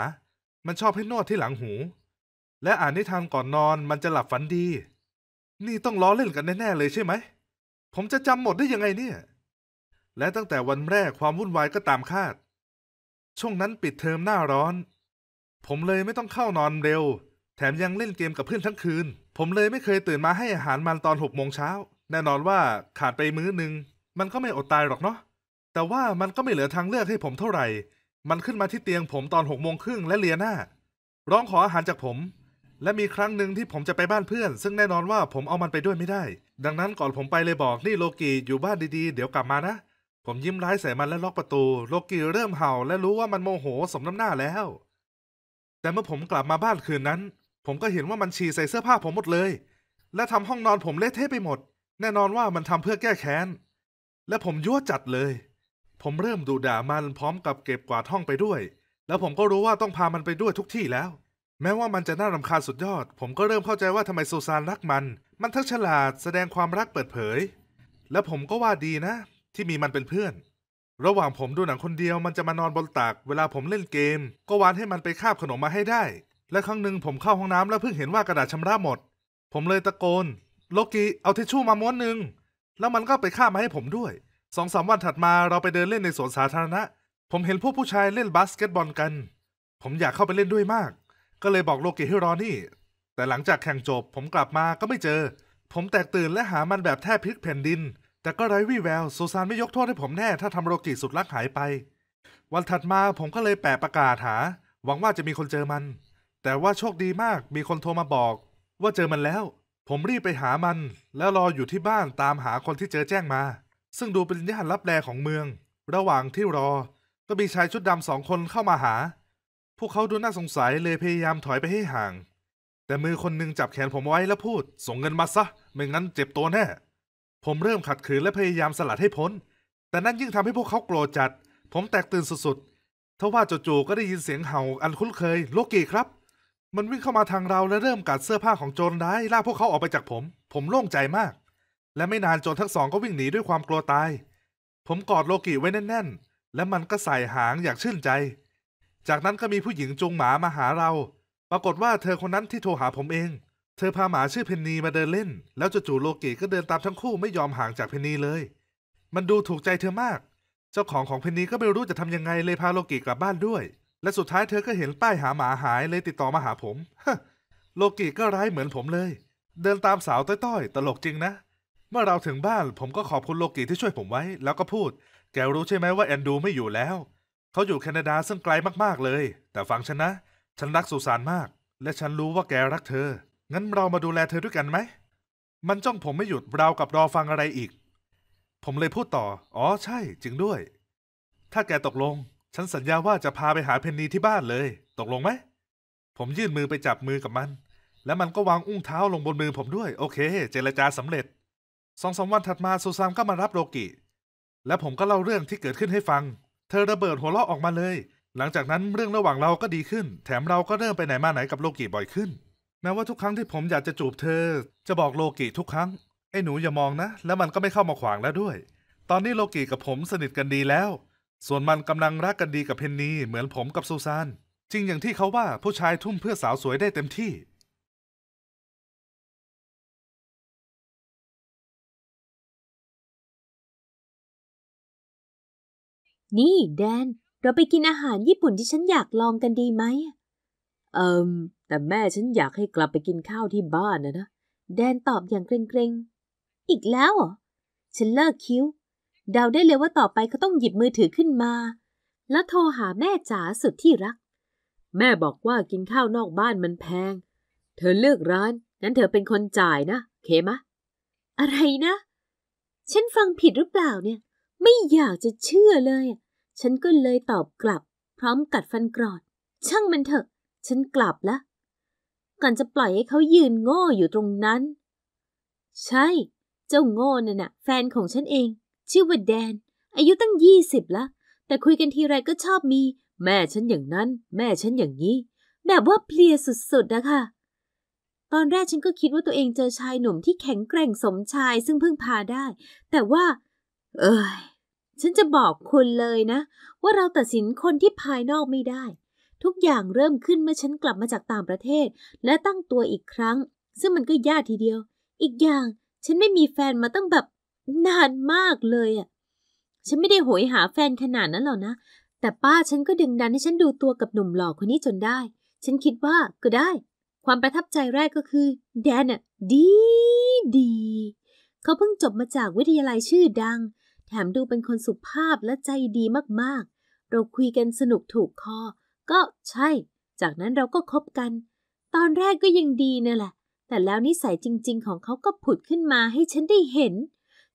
มันชอบให้นวดที่หลังหู และอ่านนิทานก่อนนอนมันจะหลับฝันดี นี่ต้องล้อเล่นกันแน่ๆเลยใช่ไหมผมจะจำหมดได้ยังไงเนี่ย และตั้งแต่วันแรกความวุ่นวายก็ตามคาด ช่วงนั้นปิดเทอมหน้าร้อน ผมเลยไม่ต้องเข้านอนเร็ว แถมยังเล่นเกมกับเพื่อนทั้งคืน ผมเลยไม่เคยตื่นมาให้อาหารมันตอนหกโมงเช้า แน่นอนว่าขาดไปมื้อหนึ่งมันก็ไม่อดตายหรอกเนาะ แต่ว่ามันก็ไม่เหลือทางเลือกให้ผมเท่าไหร่ มันขึ้นมาที่เตียงผมตอนหกโมงครึ่งและเลียหน้าร้องขออาหารจากผม และมีครั้งหนึ่งที่ผมจะไปบ้านเพื่อน ซึ่งแน่นอนว่าผมเอามันไปด้วยไม่ได้ดังนั้นก่อนผมไปเลยบอกนี่โลกีอยู่บ้านดีๆเดี๋ยวกลับมานะ ผมยิ้มร้ายใส่มันและล็อกประตู โลกีเริ่มเห่าและรู้ว่ามันโมโหสมน้ำหน้าแล้ว แต่เมื่อผมกลับมาบ้านคืนนั้น ผมก็เห็นว่ามันฉี่ใส่เสื้อผ้าผมหมดเลย และทำห้องนอนผมเละเทะไปหมด แน่นอนว่ามันทำเพื่อแก้แค้นและผมยั่วจัดเลย ผมเริ่มดูด่ามันพร้อมกับเก็บกวาดห้องไปด้วย แล้วผมก็รู้ว่าต้องพามันไปด้วยทุกที่แล้วแม้ว่ามันจะน่ารำคาญสุดยอด ผมก็เริ่มเข้าใจว่าทำไมซูซานรักมัน มันทั้งฉลาดแสดงความรักเปิดเผย และผมก็ว่าดีนะ ที่มีมันเป็นเพื่อน ระหว่างผมดูหนังคนเดียวมันจะมานอนบนตัก เวลาผมเล่นเกม ก็วานให้มันไปคาบขนมมาให้ได้ และครั้งหนึ่งผมเข้าห้องน้ำแล้วเพิ่งเห็นว่ากระดาษชำระหมด ผมเลยตะโกน โลกีเอาทิชชู่มาม้วนหนึ่งแล้วมันก็ไปคาบมาให้ผมด้วยสองสามวันถัดมาเราไปเดินเล่นในสวนสาธารณะ ผมเห็นพวกผู้ชายเล่นบาสเกตบอลกัน ผมอยากเข้าไปเล่นด้วยมากก็เลยบอกโลกิให้รอนี่ แต่หลังจากแข่งจบผมกลับมาก็ไม่เจอ ผมแตกตื่นและหามันแบบแทบพลิกแผ่นดิน แต่ก็ไร้วี่แววโซซานไม่ยกโทษให้ผมแน่ถ้าทำโลกิสุดรักหายไป วันถัดมาผมก็เลยแปะประกาศหา หวังว่าจะมีคนเจอมัน แต่ว่าโชคดีมากมีคนโทรมาบอก ว่าเจอมันแล้ว ผมรีบไปหามัน แล้วรออยู่ที่บ้าน ตามหาคนที่เจอแจ้งมา ซึ่งดูเป็นย่านรับแลของเมือง ระหว่างที่รอก็มีชายชุดดำสองคนเข้ามาหาพวกเขาดูน่าสงสัยเลยพยายามถอยไปให้ห่าง แต่มือคนหนึ่งจับแขนผมไว้แล้วพูดส่งเงินมาซะไม่งั้นเจ็บตัวแน่ ผมเริ่มขัดขืนและพยายามสลัดให้พ้นแต่นั่นยิ่งทำให้พวกเขาโกรธจัด ผมแตกตื่นสุดๆทว่าจู่ๆก็ได้ยินเสียงเห่าอันคุ้นเคย โลกีครับ มันวิ่งเข้ามาทางเราและเริ่มกัดเสื้อผ้าของโจรได้ลากพวกเขาออกไปจากผม ผมโล่งใจมาก และไม่นานโจรทั้งสองก็วิ่งหนีด้วยความกลัวตายผมกอดโลกิไว้แน่น ๆ และมันก็ใส่หางอย่างชื่นใจจากนั้นก็มีผู้หญิงจูงหมามาหาเรา ปรากฏว่าเธอคนนั้นที่โทรหาผมเอง เธอพาหมาชื่อเพนนีมาเดินเล่น แล้วจู่ๆโลกิก็เดินตามทั้งคู่ไม่ยอมห่างจากเพนนีเลย มันดูถูกใจเธอมาก เจ้าของของเพนนีก็ไม่รู้จะทำยังไงเลยพาโลกิกลับบ้านด้วย และสุดท้ายเธอก็เห็นป้ายหาหมาหายเลยติดต่อมาหาผมโลกิก็ร้ายเหมือนผมเลย เดินตามสาวต้อยๆตลกจริงนะ เมื่อเราถึงบ้านผมก็ขอบคุณโลกิที่ช่วยผมไว้ แล้วก็พูด แกรู้ใช่ไหมว่าแอนดูไม่อยู่แล้วเขาอยู่แคนาดาซึ่งไกลมากๆ เลย แต่ฟังฉันนะฉันรักสุสานมาก และฉันรู้ว่าแกรักเธอ งั้นเรามาดูแลเธอด้วยกันไหมมันจ้องผมไม่หยุดราวกับรอฟังอะไรอีก ผมเลยพูดต่ออ๋อใช่จริงด้วย ถ้าแกตกลง ฉันสัญญาว่าจะพาไปหาเพนนีที่บ้านเลย ตกลงไหม ผมยื่นมือไปจับมือกับมัน และมันก็วางอุ้งเท้าลงบนมือผมด้วยโอเค เจรจาสำเร็จสองสามวันถัดมาซูซานก็มารับโรกิและผมก็เล่าเรื่องที่เกิดขึ้นให้ฟังเธอระเบิดหัวเราะออกมาเลย หลังจากนั้นเรื่องระหว่างเราก็ดีขึ้น แถมเราก็เริ่มไปไหนมาไหนกับโลกิบ่อยขึ้น แม้ว่าทุกครั้งที่ผมอยากจะจูบเธอ จะบอกโลกิทุกครั้ง ไอ้หนูอย่า มองนะ แล้วมันก็ไม่เข้ามาขวางแล้วด้วย ตอนนี้โลกิกับผมสนิทกันดีแล้ว ส่วนมันกำลังรักกันดีกับเพนนีเหมือนผมกับซูซาน จริงอย่างที่เขาว่าผู้ชายทุ่มเพื่อสาวสวยได้เต็มที่นี่แดน เราไปกินอาหารญี่ปุ่นที่ฉันอยากลองกันดีไหมเอิมแต่แม่ฉันอยากให้กลับไปกินข้าวที่บ้านนะนะ แดนตอบอย่างเกรงๆอีกแล้วเหรอ ฉันเลิกคิ้วเดาได้เลยว่าต่อไปเขาต้องหยิบมือถือขึ้นมา แล้วโทรหาแม่จ๋าสุดที่รัก แม่บอกว่ากินข้าวนอกบ้านมันแพง เธอเลือกร้าน นั้นเธอเป็นคนจ่ายนะเคมะอะไรนะ ฉันฟังผิดหรือเปล่าเนี่ยไม่อยากจะเชื่อเลยฉันก็เลยตอบกลับ พร้อมกัดฟันกรอด ช่างมันเถอะ ฉันกลับละก่อนจะปล่อยให้เขายืนโง่อยู่ตรงนั้น ใช่ เจ้าโง่นั่นน่ะแฟนของฉันเอง ชื่อว่าแดน อายุตั้งยี่สิบละแต่คุยกันทีไรก็ชอบมี แม่ฉันอย่างนั้น แม่ฉันอย่างนี้แบบว่าเพลียสุดๆนะคะตอนแรกฉันก็คิดว่าตัวเองเจอชายหนุ่มที่แข็งแกร่งสมชาย ซึ่งพึ่งพาได้ แต่ว่า เอ้ยฉันจะบอกคุณเลยนะ ว่าเราตัดสินคนที่ภายนอกไม่ได้ ทุกอย่างเริ่มขึ้นเมื่อฉันกลับมาจากต่างประเทศ และตั้งตัวอีกครั้ง ซึ่งมันก็ยากทีเดียว อีกอย่างฉันไม่มีแฟนมาตั้งแบบนานมากเลยอะ่ะฉันไม่ได้โหยหาแฟนขนาดนั้นหรอกนะ แต่ป้าฉันก็ดึงดันให้ฉันดูตัวกับหนุ่มหล่อคนนี้จนได้ ฉันคิดว่าก็ได้ ความประทับใจแรกก็คือแดนอะดีดี เขาเพิ่งจบมาจากวิทยาลัยชื่อดังแถมดูเป็นคนสุภาพและใจดีมาก ๆ เราคุยกันสนุกถูกคอก็ใช่ จากนั้นเราก็คบกัน ตอนแรกก็ยังดีนั่แหละ แต่แล้วนิสัยจริง ๆ ของเขาก็ผุดขึ้นมาให้ฉันได้เห็น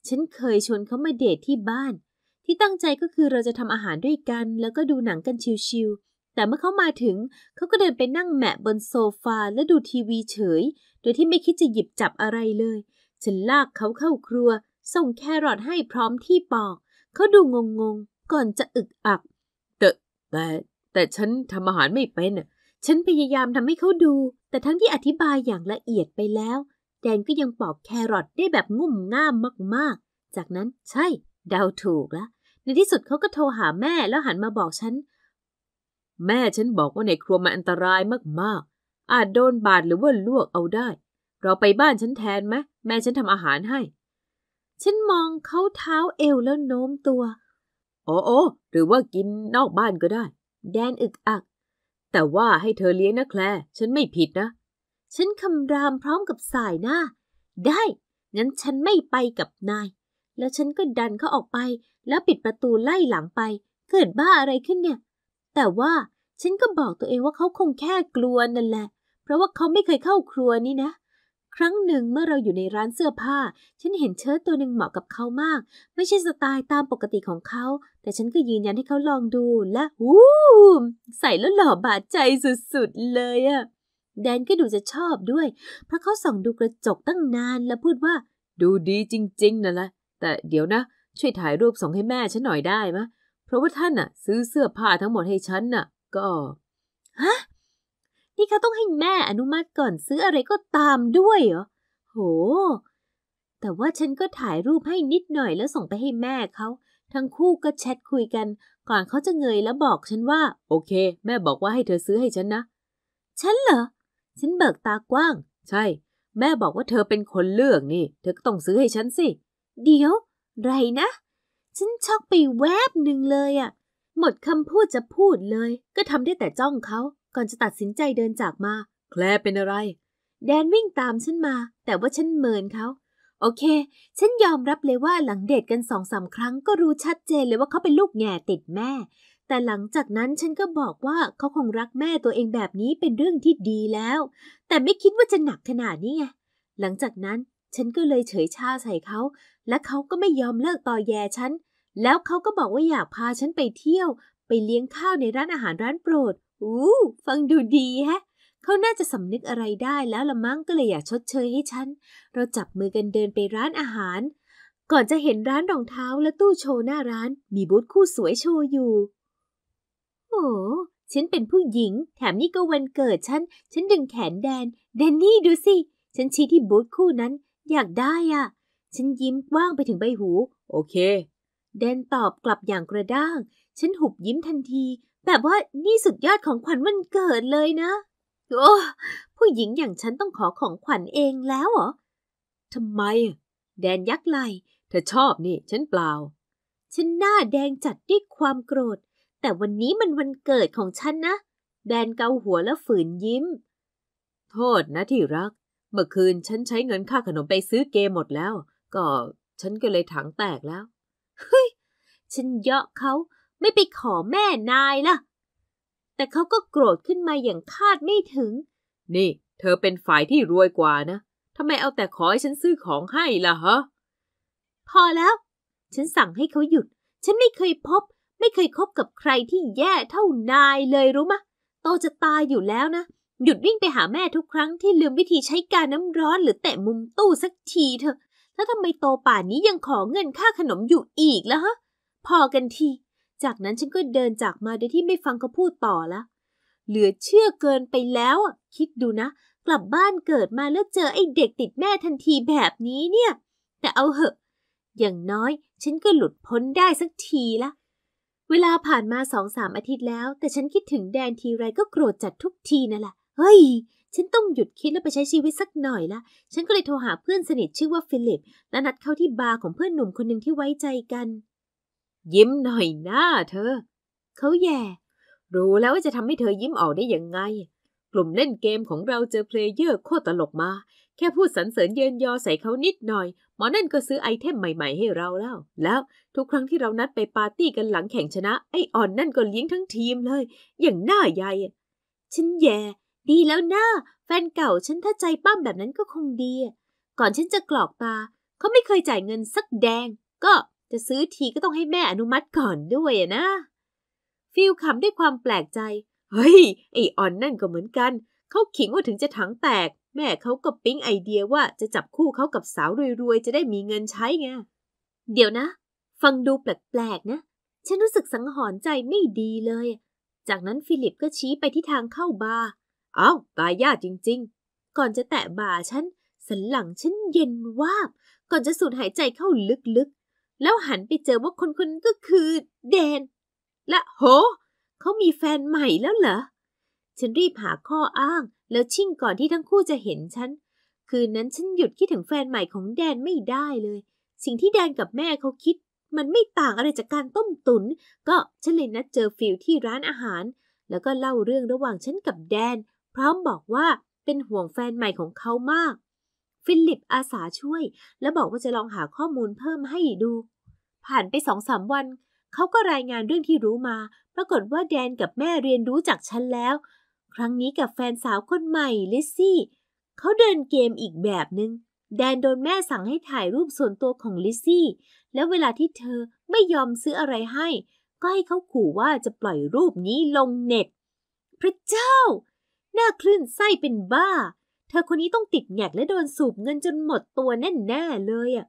ฉันเคยชวนเขามาเดทที่บ้าน ที่ตั้งใจก็คือเราจะทำอาหารด้วยกัน แล้วก็ดูหนังกันชิวๆ แต่เมื่อเขามาถึง เขาก็เดินไปนั่งแมะบนโซฟาและดูทีวีเฉย โดยที่ไม่คิดจะหยิบจับอะไรเลย ฉันลากเขาเข้าครัวส่งแครอทให้พร้อมที่ปอก เขาดูงงงก่อนจะอึกอักแต่แต่แต่ฉันทำอาหารไม่เป็นฉันพยายามทำให้เขาดู แต่ทั้งที่อธิบายอย่างละเอียดไปแล้ว แดนก็ยังปอกแครอทได้แบบงุ่มง่ามมากๆ จากนั้นใช่เดาถูกละ ในที่สุดเขาก็โทรหาแม่แล้วหันมาบอกฉัน แม่ฉันบอกว่าในครัวมันอันตรายมากๆ อาจโดนบาดหรือว่าลวกเอาได้ เราไปบ้านฉันแทนไหมแม่ฉันทำอาหารให้ฉันมองเขาเท้าเอวแล้วโน้มตัว โอ้โอหรือว่ากินนอกบ้านก็ได้ แดนอึกอัก แต่ว่าให้เธอเลี้ยงนะแคลร์ฉันไม่ผิดนะ ฉันคำรามพร้อมกับสายหน้า ได้ งั้นฉันไม่ไปกับนาย แล้วฉันก็ดันเขาออกไปแล้วปิดประตูไล่หลังไป เกิดบ้าอะไรขึ้นเนี่ย แต่ว่าฉันก็บอกตัวเองว่าเขาคงแค่กลัวนั่นแหละ เพราะว่าเขาไม่เคยเข้าครัวนี่นะเครั้งหนึ่งเมื่อเราอยู่ในร้านเสื้อผ้า ฉันเห็นเชิ้ตตัวหนึ่งเหมาะกับเขามาก ไม่ใช่สไตล์ตามปกติของเขา แต่ฉันก็ยืนยันให้เขาลองดูและวู้ใส่แล้วหล่อบาดใจสุดๆเลยอะแดนก็ดูจะชอบด้วย เพราะเขาส่องดูกระจกตั้งนานแล้วพูดว่า ดูดีจริงๆนั่นแหละ แต่เดี๋ยวนะ ช่วยถ่ายรูปส่งให้แม่ฉันหน่อยได้มเพราะว่าท่านน่ะซื้อเสื้อผ้าทั้งหมดให้ฉันน่ะ ก็ฮะนี่เขาต้องให้แม่อนุมัติก่อนซื้ออะไรก็ตามด้วยเหรอ โห แต่ว่าฉันก็ถ่ายรูปให้นิดหน่อยแล้วส่งไปให้แม่เขา ทั้งคู่ก็แชทคุยกัน ก่อนเขาจะเงยแล้วบอกฉันว่า โอเค แม่บอกว่าให้เธอซื้อให้ฉันนะ ฉันเหรอ ฉันเบิกตากว้าง ใช่ แม่บอกว่าเธอเป็นคนเลือกนี่ เธอก็ต้องซื้อให้ฉันสิ เดี๋ยวไรนะ ฉันช็อกไปแวบหนึ่งเลยอะะหมดคำพูดจะพูดเลย ก็ทำได้แต่จ้องเขาก่อนจะตัดสินใจเดินจากมาแคลเป็นอะไร แดนวิ่งตามฉันมา แต่ว่าฉันเมินเขาโอเค ฉันยอมรับเลยว่าหลังเดทกันสองสาครั้งก็รู้ชัดเจนเลยว่าเขาเป็นลูกแง่ติดแม่ แต่หลังจากนั้นฉันก็บอกว่าเขาคงรักแม่ตัวเองแบบนี้เป็นเรื่องที่ดีแล้ว แต่ไม่คิดว่าจะหนักขนาดนี้ไงหลังจากนั้นฉันก็เลยเฉยชาใส่เขาและเขาก็ไม่ยอมเลิกต่อแยฉันแล้วเขาก็บอกว่าอยากพาฉันไปเที่ยว ไปเลี้ยงข้าวในร้านอาหารร้านโปรดอู้ฟังดูดีฮะ เขาน่าจะสำนึกอะไรได้แล้วละมั้งก็เลยอยากชดเชยให้ฉัน เราจับมือกันเดินไปร้านอาหาร ก่อนจะเห็นร้านรองเท้าและตู้โชว์หน้าร้าน มีบูธคู่สวยโชว์อยู่โอ้ฉันเป็นผู้หญิง แถมนี่ก็วันเกิดฉัน ฉันดึงแขนแดน แดนนี่ดูสิ ฉันชี้ที่บูธคู่นั้น อยากได้อ่ะ ฉันยิ้มว่างไปถึงใบหู โอเค แดนตอบกลับอย่างกระด้าง ฉันหุบยิ้มทันทีแบบว่านี่สุดยอดของขวัญวันเกิดเลยนะ โอ้ผู้หญิงอย่างฉันต้องขอของขวัญเองแล้วเหรอทำไม แดนยักไหลเธอชอบนี่ ฉันเปล่า ฉันหน้าแดงจัดด้วยความโกรธ แต่วันนี้มันวันเกิดของฉันนะ แดนเกาหัวแล้วฝืนยิ้ม โทษนะที่รัก เมื่อคืนฉันใช้เงินค่าขนมไปซื้อเกมหมดแล้ว ก็ฉันก็เลยถังแตกแล้ว เฮ้ยฉันเยาะเขาไม่ไปขอแม่นายล่ะ แต่เขาก็โกรธขึ้นมาอย่างคาดไม่ถึง นี่ เธอเป็นฝ่ายที่รวยกว่านะทำไมเอาแต่ขอให้ฉันซื้อของให้ล่ะฮะ พอแล้ว ฉันสั่งให้เขาหยุด ฉันไม่เคยพบ ไม่เคยคบกับใครที่แย่เท่านายเลยรู้มะ โตจะตายอยู่แล้วนะ หยุดวิ่งไปหาแม่ทุกครั้งที่ลืมวิธีใช้การน้ำร้อนหรือแตะมุมตู้สักทีเถอะแล้วทำไมโตป่านนี้ยังขอเงินค่าขนมอยู่อีกล่ะฮะ พอกันทีจากนั้นฉันก็เดินจากมาโดยที่ไม่ฟังเขาพูดต่อละเหลือเชื่อเกินไปแล้ว คิดดูนะ กลับบ้านเกิดมาแล้วเจอไอ้เด็กติดแม่ทันทีแบบนี้เนี่ย แต่เอาเหอะ อย่างน้อยฉันก็หลุดพ้นได้สักทีละ เวลาผ่านมาสองสามอาทิตย์แล้ว แต่ฉันคิดถึงแดนทีไรก็โกรธจัดทุกทีนั่นแหละ เฮ้ย ฉันต้องหยุดคิดแล้วไปใช้ชีวิตสักหน่อยละ ฉันก็เลยโทรหาเพื่อนสนิทชื่อว่าฟิลิป และนัดเข้าที่บาร์ของเพื่อนหนุ่มคนหนึ่งที่ไว้ใจกันยิ้มหน่อยหน้าเธอ เขาแย่ รู้แล้วว่าจะทำให้เธอยิ้มออกได้ยังไง กลุ่มเล่นเกมของเราเจอเพลเยอร์โคตรตลกมา แค่พูดสรรเสริญเยินยอใส่เขานิดหน่อยหมอนั่นก็ซื้อไอเทมใหม่ ๆ ให้เราแล้วแล้วทุกครั้งที่เรานัดไปปาร์ตี้กันหลังแข่งชนะ ไอออนนั่นก็เลี้ยงทั้งทีมเลย อย่างหน้าใหญ่ ฉันแย่ ดีแล้วนะแฟนเก่าฉันถ้าใจปั้มแบบนั้นก็คงดี ก่อนฉันจะกรอกตาเขาไม่เคยจ่ายเงินสักแดง ก็จะซื้อทีก็ต้องให้แม่อนุมัติก่อนด้วยนะ ฟิลขำด้วยความแปลกใจเฮ้ยไอออนนั่นก็เหมือนกัน เขาขิงว่าถึงจะถังแตก แม่เขาก็ปิ๊งไอเดียว่าจะจับคู่เขากับสาวรวยๆ จะได้มีเงินใช้ไงเดี๋ยวนะ ฟังดูแปลกๆนะ ฉันรู้สึกสังหรณ์ใจไม่ดีเลย จากนั้นฟิลิปก็ชี้ไปที่ทางเข้าบาร์ เอา้าตายยากจริงๆ ก่อนจะแตะบาร์ฉันสันหลังฉันเย็นวาบ ก่อนจะสูดหายใจเข้าลึกแล้วหันไปเจอ ว่าคนคนนั้นก็คือเดน และโห เขามีแฟนใหม่แล้วเหรอ ฉันรีบหาข้ออ้าง แล้วชิ่งก่อนที่ทั้งคู่จะเห็นฉัน คืนนั้นฉันหยุดคิดถึงแฟนใหม่ของแดนไม่ได้เลย สิ่งที่แดนกับแม่เขาคิดมันไม่ต่างอะไรจากการต้มตุนก็ฉันเลยนัดเจอฟิลที่ร้านอาหาร แล้วก็เล่าเรื่องระหว่างฉันกับแดน พร้อมบอกว่าเป็นห่วงแฟนใหม่ของเขามากฟิลิป อาสาช่วย และบอกว่าจะลองหาข้อมูลเพิ่มให้ดู ผ่านไปสองสามวัน เขาก็รายงานเรื่องที่รู้มา ปรากฏว่าแดนกับแม่เรียนรู้จากฉันแล้ว ครั้งนี้กับแฟนสาวคนใหม่ ลิซซี่เขาเดินเกมอีกแบบหนึง่งแดนโดนแม่สั่งให้ถ่ายรูปส่วนตัวของลิซซี่ แล้วเวลาที่เธอไม่ยอมซื้ออะไรให้ ก็ให้เขาขู่ว่าจะปล่อยรูปนี้ลงเน็ตพระเจ้า น่าคลื่นไส้เป็นบ้าเธอคนนี้ต้องติดแงกและโดนสูบเงินจนหมดตัวแน่ๆเลยอ่ะ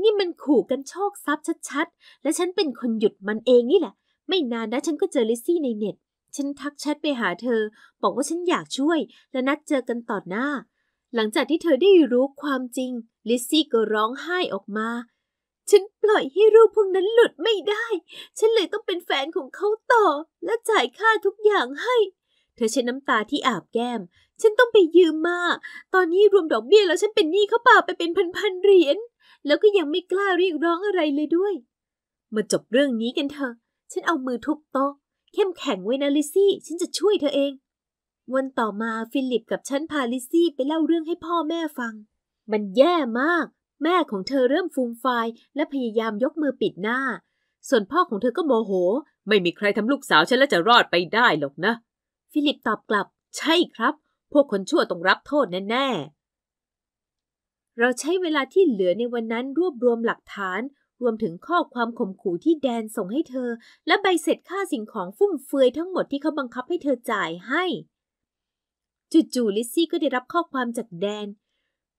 นี่มันขู่กันโชคทรัพย์ชัด ๆ และฉันเป็นคนหยุดมันเองนี่แหละ ไม่นานนะฉันก็เจอลิซซี่ในเน็ต ฉันทักแชทไปหาเธอ บอกว่าฉันอยากช่วย และนัดเจอกันต่อหน้า หลังจากที่เธอได้รู้ความจริงลิซซี่ก็ร้องไห้ออกมา ฉันปล่อยให้รูปพวกนั้นหลุดไม่ได้ ฉันเลยต้องเป็นแฟนของเขาต่อ และจ่ายค่าทุกอย่างให้เธอเช็ดน้ำตาที่อาบแก้ม ฉันต้องไปยืมมาตอนนี้รวมดอกเบี้ยแล้วฉันเป็นหนี้เขาป่าไปเป็นพันๆเหรียญ แล้วก็ยังไม่กล้าเรียกร้องอะไรเลยด้วย มาจบเรื่องนี้กันเถอะ ฉันเอามือทุบโต๊ะ เข้มแข็งไว้นะลิซี่ ฉันจะช่วยเธอเอง วันต่อมาฟิลิปกับฉันพาลิซี่ไปเล่าเรื่องให้พ่อแม่ฟัง มันแย่มาก แม่ของเธอเริ่มฟูมฟายและพยายามยกมือปิดหน้า ส่วนพ่อของเธอก็โมโห ไม่มีใครทำลูกสาวฉันแล้วจะรอดไปได้หรอกนะฟิลิปตอบกลับ ใช่ครับ พวกคนชั่วต้องรับโทษแน่ ๆ เราใช้เวลาที่เหลือในวันนั้นรวบรวมหลักฐาน รวมถึงข้อความข่มขู่ที่แดนส่งให้เธอ และใบเสร็จค่าสิ่งของฟุ่มเฟือยทั้งหมดที่เขาบังคับให้เธอจ่ายให้จู่ๆลิซซี่ก็ได้รับข้อความจากแดน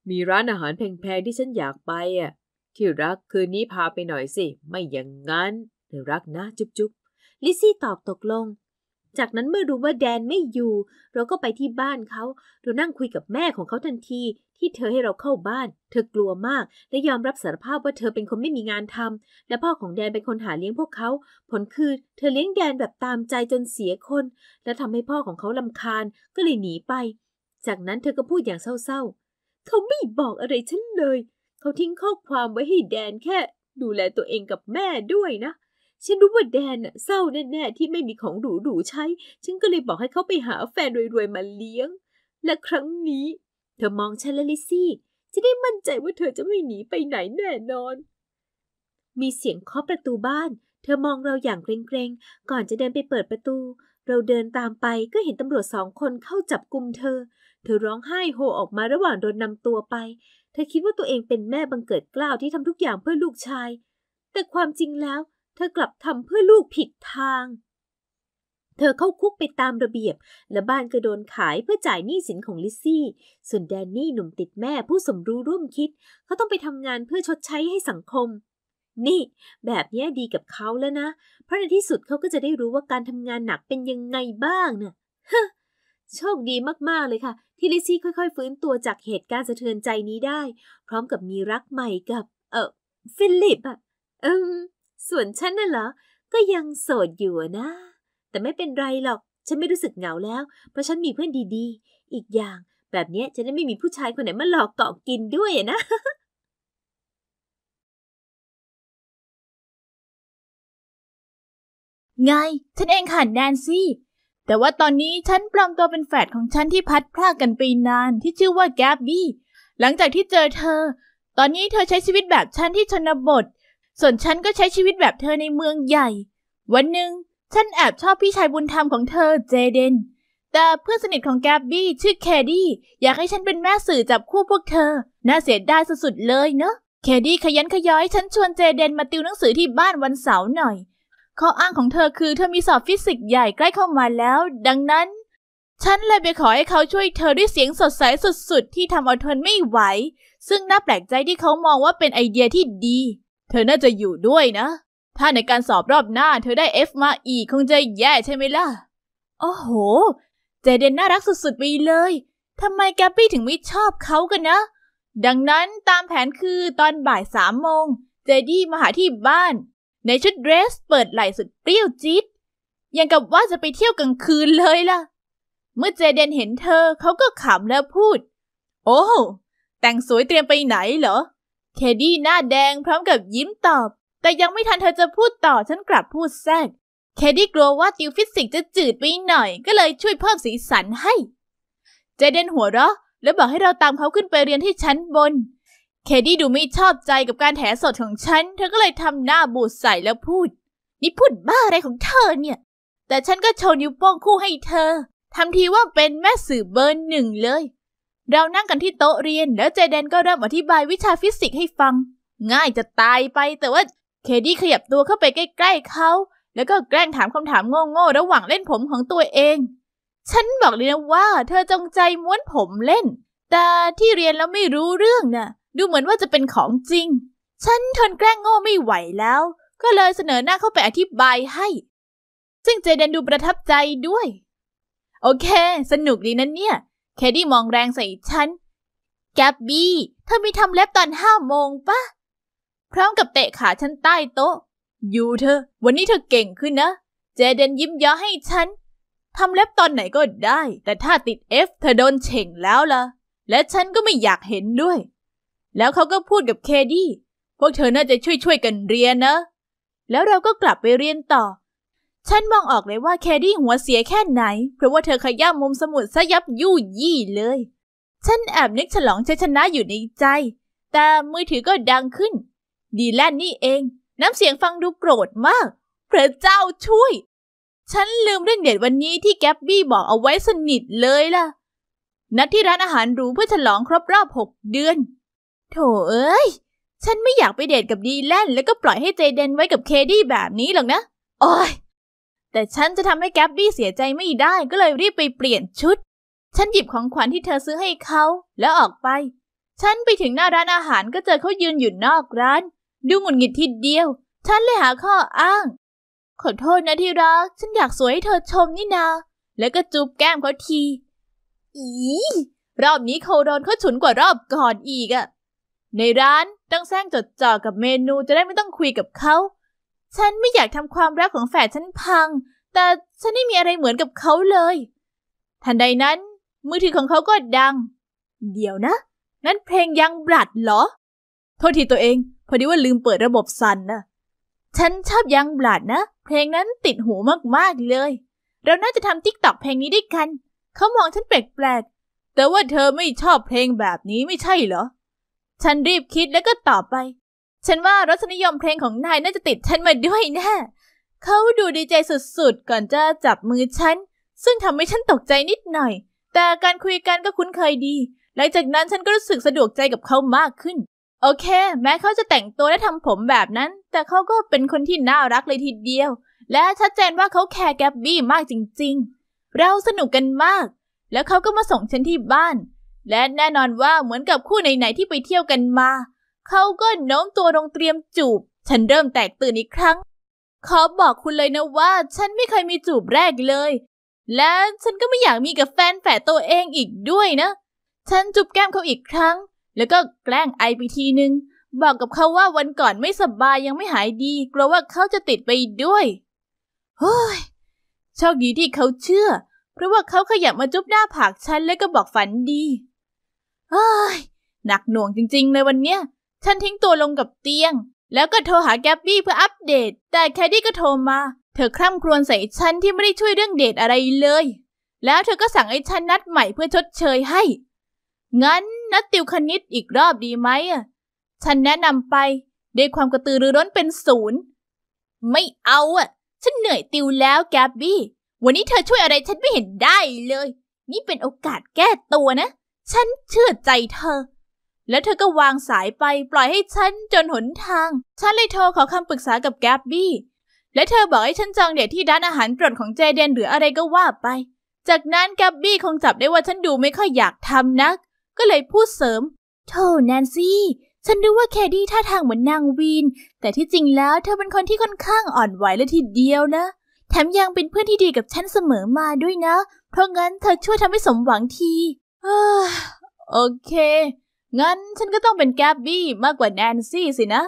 มีร้านอาหารแพงๆที่ฉันอยากไปอ่ะที่รักคืนนี้พาไปหน่อยสิ ไม่อย่างงั้นเธอรักนะจุ๊บๆลิซซี่ตอบตกลงจากนั้นเมื่อรู้ว่าแดนไม่อยู่ เราก็ไปที่บ้านเขาเรานั่งคุยกับแม่ของเขาทันทีที่เธอให้เราเข้าบ้าน เธอกลัวมาก และยอมรับสารภาพว่าเธอเป็นคนไม่มีงานทำ และพ่อของแดนเป็นคนหาเลี้ยงพวกเขาผลคือ เธอเลี้ยงแดนแบบตามใจจนเสียคน และทำให้พ่อของเขาลาคาญก็เลยหนีไป จากนั้นเธอก็พูดอย่างเศร้าๆ เขาไม่บอกอะไรฉันเลย เขาทิ้งข้อความไว้ให้แดนแค่ดูแลตัวเองกับแม่ด้วยนะฉันรู้ว่าแดนเศร้าแน่ๆที่ไม่มีของหรูๆใช้ฉันก็เลยบอกให้เขาไปหาแฟนรวยๆมาเลี้ยง และครั้งนี้ เธอมองฉันและลิซี่ จะได้มั่นใจว่าเธอจะไม่หนีไปไหนแน่นอน มีเสียงเคาะประตูบ้าน เธอมองเราอย่างเกรงๆก่อนจะเดินไปเปิดประตู เราเดินตามไปก็เห็นตำรวจสองคนเข้าจับกลุ่มเธอ เธอร้องไห้โฮออกมาระหว่างโดนนำตัวไป เธอคิดว่าตัวเองเป็นแม่บังเกิดกล้าวที่ทำทุกอย่างเพื่อลูกชาย แต่ความจริงแล้วเธอกลับทำเพื่อลูกผิดทาง เธอเข้าคุกไปตามระเบียบ และบ้านก็โดนขายเพื่อจ่ายหนี้สินของลิซซี่ ส่วนแดนนี่หนุ่มติดแม่ผู้สมรู้ร่วมคิด เขาต้องไปทำงานเพื่อชดใช้ให้สังคม นี่แบบนี้ดีกับเขาแล้วนะ เพราะในที่สุดเขาก็จะได้รู้ว่าการทำงานหนักเป็นยังไงบ้างนะ่ะโชคดีมาก ๆ เลยค่ะ ที่ลิซี่ค่อย ๆ ฟื้นตัวจากเหตุการณ์สะเทือนใจนี้ได้ พร้อมกับมีรักใหม่กับ เออฟิลิปอะอืมส่วนฉันน่ะเหรอ ก็ยังโสดอยู่นะ แต่ไม่เป็นไรหรอก ฉันไม่รู้สึกเหงาแล้ว เพราะฉันมีเพื่อนดีๆ อีกอย่าง แบบนี้จะได้ไม่มีผู้ชายคนไหนมาหลอกเกาะกินด้วยนะ ไงฉันเองค่ะแนนซี่ แต่ว่าตอนนี้ฉันปลอมตัวเป็นแฟดของฉันที่พัดพลากกันไปนานที่ชื่อว่าแกบบี้ หลังจากที่เจอเธอ ตอนนี้เธอใช้ชีวิตแบบฉันที่ชนบทส่วนฉันก็ใช้ชีวิตแบบเธอในเมืองใหญ่ วันหนึ่งฉันแอบชอบพี่ชายบุญธรรมของเธอเจเดน แต่เพื่อนสนิทของแกบบี้ชื่อแคดี้อยากให้ฉันเป็นแม่สื่อจับคู่พวกเธอ น่าเสียดายสุดๆเลยเนอะแคดี้ขยันขย้อยฉันชวนเจเดนมาติวหนังสือที่บ้านวันเสาร์หน่อย ข้ออ้างของเธอคือเธอมีสอบฟิสิกส์ใหญ่ใกล้เข้ามาแล้ว ดังนั้น ฉันเลยไปขอให้เขาช่วยเธอด้วยเสียงสดใสสุดๆ ที่ทำเอาทนไม่ไหว ซึ่งน่าแปลกใจที่เขามองว่าเป็นไอเดียที่ดีเธอน่าจะอยู่ด้วยนะ ถ้าในการสอบรอบหน้าเธอได้ F มาอีก คงจะแย่ใช่ไหมล่ะ โอ้โห เจเดนน่ารักสุดๆ ไปเลย ทำไมแกปปี้ถึงไม่ชอบเขากันนะ ดังนั้นตามแผนคือตอนบ่ายสามโมงเจดี้มาหาที่บ้าน ในชุดเดรสเปิดไหล่สุดเปรี้ยวจี๊ดยังกับว่าจะไปเที่ยวกลางคืนเลยล่ะ เมื่อเจเดนเห็นเธอเขาก็ขำแล้วพูด โอ้ แต่งสวยเตรียมไปไหนเหรอเคดี้หน้าแดงพร้อมกับยิ้มตอบ แต่ยังไม่ทันเธอจะพูดต่อฉันกลับพูดแทรก เคดี้กลัวว่าติวฟิสิกจะจืดไปหน่อย ก็เลยช่วยเพิ่มสีสันให้เจเดนหัวเราะแล้วบอกให้เราตามเขาขึ้นไปเรียนที่ชั้นบนเคดี้ดูไม่ชอบใจกับการแถสดของฉัน เธอก็เลยทำหน้าบูดใส่แล้วพูด นี่พูดบ้าอะไรของเธอเนี่ย แต่ฉันก็โชว์นิ้วโป้งคู่ให้เธอทำทีว่าเป็นแม่สื่อเบอร์หนึ่งเลยเรานั่งกันที่โต๊ะเรียน แล้วเจเดนก็เริ่มอธิบายวิชาฟิสิกส์ให้ฟัง ง่ายจะตายไปแต่ว่าเคดี้ขยับตัวเข้าไปใกล้ๆเขาแล้วก็แกล้งถามคำถามโง่ๆระหว่างเล่นผมของตัวเอง ฉันบอกเลยนะว่า เธอจงใจม้วนผมเล่น แต่ที่เรียนแล้วไม่รู้เรื่องนะ่ะดูเหมือนว่าจะเป็นของจริง ฉันทนแกล้งโง่ไม่ไหวแล้ว ก็เลยเสนอหน้าเข้าไปอธิบายให้ ซึ่งเจเดนดูประทับใจด้วย โอเค สนุกดีนะเนี่ยเคดี้มองแรงใส่ฉัน แกบบี้ เธอมีทำเล็บตอนห้าโมงปะพร้อมกับเตะขาฉันใต้โต๊ะ อยู่เธอ วันนี้เธอเก่งขึ้นนะ เจเดนยิ้มย่อให้ฉัน ทำเล็บตอนไหนก็ได้ แต่ถ้าติดเอฟเธอโดนเฉ่งแล้วล่ะ และฉันก็ไม่อยากเห็นด้วย แล้วเขาก็พูดกับเคดี้พวกเธอน่าจะช่วยช่วยกันเรียนนะ แล้วเราก็กลับไปเรียนต่อฉันมองออกเลยว่าแคดี้หัวเสียแค่ไหน เพราะว่าเธอขย่ำมุมสมุดซะยับยู่ยี่เลย ฉันแอบนึกฉลองชัยชนะอยู่ในใจ แต่มือถือก็ดังขึ้น ดีแลนนี่เอง น้ำเสียงฟังดูโกรธมากพระเจ้าช่วย ฉันลืมเรื่องเด็ดวันนี้ที่แกบบี้บอกเอาไว้สนิทเลยล่ะ นัดที่ร้านอาหารหรูเพื่อฉลองครบรอบหกเดือนโถเอ้ย ฉันไม่อยากไปเดทกับดีแลนแล้วก็ปล่อยให้เจเดนไว้กับเคดี้แบบนี้หรอกนะโอ้ยแต่ฉันจะทำให้แกบบี้เสียใจไม่ได้ ก็เลยรีบไปเปลี่ยนชุด ฉันหยิบของขวัญที่เธอซื้อให้เขาแล้วออกไป ฉันไปถึงหน้าร้านอาหารก็เจอเขายืนอยู่นอกร้าน ดูหงุดหงิดทีเดียว ฉันเลยหาข้ออ้าง ขอโทษนะที่รักฉันอยากสวยให้เธอชมนี่นา แล้วก็จูบแก้มเขาที อีรอบนี้เขาโดนเขาฉุนกว่ารอบก่อนอีกอะในร้านต้องแซงจดจ่อกับเมนูจะได้ไม่ต้องคุยกับเขาฉันไม่อยากทำความรักของแฝดฉันพัง แต่ฉันไม่มีอะไรเหมือนกับเขาเลย ทันใดนั้นมือถือของเขาก็ดัง เดี๋ยวนะ นั่นเพลงยังบลัดเหรอ โทษทีตัวเองพอดีว่าลืมเปิดระบบซันนะฉันชอบยังบลัดนะ เพลงนั้นติดหูมากๆเลย เราน่าจะทำติ๊กต็อกเพลงนี้ด้วยกัน เขามองฉันแปลกๆ แต่ว่าเธอไม่ชอบเพลงแบบนี้ไม่ใช่เหรอ ฉันรีบคิดแล้วก็ตอบไปฉันว่ารสนิยมเพลงของนายน่าจะติดฉันมาด้วยแนะ่เขาดูดีใจสุดๆ ก่อนจะจับมือฉัน ซึ่งทำให้ฉันตกใจนิดหน่อย แต่การคุยกันก็คุ้นเคยดี หลังจากนั้นฉันก็รู้สึกสะดวกใจกับเขามากขึ้น โอเคแม้เขาจะแต่งตัวและทำผมแบบนั้น แต่เขาก็เป็นคนที่น่ารักเลยทีเดียว และชัดเจนว่าเขาแคร์แกบบี้มากจริง ๆ เราสนุกกันมาก แล้วเขาก็มาส่งฉันที่บ้าน และแน่นอนว่าเหมือนกับคู่ไหนๆที่ไปเที่ยวกันมาเขาก็โน้มตัวลงเตรียมจูบ ฉันเริ่มแตกตื่นอีกครั้ง ขอบอกคุณเลยนะว่า ฉันไม่เคยมีจูบแรกเลย และฉันก็ไม่อยากมีกับแฟนแฝดตัวเองอีกด้วยนะ ฉันจูบแก้มเขาอีกครั้ง แล้วก็แกล้งไอไปทีนึงบอกกับเขาว่าวันก่อนไม่สบายยังไม่หายดีกลัวว่าเขาจะติดไปด้วย เฮ้ยโชคดีที่เขาเชื่อ เพราะว่าเขาขยับมาจุบหน้าผากฉันแล้วก็บอกฝันดี เฮ้ย หนักหน่วงจริงๆเลยวันเนี้ยฉันทิ้งตัวลงกับเตียง แล้วก็โทรหาแกบบี้เพื่ออัปเดต แต่แคดดี้ก็โทรมา เธอคร่ำครวญใส่ฉันที่ไม่ได้ช่วยเรื่องเดทอะไรเลย แล้วเธอก็สั่งให้ฉันนัดใหม่เพื่อชดเชยให้ งั้นนัดติวคณิตอีกรอบดีไหมอ่ะฉันแนะนำไปด้วยความกระตือรือร้นเป็นศูนย์ ไม่เอาอ่ะ ฉันเหนื่อยติวแล้วแกบบี้วันนี้เธอช่วยอะไรฉันไม่เห็นได้เลย นี่เป็นโอกาสแก้ตัวนะ ฉันเชื่อใจเธอแล้วเธอก็วางสายไป ปล่อยให้ฉันจนหนทาง ฉันเลยโทรขอคำปรึกษากับแกบบี้และเธอบอกให้ฉันจองเดทที่ร้านอาหารโปรดของเจเดนหรืออะไรก็ว่าไป จากนั้นแกบบี้คงจับได้ว่าฉันดูไม่ค่อยอยากทำนัก ก็เลยพูดเสริมโธ่แนนซี่ ฉันรู้ว่าแคดี้ท่าทางเหมือนนางวีน แต่ที่จริงแล้วเธอเป็นคนที่ค่อนข้างอ่อนไหวและทีเดียวนะแถมยังเป็นเพื่อนที่ดีกับฉันเสมอมาด้วยนะ เพราะงั้นเธอช่วยทำให้สมหวังทีโอเคงั้นฉันก็ต้องเป็นแกบบี้มากกว่าแนนซี่สินะ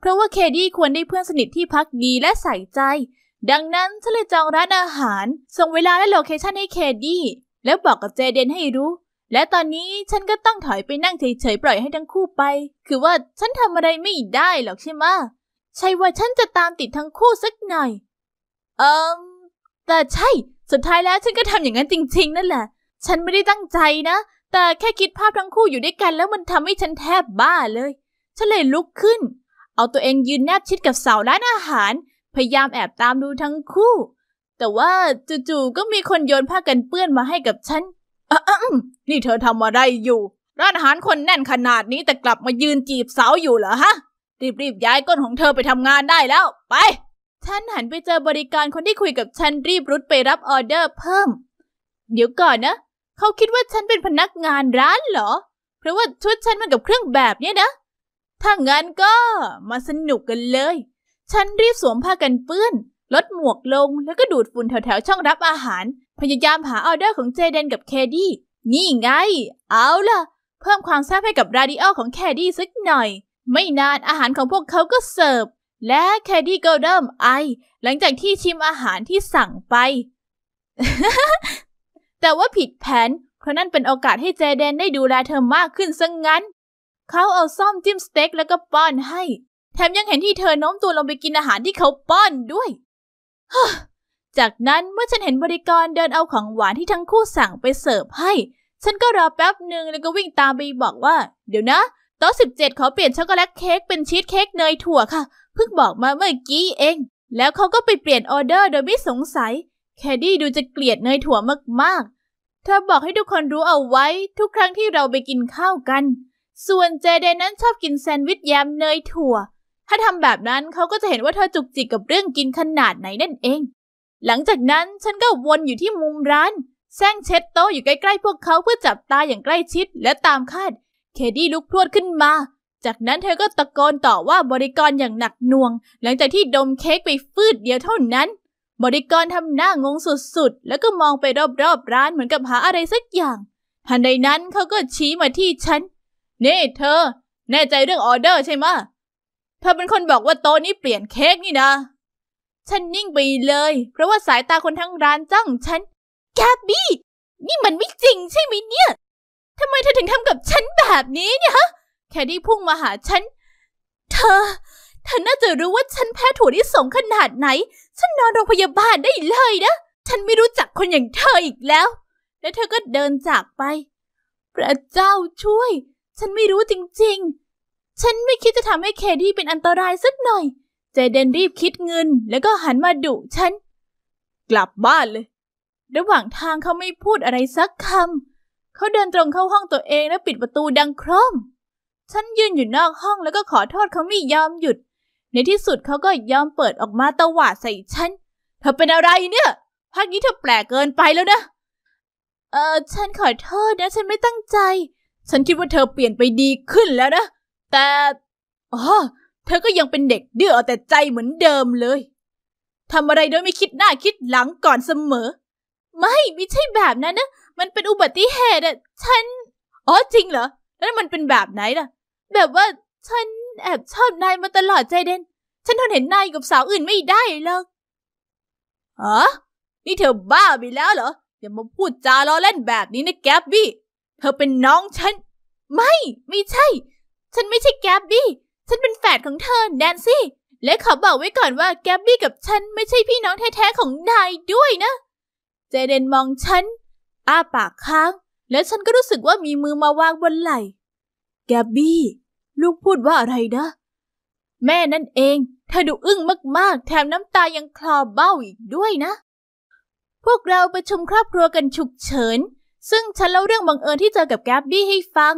เพราะว่าเคดี้ควรได้เพื่อนสนิทที่พักดีและใส่ใจ ดังนั้นฉันเลยจอง ร้านอาหารส่งเวลาและโลเคชั่นให้เคดี้แล้วบอกกับเจเดนให้รู้ และตอนนี้ฉันก็ต้องถอยไปนั่งเฉยๆปล่อยให้ทั้งคู่ไป คือว่าฉันทำอะไรไม่ได้หรอกใช่ไหมใช่ว่าฉันจะตามติดทั้งคู่สักหน่อยเอิมแต่ใช่ สุดท้ายแล้วฉันก็ทำอย่างนั้นจริงๆ นั่นแหละ ฉันไม่ได้ตั้งใจนะแต่แค่คิดภาพทั้งคู่อยู่ด้วยกันแล้วมันทำให้ฉันแทบบ้าเลย ฉันเลยลุกขึ้น เอาตัวเองยืนแนบชิดกับเสาร้านอาหาร พยายามแอบตามดูทั้งคู่ แต่ว่าจู่ๆก็มีคนโยนผ้ากันเปื้อนมาให้กับฉันนี่เธอทำอะไรอยู่ ร้านอาหารคนแน่นขนาดนี้แต่กลับมายืนจีบสาวอยู่เหรอฮะ รีบๆย้ายก้นของเธอไปทำงานได้แล้ว ไป ฉันหันไปเจอบริการคนที่คุยกับฉันรีบรุดไปรับออเดอร์เพิ่ม เดี๋ยวก่อนนะเขาคิดว่าฉันเป็นพนักงานร้านเหรอ เพราะว่าชุดฉันมันกับเครื่องแบบเนี่ยนะ ถ้างั้นก็มาสนุกกันเลย ฉันรีบสวมผ้ากันเปื้อน ลดหมวกลงแล้วก็ดูดฝุ่นแถวๆช่องรับอาหาร พยายามหาออเดอร์ของเจเดนกับแคดดี้ นี่ไง เอาล่ะ เพิ่มความแซ่บให้กับราดิโอของแคดดี้สักหน่อย ไม่นานอาหารของพวกเขาก็เสิร์ฟ และแคดดี้ก็เริ่มไอ หลังจากที่ชิมอาหารที่สั่งไปแต่ว่าผิดแผน เพราะนั่นเป็นโอกาสให้เจเดนได้ดูแลเธอมากขึ้นซะงงั้น เขาเอาซ่อมจิ้มสเต็กแล้วก็ป้อนให้ แถมยังเห็นที่เธอโน้มตัวลงไปกินอาหารที่เขาป้อนด้วยจากนั้นเมื่อฉันเห็นบริกรเดินเอาของหวานที่ทั้งคู่สั่งไปเสิร์ฟให้ ฉันก็รอแป๊บหนึ่งแล้วก็วิ่งตามไปบอกว่า เดี๋ยวนะโต๊ะ็ดขอเปลี่ยนช็อกโกแลตเค้กเป็นชีสเค้กเนยถั่วค่ะ เพิ่งบอกมาเมื่อกี้เอง แล้วเขาก็ไปเปลี่ยนออเดอร์โดยไม่สงสัย แคดดี้ดูจะเกลียดเนยถั่วมากเธอบอกให้ทุกคนรู้เอาไว้ทุกครั้งที่เราไปกินข้าวกัน ส่วนเจเดนนั้นชอบกินแซนด์วิชแยมเนยถั่ว ถ้าทำแบบนั้นเขาก็จะเห็นว่าเธอจุกจิกกับเรื่องกินขนาดไหนนั่นเอง หลังจากนั้นฉันก็วนอยู่ที่มุมร้านแซงเช็ดโต๊ะอยู่ใกล้ๆพวกเขาเพื่อจับตาอย่างใกล้ชิด และตามคาด เคดี้ลุกพรวดขึ้นมา จากนั้นเธอก็ตะโกนต่อว่าบริกรอย่างหนักหน่วง หลังจากที่ดมเค้กไปฟืดเดียวเท่านั้นบริกรทำหน้างงสุด ๆ แล้วก็มองไปรอบๆ ร้านเหมือนกับหาอะไรสักอย่างทันใดนั้นเขาก็ชี้มาที่ฉัน นี่ เธอ แน่ใจเรื่องออเดอร์ใช่ไหมเธอเป็นคนบอกว่าโต๊ะนี้เปลี่ยนเค้กนี่นะ ฉันนิ่งไปเลย เพราะว่าสายตาคนทั้งร้านจ้องฉัน แกบี้ นี่มันไม่จริงใช่ไหมเนี่ย ทำไมเธอถึงทำกับฉันแบบนี้เนี่ยฮะ แคดดี้พุ่งมาหาฉัน เธอเธอน่าจะรู้ว่าฉันแพ้ถั่วที่สงขนาดไหน ฉันนอนโรงพยาบาลได้เลยนะ ฉันไม่รู้จักคนอย่างเธออีกแล้ว แล้วเธอก็เดินจากไป พระเจ้าช่วย ฉันไม่รู้จริงๆ ฉันไม่คิดจะทำให้เคดี้เป็นอันตรายสักหน่อย เจเดนรีบคิดเงิน แล้วก็หันมาดุฉัน กลับบ้านเลย ระหว่างทางเขาไม่พูดอะไรสักคำ เขาเดินตรงเข้าห้องตัวเองแล้วปิดประตูดังโครมฉันยืนอยู่นอกห้อง แล้วก็ขอโทษเขาไม่ยอมหยุดในที่สุดเขาก็ยอมเปิดออกมาตวาดใส่ฉัน เธอเป็นอะไรเนี่ยภาคนี้เธอแปลกเกินไปแล้วนะ เออฉันขอโทษนะฉันไม่ตั้งใจ ฉันคิดว่าเธอเปลี่ยนไปดีขึ้นแล้วนะ แต่อ๋อเธอก็ยังเป็นเด็กดื้อเอาแต่ใจเหมือนเดิมเลยทำอะไรโดย ไม่คิดหน้าคิดหลังก่อนเสมอ ไม่ไม่ใช่แบบนั้นนะ มันเป็นอุบัติเหตุอะฉัน อ๋อจริงเหรอ แล้วมันเป็นแบบไหนล่ะ แบบว่าฉันแอบชอบนายมาตลอดใจเดน ฉันทนเห็นนายกับสาวอื่นไม่ได้เลยฮะนี่เธอบ้าไปแล้วเหรอ อย่ามาพูดจาล้อเล่นแบบนี้นะแกบบี้ เธอเป็นน้องฉัน ไม่ ไม่ใช่ ฉันไม่ใช่แกบบี้ ฉันเป็นแฝดของเธอแดนซี่ และขอบอกไว้ก่อนว่าแกบบี้กับฉันไม่ใช่พี่น้องแท้ๆของนายด้วยนะ เจเดนมองฉันอ้าปากค้าง แล้วฉันก็รู้สึกว่ามีมือมาวางบนไหล่ แกบบี้ลูกพูดว่าอะไรนะ แม่นั่นเอง เธอดูอึ้งมากๆ แถมน้ำตายังคลอเบ้าอีกด้วยนะ พวกเราประชุมครอบครัวกันฉุกเฉิน ซึ่งฉันเล่าเรื่องบังเอิญที่เจอกับแกบบี้ให้ฟัง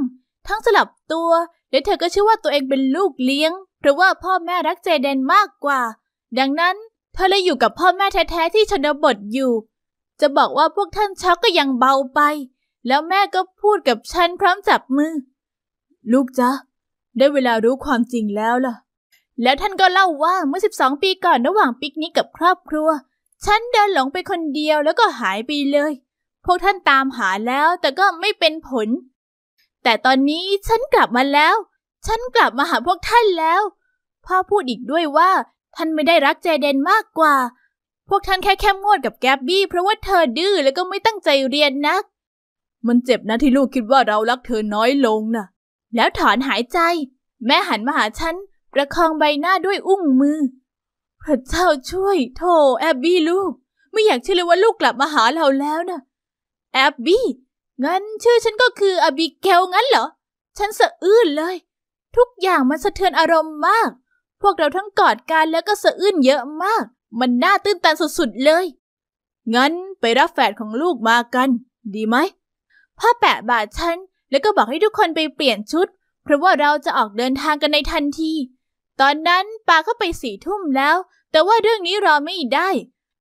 ทั้งสลับตัวและเธอก็เชื่อว่าตัวเองเป็นลูกเลี้ยง เพราะว่าพ่อแม่รักเจเดนมากกว่า ดังนั้น เธอเลยอยู่กับพ่อแม่แท้ๆที่ชนบทอยู่ จะบอกว่าพวกท่านช็อกก็ยังเบาไป แล้วแม่ก็พูดกับฉันพร้อมจับมือ ลูกจ๊ะได้เวลารู้ความจริงแล้วล่ะ แล้วท่านก็เล่าว่าเมื่อ12 ปีก่อนระหว่างปิกนิกกับครอบครัว ฉันเดินหลงไปคนเดียวแล้วก็หายไปเลย พวกท่านตามหาแล้วแต่ก็ไม่เป็นผล แต่ตอนนี้ฉันกลับมาแล้ว ฉันกลับมาหาพวกท่านแล้ว พ่อพูดอีกด้วยว่า ท่านไม่ได้รักเจเดนมากกว่า พวกท่านแค่แค่งวดกับแกบบี้เพราะว่าเธอดื้อแล้วก็ไม่ตั้งใจเรียนนักมันเจ็บนะที่ลูกคิดว่าเรารักเธอน้อยลงนะ่ะแล้วถอนหายใจ แม่หันมาหาฉันประคองใบหน้าด้วยอุ้งมือพระเจ้าช่วยโธ่แอบบี้ลูก ไม่อยากเชื่อเลยว่าลูกกลับมา หาเราแล้วนะแอบบี้งั้นชื่อฉันก็คืออบิเกลงั้นเหรอฉันสะอื้นเลย ทุกอย่างมันสะเทือนอารมณ์มาก พวกเราทั้งกอดกันแล้วก็สะอื้นเยอะมาก มันน่าตื้นตันสุดๆเลย งั้นไปรับแฝดของลูกมากัน ดีไหมพ่อแปะบาดฉันแล้วก็บอกให้ทุกคนไปเปลี่ยนชุด เพราะว่าเราจะออกเดินทางกันในทันที ตอนนั้นปาก็ไปสี่ทุ่มแล้ว แต่ว่าเรื่องนี้รอไม่ได้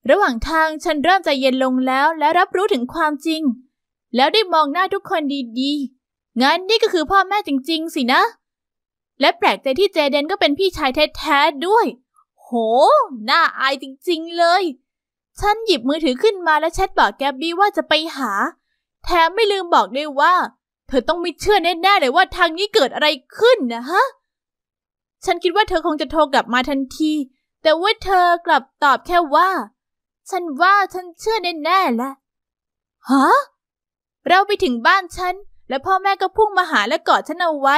ระหว่างทางฉันเริ่มใจเย็นลงแล้ว และรับรู้ถึงความจริง แล้วได้มองหน้าทุกคนดีๆ งั้นนี่ก็คือพ่อแม่จริง ๆสินะ และแปลกใจที่เจเดนก็เป็นพี่ชายแท้ๆด้วย โห น่าอายจริงๆเลย ฉันหยิบมือถือขึ้นมาและแชทบอกแกบบี้ว่าจะไปหาแถมไม่ลืมบอกด้วยว่าเธอต้องไม่เชื่อแน่ๆเลยว่าทางนี้เกิดอะไรขึ้นนะฮะ ฉันคิดว่าเธอคงจะโทรกลับมาทันที แต่ว่าเธอกลับตอบแค่ว่า ฉันว่าฉันเชื่อแน่ๆแหละฮะ เราไปถึงบ้านฉันและพ่อแม่ก็พุ่งมาหาและกอดฉันเอาไว้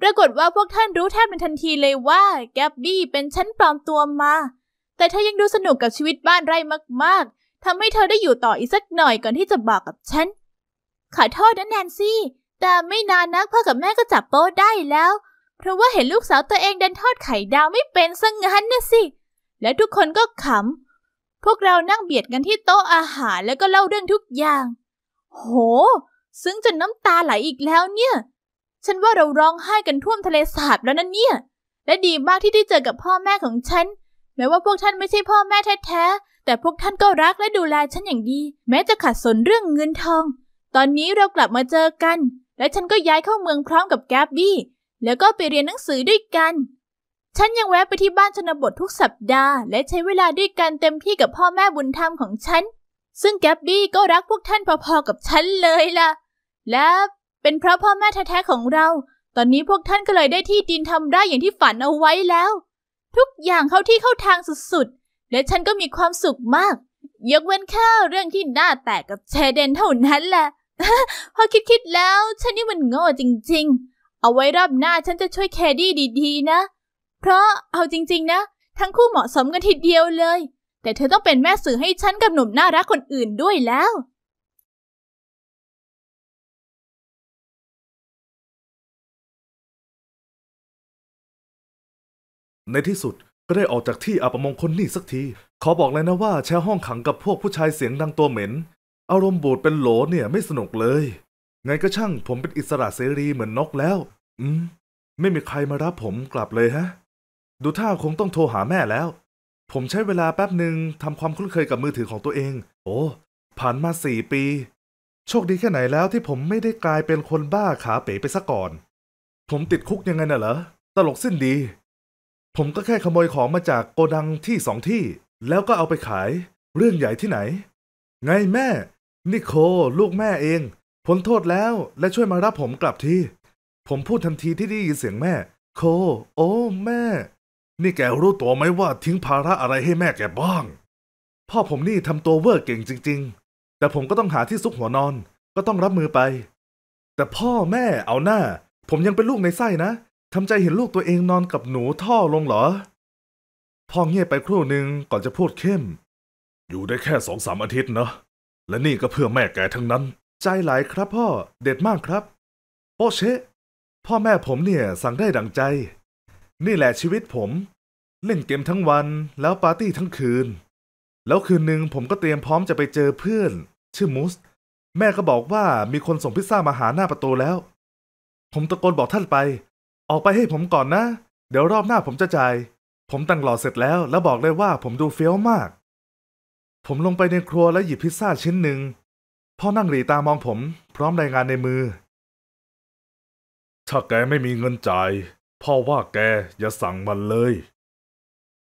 ปรากฏว่าพวกท่านรู้แทบเป็นทันทีเลยว่า แกบบี้เป็นฉันปลอมตัวมา แต่เธอยังดูสนุกกับชีวิตบ้านไร่มากๆทำให้เธอได้อยู่ต่ออีกสักหน่อยก่อนที่จะบอกกับฉันขอโทษนะแนนซี่ แต่ไม่นานนักพ่อกับแม่ก็จับโป้ได้แล้ว เพราะว่าเห็นลูกสาวตัวเองดันทอดไข่ดาวไม่เป็นซะงหั้นนะสิ และทุกคนก็ขำพวกเรานั่งเบียดกันที่โต๊ะอาหารแล้วก็เล่าเรื่องทุกอย่าง โห ซึ้งจนน้ำตาไหลอีกแล้วเนี่ยฉันว่าเราร้องไห้กันท่วมทะเลสาบแล้วนั่นเนี่ยและดีมากที่ได้เจอกับพ่อแม่ของฉัน แม้ว่าพวกท่านไม่ใช่พ่อแม่แท้ๆแต่พวกท่านก็รักและดูแลฉันอย่างดี แม้จะขัดสนเรื่องเงินทองตอนนี้เรากลับมาเจอกัน และฉันก็ย้ายเข้าเมืองพร้อมกับแกบบี้ แล้วก็ไปเรียนหนังสือด้วยกัน ฉันยังแวะไปที่บ้านชนบททุกสัปดาห์ และใช้เวลาด้วยกันเต็มที่กับพ่อแม่บุญธรรมของฉัน ซึ่งแกบบี้ก็รักพวกท่านพอๆกับฉันเลยล่ะ และเป็นเพราะพ่อแม่แท้ๆของเรา ตอนนี้พวกท่านก็เลยได้ที่ดินทำได้อย่างที่ฝันเอาไว้แล้ว ทุกอย่างเข้าที่เข้าทางสุดๆ และฉันก็มีความสุขมาก ยกเว้นแค่เรื่องที่น่าแตกกับเชเดนเท่านั้นแหละพอคิดคิดแล้วฉันนี่มันโง่จริง ๆ เอาไว้รอบหน้าฉันจะช่วยแคดดี้ดีๆ นะ เพราะเอาจริงๆ นะ ทั้งคู่เหมาะสมกันทีเดียวเลย แต่เธอต้องเป็นแม่สื่อให้ฉันกับหนุ่มน่ารักคนอื่นด้วยแล้ว ในที่สุดก็ได้ออกจากที่อัปมงคลนี่สักทีขอบอกเลยนะว่าแชร์ห้องขังกับพวกผู้ชายเสียงดังตัวเหม็นอารมณ์บูดเป็นโหลเนี่ยไม่สนุกเลย ไงก็ช่างผมเป็นอิสระเสรีเหมือนนกแล้ว อืม ไม่มีใครมารับผมกลับเลยฮะ ดูท่าคงต้องโทรหาแม่แล้ว ผมใช้เวลาแป๊บหนึ่งทำความคุ้นเคยกับมือถือของตัวเอง โอ้ ผ่านมาสี่ปี โชคดีแค่ไหนแล้วที่ผมไม่ได้กลายเป็นคนบ้าขาเป๋ไปซะก่อน ผมติดคุกยังไงน่ะเหรอ ตลกสิ้นดี ผมก็แค่ขโมยของมาจากโกดังที่สองที่ แล้วก็เอาไปขาย เรื่องใหญ่ที่ไหน ไงแม่นิโคลูกแม่เองพ้นโทษแล้ว และช่วยมารับผมกลับทีผมพูดทันทีที่ได้ยินเสียงแม่ โค โอ้ แม่ นี่แกรู้ตัวไหมว่าทิ้งภาระอะไรให้แม่แกบ้างพ่อผมนี่ทำตัวเวอร์เก่งจริง ๆ แต่ผมก็ต้องหาที่ซุกหัวนอน ก็ต้องรับมือไป แต่พ่อแม่เอาหน้า ผมยังเป็นลูกในไส้นะทำใจเห็นลูกตัวเองนอนกับหนูท่อลงเหรอพ่อเงียบไปครู่หนึ่งก่อนจะพูดเข้ม อยู่ได้แค่สองสามอาทิตย์เนาะและนี่ก็เพื่อแม่แกทั้งนั้น ใจหลายครับพ่อเด็ดมากครับโปเช พ่อแม่ผมเนี่ยสั่งได้ดังใจ นี่แหละชีวิตผม เล่นเกมทั้งวัน แล้วปาร์ตี้ทั้งคืน แล้วคืนหนึ่งผมก็เตรียมพร้อมจะไปเจอเพื่อน ชื่อมูสแม่ก็บอกว่ามีคนส่งพิซซ่ามาหาหน้าประตูแล้ว ผมตะโกนบอกท่านไป ออกไปให้ผมก่อนนะ เดี๋ยวรอบหน้าผมจะจ่ายผมตั้งหล่อเสร็จแล้ว แล้วบอกเลยว่าผมดูเฟี้ยวมากผมลงไปในครัวและหยิบพิซซ่าชิ้นหนึ่งพ่อนั่งหลีตามองผมพร้อมรายงานในมือ ถ้าแกไม่มีเงินจ่ายพ่อว่าแกอย่าสั่งมันเลย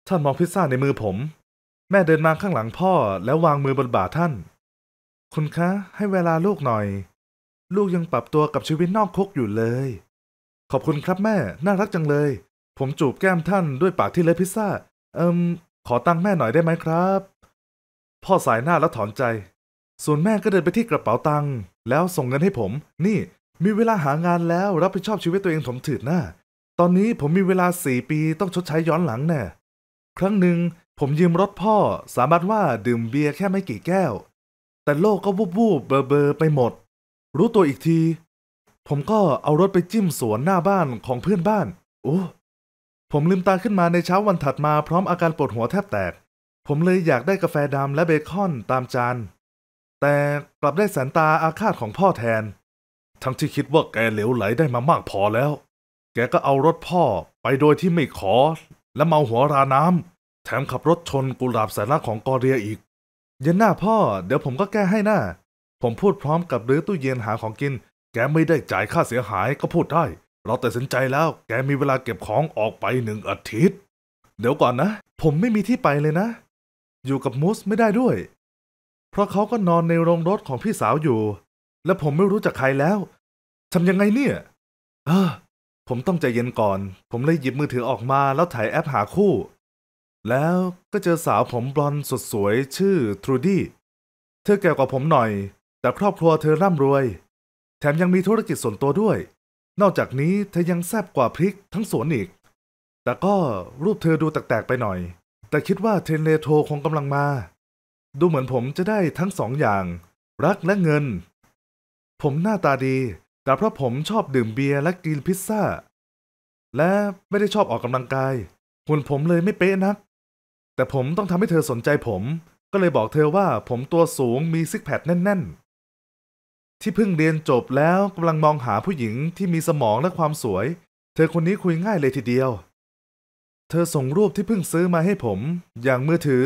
ท่านมองพิซซ่าในมือผม แม่เดินมาข้างหลังพ่อแล้ววางมือบนบ่าท่าน คุณคะ ให้เวลาลูกหน่อย ลูกยังปรับตัวกับชีวิตนอกคุกอยู่เลย ขอบคุณครับแม่น่ารักจังเลย ผมจูบแก้มท่านด้วยปากที่เละพิซซ่าเอิมขอตังค์แม่หน่อยได้ไหมครับพ่อสายหน้าแล้วถอนใจ ส่วนแม่ก็เดินไปที่กระเป๋าตังค์แล้วส่งเงินให้ผม นี่ มีเวลาหางานแล้วรับผิดชอบชีวิตตัวเองถมถืดหน้าตอนนี้ผมมีเวลาสี่ปีต้องชดใช้ย้อนหลังแน่ ครั้งหนึ่งผมยืมรถพ่อสามารถว่าดื่มเบียร์แค่ไม่กี่แก้ว แต่โลกก็วูบวูบเบอร์เบอร์ไปหมด รู้ตัวอีกที ผมก็เอารถไปจิ้มสวนหน้าบ้านของเพื่อนบ้านโอ้ผมลืมตาขึ้นมาในเช้าวันถัด มาพร้อมอาการปวดหัวแทบแตกผมเลยอยากได้กาแฟดำและเบคอนตามจาน แต่กลับได้สันตาอาฆาตของพ่อแทน ทั้งที่คิดว่าแกเหลวไหลได้มามากพอแล้ว แกก็เอารถพ่อไปโดยที่ไม่ขอ และเมาหัวราน้ำ แถมขับรถชนกุหลาบสายลักของกอเรียอีกเย็นหน้าพ่อเดี๋ยวผมก็แก้ให้หน้า ผมพูดพร้อมกับรื้อตู้เย็นหาของกิน แกไม่ได้จ่ายค่าเสียหายก็พูดได้ เราตัดสินใจแล้วแกมีเวลาเก็บของออกไปหนึ่งอาทิตย์ เดี๋ยวก่อนนะ ผมไม่มีที่ไปเลยนะอยู่กับมูสไม่ได้ด้วย เพราะเขาก็นอนในโรงรถของพี่สาวอยู่ และผมไม่รู้จักใครแล้ว ทำยังไงเนี่ย เออ ผมต้องใจเย็นก่อน ผมเลยหยิบมือถือออกมาแล้วถ่ายแอปหาคู่ แล้วก็เจอสาวผมบลอนสดสวยชื่อทรูดี้ เธอแก่กว่าผมหน่อย แต่ครอบครัวเธอร่ำรวย แถมยังมีธุรกิจส่วนตัวด้วย นอกจากนี้เธอยังแซ่บกว่าพริกทั้งสวนอีก แต่ก็รูปเธอดูแตกๆไปหน่อยแต่คิดว่าเทนเลโทคงกำลังมา ดูเหมือนผมจะได้ทั้งสองอย่าง รักและเงิน ผมหน้าตาดี แต่เพราะผมชอบดื่มเบียร์และกินพิซซ่าและไม่ได้ชอบออกกำลังกายหุ่นผมเลยไม่เป๊ะนัก แต่ผมต้องทำให้เธอสนใจผม ก็เลยบอกเธอว่าผมตัวสูงมีซิกแพคแน่น ๆ ที่เพิ่งเรียนจบแล้วกำลังมองหาผู้หญิงที่มีสมองและความสวย เธอคนนี้คุยง่ายเลยทีเดียวเธอส่งรูปที่เพิ่งซื้อมาให้ผม อย่างมือถือ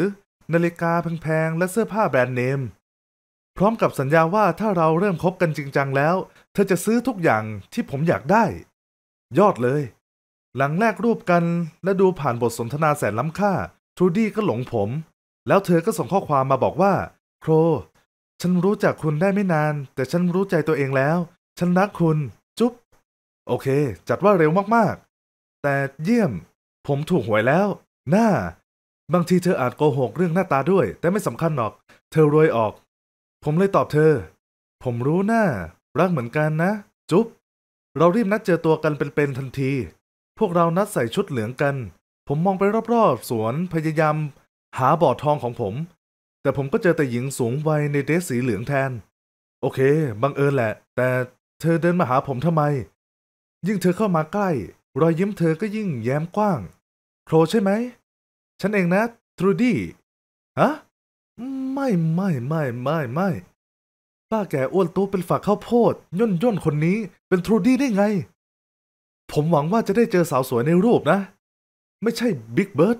นาฬิกาแพงๆ และเสื้อผ้าแบรนด์เนม พร้อมกับสัญญาว่าถ้าเราเริ่มคบกันจริงจังแล้ว เธอจะซื้อทุกอย่างที่ผมอยากได้ ยอดเลย หลังแลกรูปกันและดูผ่านบทสนทนาแสนล้ำค่าทรูดี้ก็หลงผม แล้วเธอก็ส่งข้อความมาบอกว่า โคร ฉันรู้จักคุณได้ไม่นาน แต่ฉันรู้ใจตัวเองแล้วฉันรักคุณ จุ๊บโอเค จัดว่าเร็วมากๆ แต่เยี่ยมผมถูกหวยแล้ว น่า บางทีเธออาจโกหกเรื่องหน้าตาด้วยแต่ไม่สำคัญหรอก เธอรวยออก ผมเลยตอบเธอ ผมรู้น้่ารักเหมือนกันนะ จุ๊บ เรารีบนัดเจอตัวกันเป็นๆทันที พวกเรานัดใส่ชุดเหลืองกัน ผมมองไปรอบๆสวนพยายาม หาบ่อทองของผม แต่ผมก็เจอแต่หญิงสูงวัยในเดรสสีเหลืองแทน โอเคบังเอิญแหละ แต่เธอเดินมาหาผมทำไม ยิ่งเธอเข้ามาใกล้รอยยิ้มเธอก็ยิ่งแย้มกว้าง โครใช่ไหม ฉันเองนะ ทรูดี้ ฮะ ไม่ไม่ไม่ไม่ไม่ ป้าแกอ้วนตูเป็นฝากข้าวโพด ย่นย่นคนนี้เป็นทรูดี้ได้ไง ผมหวังว่าจะได้เจอสาวสวยในรูปนะ ไม่ใช่บิ๊กเบิร์ด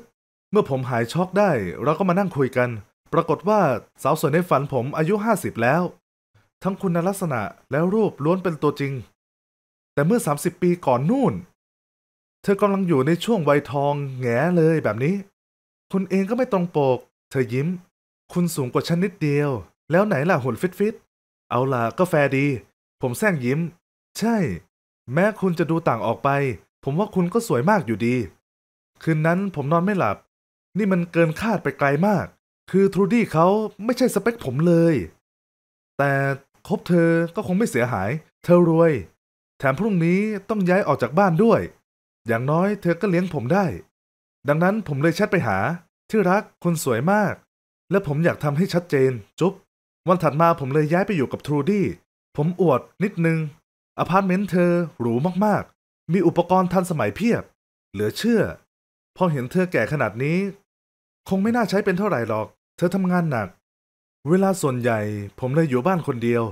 เมื่อผมหายช็อกได้ เราก็มานั่งคุยกัน ปรากฏว่าสาวสวยในฝันผมอายุห้าสิบแล้ว ทั้งคุณลักษณะและรูปล้วนเป็นตัวจริง แต่เมื่อสามสิบปีก่อนนู่นเธอกำลังอยู่ในช่วงวัยทองแง่เลยแบบนี้ คุณเองก็ไม่ตรงปก เธอยิ้ม คุณสูงกว่าฉันนิดเดียว แล้วไหนล่ะหุ่นฟิตฟิตเอาล่ะก็แฟดี ผมแซงยิ้ม ใช่ แม้คุณจะดูต่างออกไป ผมว่าคุณก็สวยมากอยู่ดี คืนนั้นผมนอนไม่หลับ นี่มันเกินคาดไปไกลมาก คือทรูดี้เขาไม่ใช่สเปคผมเลย แต่คบเธอก็คงไม่เสียหาย เธอรวย แถมพรุ่งนี้ต้องย้ายออกจากบ้านด้วยอย่างน้อยเธอก็เลี้ยงผมได้ ดังนั้นผมเลยแชทไปหา ที่รักคุณสวยมาก และผมอยากทำให้ชัดเจน จุ๊บ วันถัดมาผมเลยย้ายไปอยู่กับทรูดี้ ผมอวดนิดนึง อพาร์ตเมนต์เธอหรูมากๆ มีอุปกรณ์ทันสมัยเพียบ เหลือเชื่อ พอเห็นเธอแก่ขนาดนี้ คงไม่น่าใช้เป็นเท่าไหร่หรอก เธอทำงานหนัก เวลาส่วนใหญ่ ผมเลยอยู่บ้านคนเดียว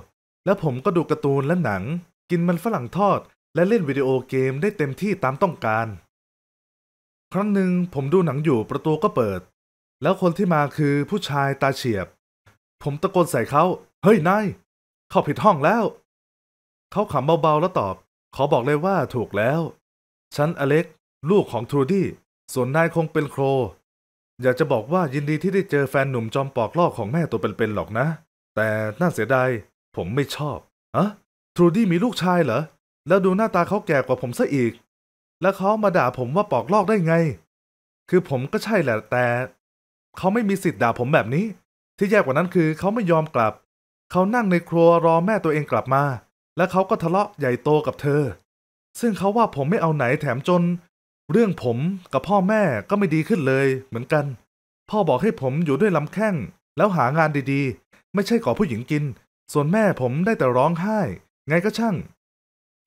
และผมก็ดูการ์ตูนและหนัง กินมันฝรั่งทอดและเล่นวิดีโอเกมได้เต็มที่ตามต้องการ ครั้งหนึ่งผมดูหนังอยู่ประตูก็เปิด แล้วคนที่มาคือผู้ชายตาเฉียบ ผมตะโกนใส่เขา เฮ้ยนายเข้าผิดห้องแล้ว เขาขำเบาๆแล้วตอบ ขอบอกเลยว่าถูกแล้ว ฉันอเล็กลูกของทรูดี้ส่วนนายคงเป็นโคร อยากจะบอกว่ายินดีที่ได้เจอแฟนหนุ่มจอมปอกลอกของแม่ตัวเป็นๆหรอกนะ แต่น่าเสียดายผมไม่ชอบอะทรูดี้มีลูกชายเหรอแล้วดูหน้าตาเขาแก่กว่าผมซะอีก แล้วเขามาด่าผมว่าปอกลอกได้ไง คือผมก็ใช่แหละแต่ เขาไม่มีสิทธิ์ด่าผมแบบนี้ ที่แย่กว่านั้นคือเขาไม่ยอมกลับ เขานั่งในครัวรอแม่ตัวเองกลับมา แล้วเขาก็ทะเลาะใหญ่โตกับเธอ ซึ่งเขาว่าผมไม่เอาไหนแถมจน เรื่องผมกับพ่อแม่ก็ไม่ดีขึ้นเลยเหมือนกัน พ่อบอกให้ผมอยู่ด้วยลำแข้งแล้วหางานดีๆ ไม่ใช่ขอผู้หญิงกิน ส่วนแม่ผมได้แต่ร้องไห้ ไงก็ช่าง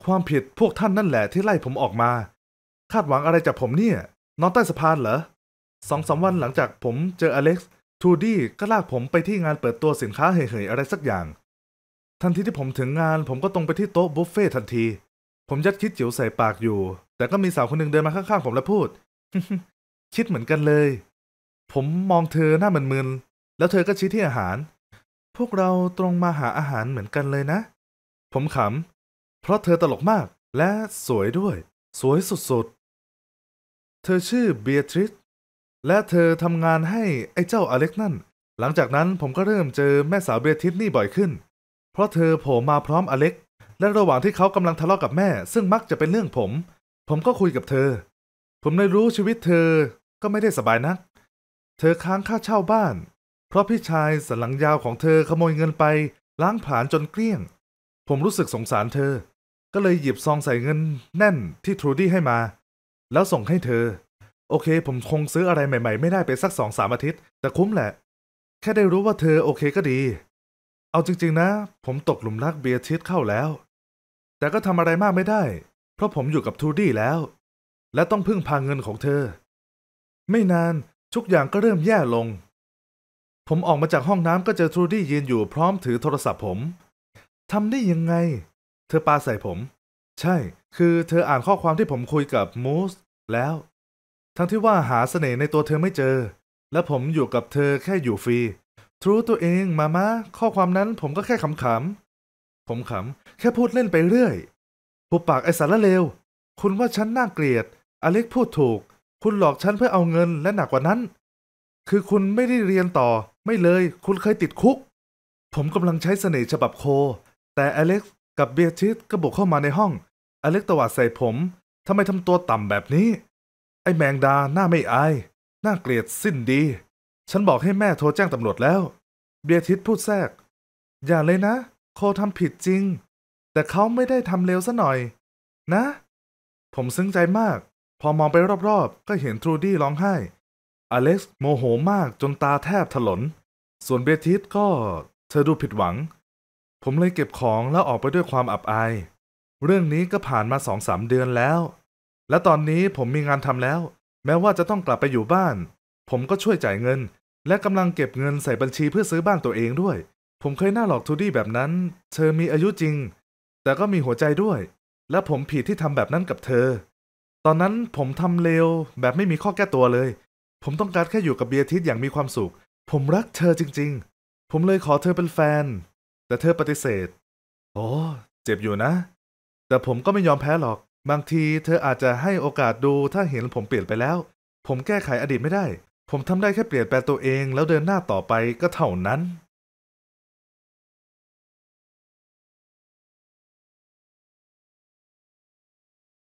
ความผิดพวกท่านนั่นแหละที่ไล่ผมออกมา คาดหวังอะไรจากผมเนี่ยนอนใต้สะพานเหรอสองสาวันหลังจากผมเจออเล็กซ์ ทูดี้ก็ลากผมไปที่งานเปิดตัวสินค้าเห่ยๆอะไรสักอย่าง ทันทีที่ผมถึงงานผมก็ตรงไปที่โต๊ะบุฟเฟ่ทันที ผมยัดคิดจิ๋วใส่ปากอยู่ แต่ก็มีสาวคนหนึ่งเดินมาข้างๆผมและพูด คิดเหมือนกันเลย ผมมองเธอหน้ามอนมืนแล้วเธอก็ชี้ที่อาหาร พวกเราตรงมาหาอาหารเหมือนกันเลยนะ ผมขำเพราะเธอตลกมากและสวยด้วย สวยสุดๆ เธอชื่อเบียทริสและเธอทำงานให้ ไอ้เจ้าอเล็กนั่น หลังจากนั้นผมก็เริ่มเจอแม่สาวเบียทริสนี่บ่อยขึ้น เพราะเธอโผล่มาพร้อมอเล็ก และระหว่างที่เขากำลังทะเลาะกับแม่ซึ่งมักจะเป็นเรื่องผม ผมก็คุยกับเธอ ผมได้รู้ชีวิตเธอก็ไม่ได้สบายนัก เธอค้างค่าเช่าบ้าน เพราะพี่ชายสันหลังยาวของเธอขโมยเงินไปล้างผลาญจนเกลี้ยง ผมรู้สึกสงสารเธอก็เลยหยิบซองใส่เงิน แน่นที่ทรูดี้ให้มา แล้วส่งให้เธอ โอเค ผมคงซื้ออะไรใหม่ๆไม่ได้ไปสักสองสามอาทิตย์ แต่คุ้มแหละ แค่ได้รู้ว่าเธอโอเคก็ดี เอาจริง ๆ นะ ผมตกหลุมรักเบียร์ทิสเข้าแล้ว แต่ก็ทำอะไรมากไม่ได้ เพราะผมอยู่กับทรูดี้แล้วและต้องพึ่งพาเงินของเธอ ไม่นานทุกอย่างก็เริ่มแย่ลง ผมออกมาจากห้องน้ำก็เจอทรูดี้ยืนอยู่พร้อมถือโทรศัพท์ผมทำได้ยังไงเธอปาใส่ผม ใช่ คือเธออ่านข้อความที่ผมคุยกับมูสแล้ว ทั้งที่ว่าหาเสน่ห์ในตัวเธอไม่เจอ และผมอยู่กับเธอแค่อยู่ฟรี ทรูตัวเองมามาข้อความนั้น ผมก็แค่ขำๆผมขำแค่พูดเล่นไปเรื่อยผูปากไอสารเลวคุณว่าฉันน่าเกลียด อเล็กพูดถูก คุณหลอกฉันเพื่อเอาเงินและหนักกว่านั้น คือคุณไม่ได้เรียนต่อไม่เลย คุณเคยติดคุก ผมกำลังใช้เสน่ห์ฉบับโค แต่อเล็กกับเบียทิสก็บุกเข้ามาในห้อง อเล็กตวาดใส่ผม ทำไมทำตัวต่ำแบบนี้ ไอ้แมงดาหน้าไม่อายหน้าเกลียดสิ้นดี ฉันบอกให้แม่โทรแจ้งตำรวจแล้ว เบียทิสพูดแทรก อย่าเลยนะ โคทำผิดจริง แต่เขาไม่ได้ทำเลวซะหน่อย นะ ผมซึ้งใจมาก พอมองไปรอบๆ ก็เห็นทรูดี้ร้องไห้ อเล็กซ์โมโหมากจนตาแทบถลน ส่วนเบียทิสก็เธอดูผิดหวังผมเลยเก็บของแล้วออกไปด้วยความอับอาย เรื่องนี้ก็ผ่านมาสองสามเดือนแล้ว และตอนนี้ผมมีงานทำแล้ว แม้ว่าจะต้องกลับไปอยู่บ้าน ผมก็ช่วยจ่ายเงิน และกำลังเก็บเงินใส่บัญชีเพื่อซื้อบ้านตัวเองด้วย ผมเคยน่าหลอกทูดี้แบบนั้น เธอมีอายุจริง แต่ก็มีหัวใจด้วย และผมผิดที่ทำแบบนั้นกับเธอ ตอนนั้นผมทำเลวแบบไม่มีข้อแก้ตัวเลย ผมต้องการแค่อยู่กับเบียทิสอย่างมีความสุข ผมรักเธอจริง ๆ ผมเลยขอเธอเป็นแฟนแต่เธอปฏิเสธ โอ้ เจ็บอยู่นะ แต่ผมก็ไม่ยอมแพ้หรอก บางทีเธออาจจะให้โอกาสดูถ้าเห็นผมเปลี่ยนไปแล้ว ผมแก้ไขอดีตไม่ได้ ผมทำได้แค่เปลี่ยนแปลงตัวเองแล้วเดินหน้าต่อไปก็เท่านั้น